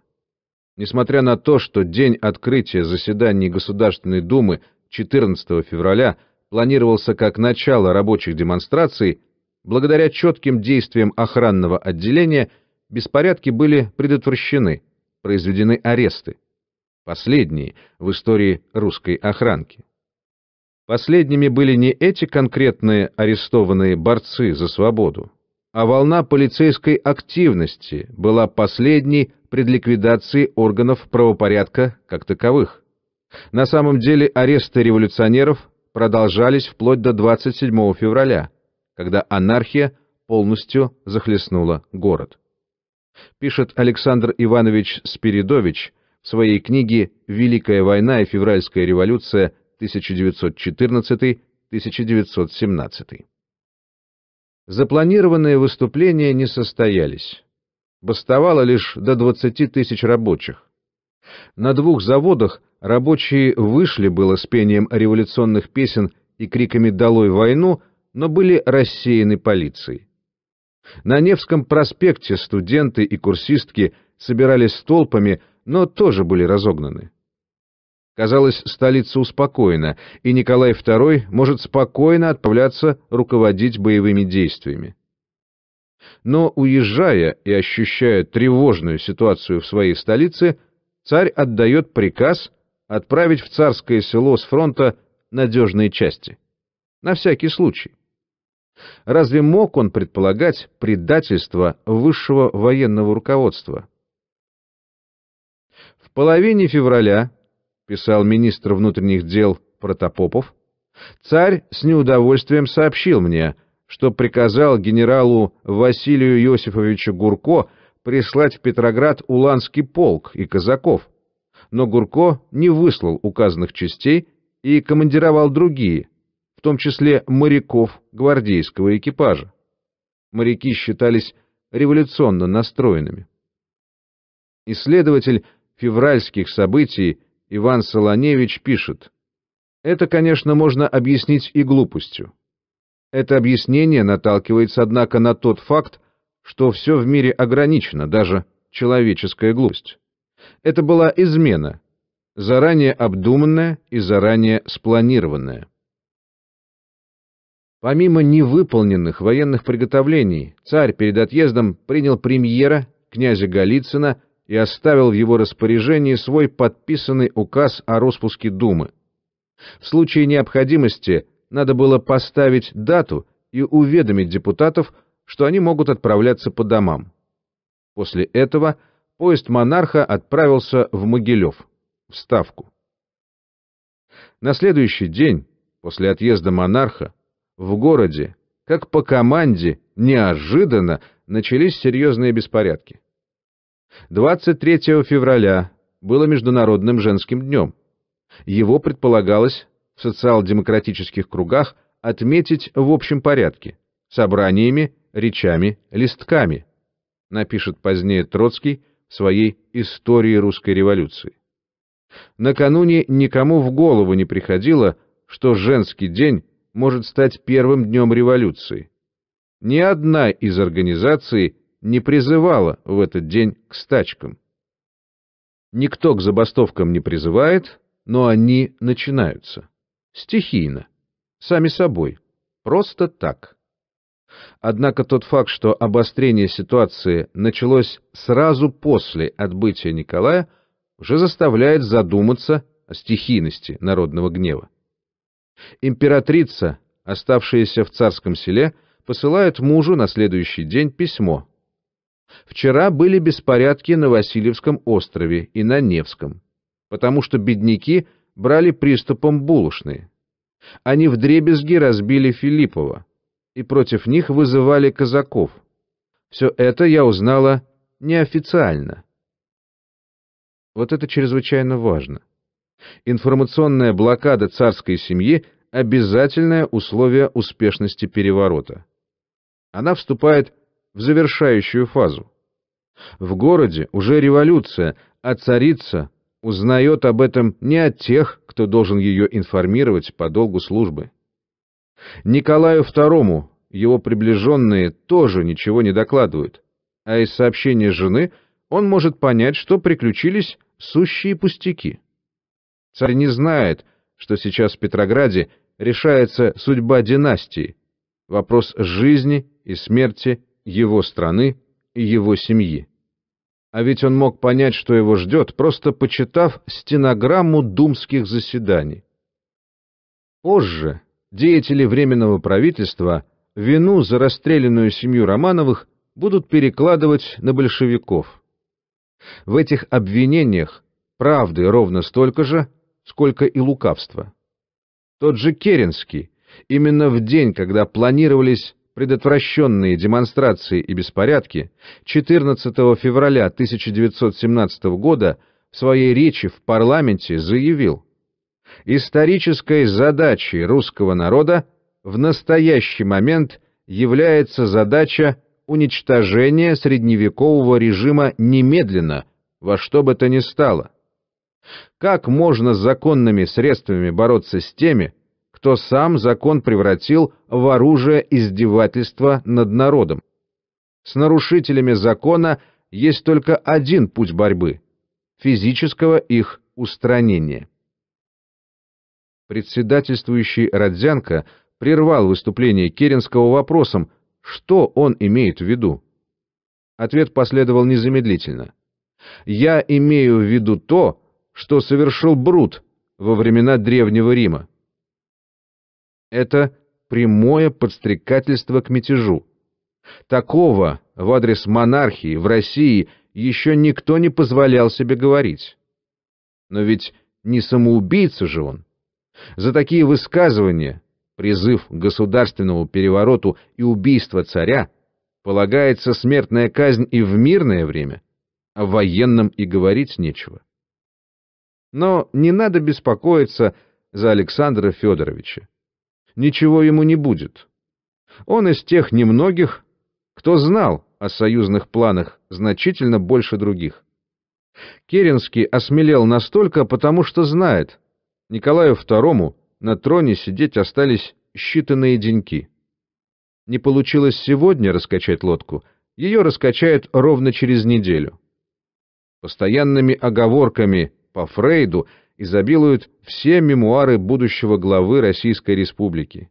Speaker 1: Несмотря на то, что день открытия заседаний Государственной Думы 14 февраля планировался как начало рабочих демонстраций, благодаря четким действиям охранного отделения беспорядки были предотвращены, произведены аресты. Последние в истории русской охранки. Последними были не эти конкретные арестованные борцы за свободу, а волна полицейской активности была последней пред ликвидацией органов правопорядка как таковых. На самом деле аресты революционеров продолжались вплоть до 27 февраля, когда анархия полностью захлестнула город. Пишет Александр Иванович Спиридович в своей книге «Великая война и февральская революция 1914-1917». Запланированные выступления не состоялись. Бастовало лишь до 20 тысяч рабочих. На двух заводах рабочие вышли было с пением революционных песен и криками «Долой войну!», но были рассеяны полицией. На Невском проспекте студенты и курсистки собирались толпами, но тоже были разогнаны. Казалось, столица успокоена, и Николай II может спокойно отправляться руководить боевыми действиями. Но уезжая и ощущая тревожную ситуацию в своей столице, царь отдает приказ отправить в царское село с фронта надежные части. На всякий случай. Разве мог он предполагать предательство высшего военного руководства? В половине февраля писал министр внутренних дел Протопопов, царь с неудовольствием сообщил мне, что приказал генералу Василию Иосифовичу Гурко прислать в Петроград Уланский полк и казаков, но Гурко не выслал указанных частей и командировал другие, в том числе моряков гвардейского экипажа. Моряки считались революционно настроенными. Исследователь февральских событий Иван Солоневич пишет, «Это, конечно, можно объяснить и глупостью. Это объяснение наталкивается, однако, на тот факт, что все в мире ограничено, даже человеческая глупость. Это была измена, заранее обдуманная и заранее спланированная. Помимо невыполненных военных приготовлений, царь перед отъездом принял премьера, князя Голицына, и оставил в его распоряжении свой подписанный указ о распуске Думы. В случае необходимости надо было поставить дату и уведомить депутатов, что они могут отправляться по домам. После этого поезд монарха отправился в Могилев, в Ставку. На следующий день, после отъезда монарха, в городе, как по команде, неожиданно начались серьезные беспорядки. 23 февраля было Международным женским днем. Его предполагалось в социал-демократических кругах отметить в общем порядке – собраниями, речами, листками, напишет позднее Троцкий в своей «Истории русской революции». Накануне никому в голову не приходило, что женский день может стать первым днем революции. Ни одна из организаций не призывала в этот день к стачкам. Никто к забастовкам не призывает, но они начинаются. Стихийно, сами собой, просто так. Однако тот факт, что обострение ситуации началось сразу после отбытия Николая, уже заставляет задуматься о стихийности народного гнева. Императрица, оставшаяся в царском селе, посылает мужу на следующий день письмо, Вчера были беспорядки на Васильевском острове и на Невском, потому что бедняки брали приступом булочные. Они вдребезги разбили Филиппова и против них вызывали казаков. Все это я узнала неофициально. Вот это чрезвычайно важно. Информационная блокада царской семьи – обязательное условие успешности переворота. Она вступает в в завершающую фазу. В городе уже революция, а царица узнает об этом не от тех, кто должен ее информировать по долгу службы. Николаю II его приближенные тоже ничего не докладывают, а из сообщения жены он может понять, что приключились сущие пустяки. Царь не знает, что сейчас в Петрограде решается судьба династии, вопрос жизни и смерти его страны и его семьи. А ведь он мог понять, что его ждет, просто почитав стенограмму думских заседаний. Позже деятели Временного правительства вину за расстрелянную семью Романовых будут перекладывать на большевиков. В этих обвинениях правды ровно столько же, сколько и лукавства. Тот же Керенский именно в день, когда планировались предотвращенные демонстрации и беспорядки, 14 февраля 1917 года в своей речи в парламенте заявил «Исторической задачей русского народа в настоящий момент является задача уничтожения средневекового режима немедленно, во что бы то ни стало». Как можно законными средствами бороться с теми, что сам закон превратил в оружие издевательства над народом. С нарушителями закона есть только один путь борьбы – физического их устранения. Председательствующий Родзянко прервал выступление Керенского вопросом, что он имеет в виду. Ответ последовал незамедлительно. «Я имею в виду то, что совершил Брут во времена Древнего Рима. Это прямое подстрекательство к мятежу. Такого в адрес монархии в России еще никто не позволял себе говорить. Но ведь не самоубийца же он. За такие высказывания, призыв к государственному перевороту и убийство царя, полагается смертная казнь и в мирное время, о а военном и говорить нечего. Но не надо беспокоиться за Александра Федоровича ничего ему не будет. Он из тех немногих, кто знал о союзных планах значительно больше других. Керенский осмелел настолько, потому что знает, Николаю II на троне сидеть остались считанные деньки. Не получилось сегодня раскачать лодку, ее раскачают ровно через неделю. Постоянными оговорками по Фрейду – изобилуют все мемуары будущего главы Российской Республики.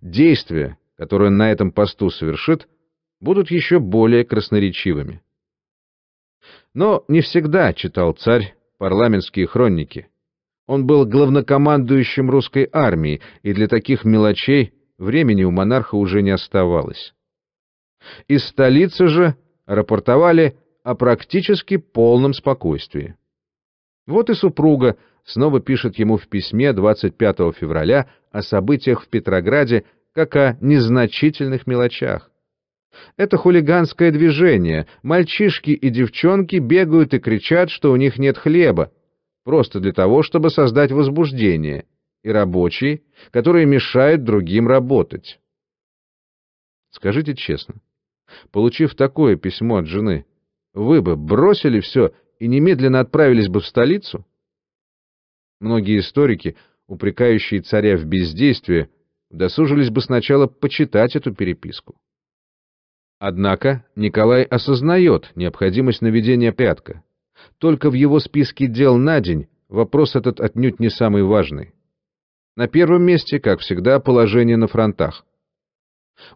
Speaker 1: Действия, которые он на этом посту совершит, будут еще более красноречивыми. Но не всегда читал царь парламентские хроники. Он был главнокомандующим русской армии, и для таких мелочей времени у монарха уже не оставалось. Из столицы же рапортовали о практически полном спокойствии. Вот и супруга снова пишет ему в письме 25 февраля о событиях в Петрограде как о незначительных мелочах. Это хулиганское движение. Мальчишки и девчонки бегают и кричат, что у них нет хлеба, просто для того, чтобы создать возбуждение, и рабочие, которые мешают другим работать. Скажите честно, получив такое письмо от жены, вы бы бросили все и немедленно отправились бы в столицу? Многие историки, упрекающие царя в бездействии, досужились бы сначала почитать эту переписку. Однако Николай осознает необходимость наведения порядка. Только в его списке дел на день вопрос этот отнюдь не самый важный. На первом месте, как всегда, положение на фронтах.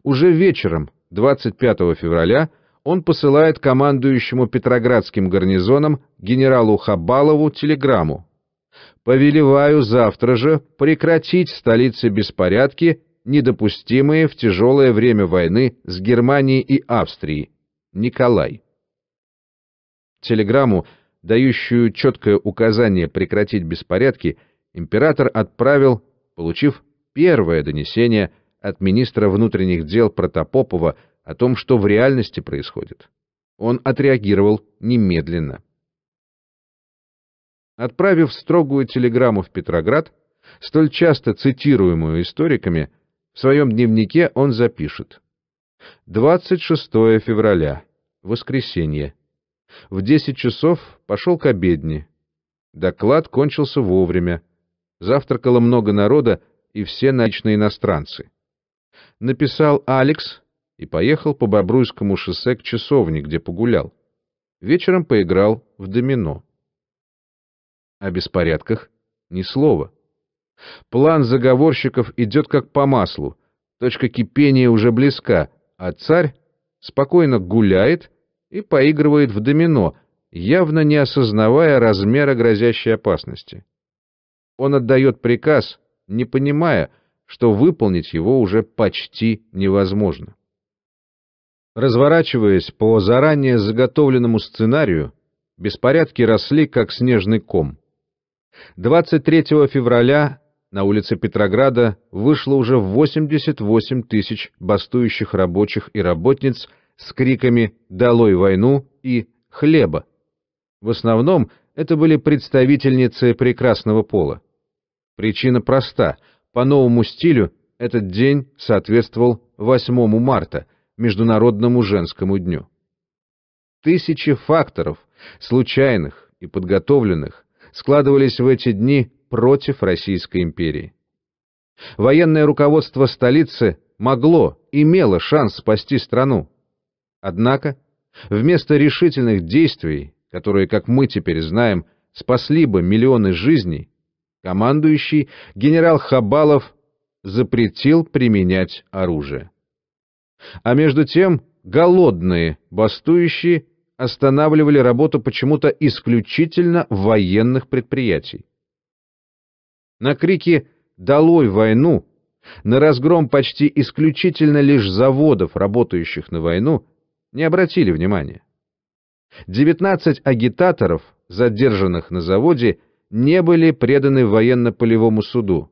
Speaker 1: Уже вечером 25 февраля он посылает командующему Петроградским гарнизоном генералу Хабалову телеграмму. «Повелеваю завтра же прекратить в столице беспорядки, недопустимые в тяжелое время войны с Германией и Австрией. Николай». Телеграмму, дающую четкое указание прекратить беспорядки, император отправил, получив первое донесение от министра внутренних дел Протопопова – о том, что в реальности происходит. Он отреагировал немедленно. Отправив строгую телеграмму в Петроград, столь часто цитируемую историками, в своем дневнике он запишет. 26 февраля, воскресенье. В 10 часов пошел к обедне. Доклад кончился вовремя. Завтракало много народа и все наличные иностранцы. Написал Алекс, и поехал по Бобруйскому шоссе к часовне, где погулял. Вечером поиграл в домино. О беспорядках ни слова. План заговорщиков идет как по маслу, точка кипения уже близка, а царь спокойно гуляет и поигрывает в домино, явно не осознавая размера грозящей опасности. Он отдает приказ, не понимая, что выполнить его уже почти невозможно. Разворачиваясь по заранее заготовленному сценарию, беспорядки росли, как снежный ком. 23 февраля на улице Петрограда вышло уже 88 тысяч бастующих рабочих и работниц с криками «Долой войну!» и «Хлеба!». В основном это были представительницы прекрасного пола. Причина проста. По новому стилю этот день соответствовал 8 марта, Международному женскому дню. Тысячи факторов, случайных и подготовленных, складывались в эти дни против Российской империи. Военное руководство столицы могло, имело шанс спасти страну. Однако, вместо решительных действий, которые, как мы теперь знаем, спасли бы миллионы жизней, командующий генерал Хабалов запретил применять оружие. А между тем голодные, бастующие останавливали работу почему-то исключительно военных предприятий. На крики «Долой войну!» на разгром почти исключительно лишь заводов, работающих на войну, не обратили внимания. 19 агитаторов, задержанных на заводе, не были преданы военно-полевому суду,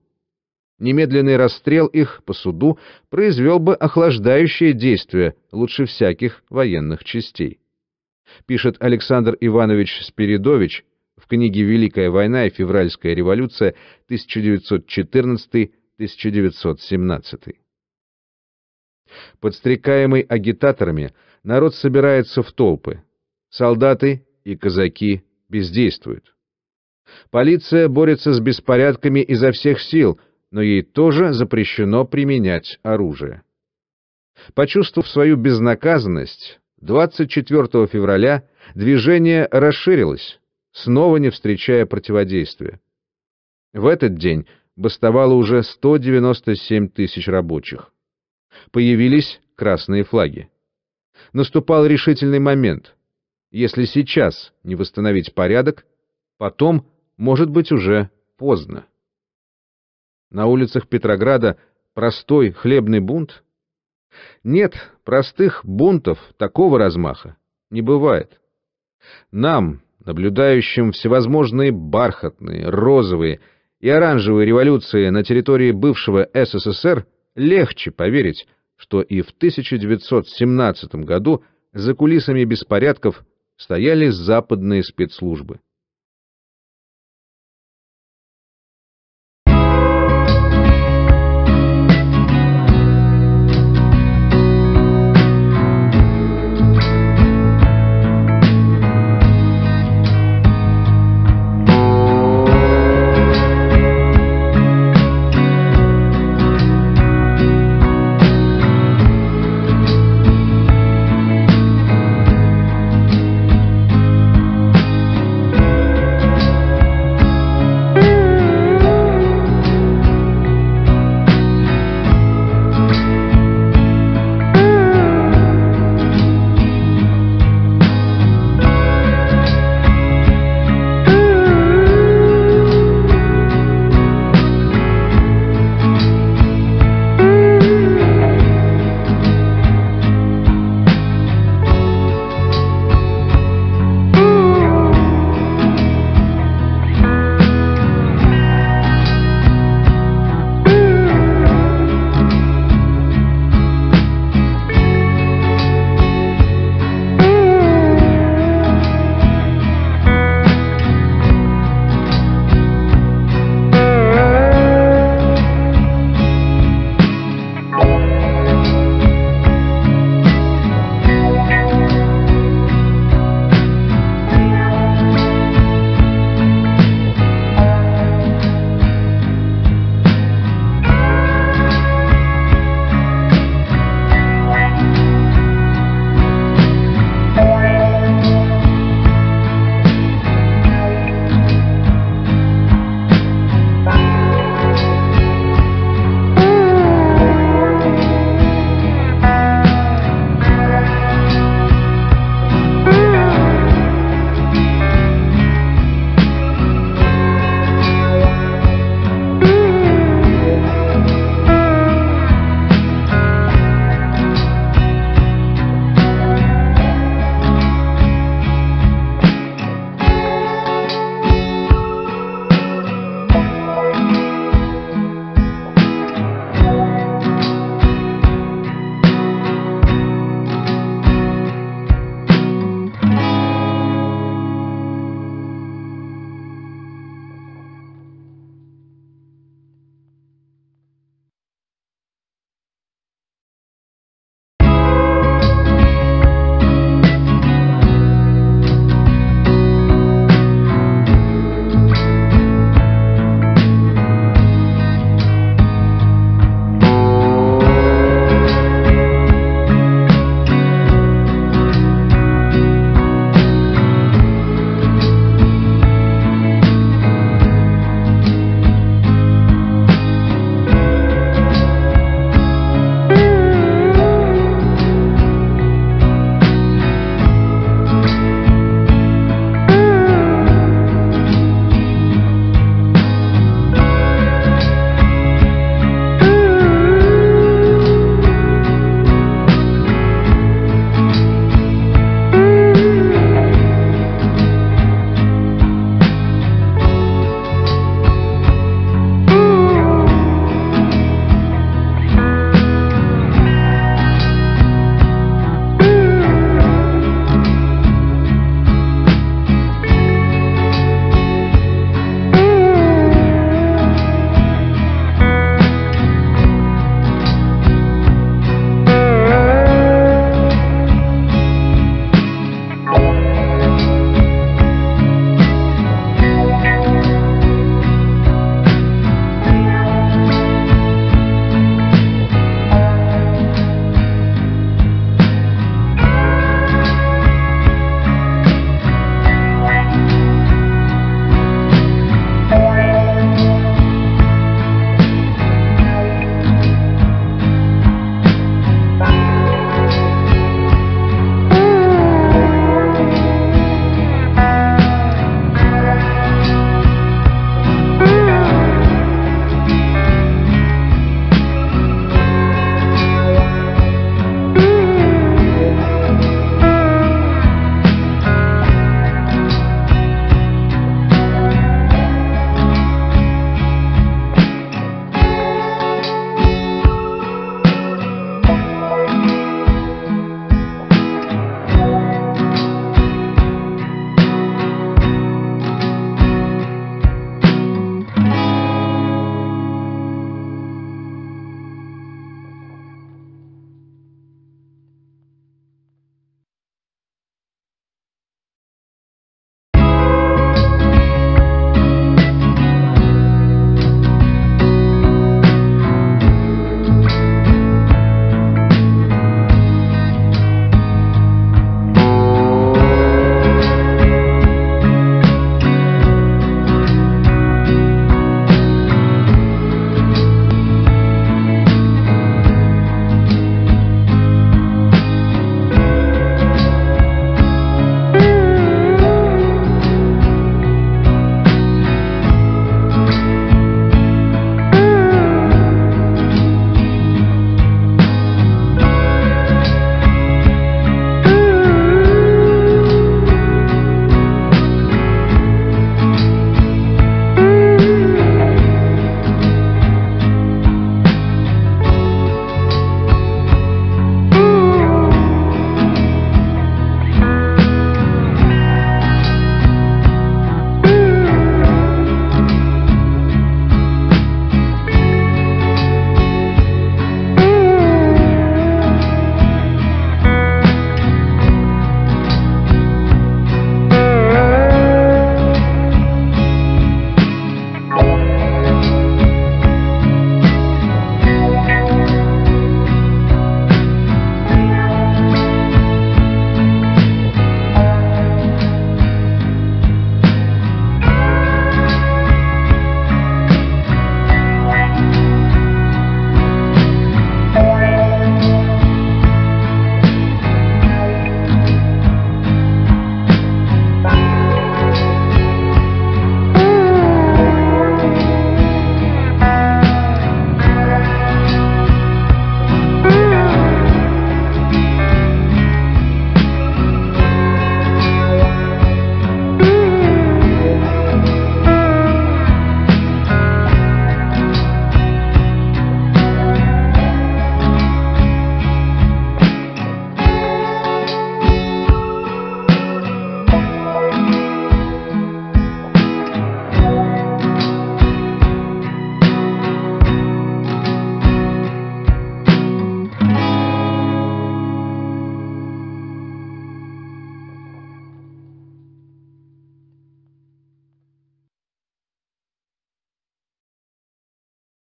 Speaker 1: Немедленный расстрел их по суду произвел бы охлаждающее действие лучше всяких военных частей. Пишет Александр Иванович Спиридович в книге «Великая война и февральская революция 1914-1917». Подстрекаемый агитаторами, народ собирается в толпы. Солдаты и казаки бездействуют. Полиция борется с беспорядками изо всех сил – но ей тоже запрещено применять оружие. Почувствовав свою безнаказанность, 24 февраля движение расширилось, снова не встречая противодействия. В этот день бастовало уже 197 тысяч рабочих. Появились красные флаги. Наступал решительный момент. Если сейчас не восстановить порядок, потом, может быть, уже поздно. На улицах Петрограда простой хлебный бунт? Нет, простых бунтов такого размаха не бывает. Нам, наблюдающим всевозможные бархатные, розовые и оранжевые революции на территории бывшего СССР, легче поверить, что и в 1917 году за кулисами беспорядков стояли западные спецслужбы.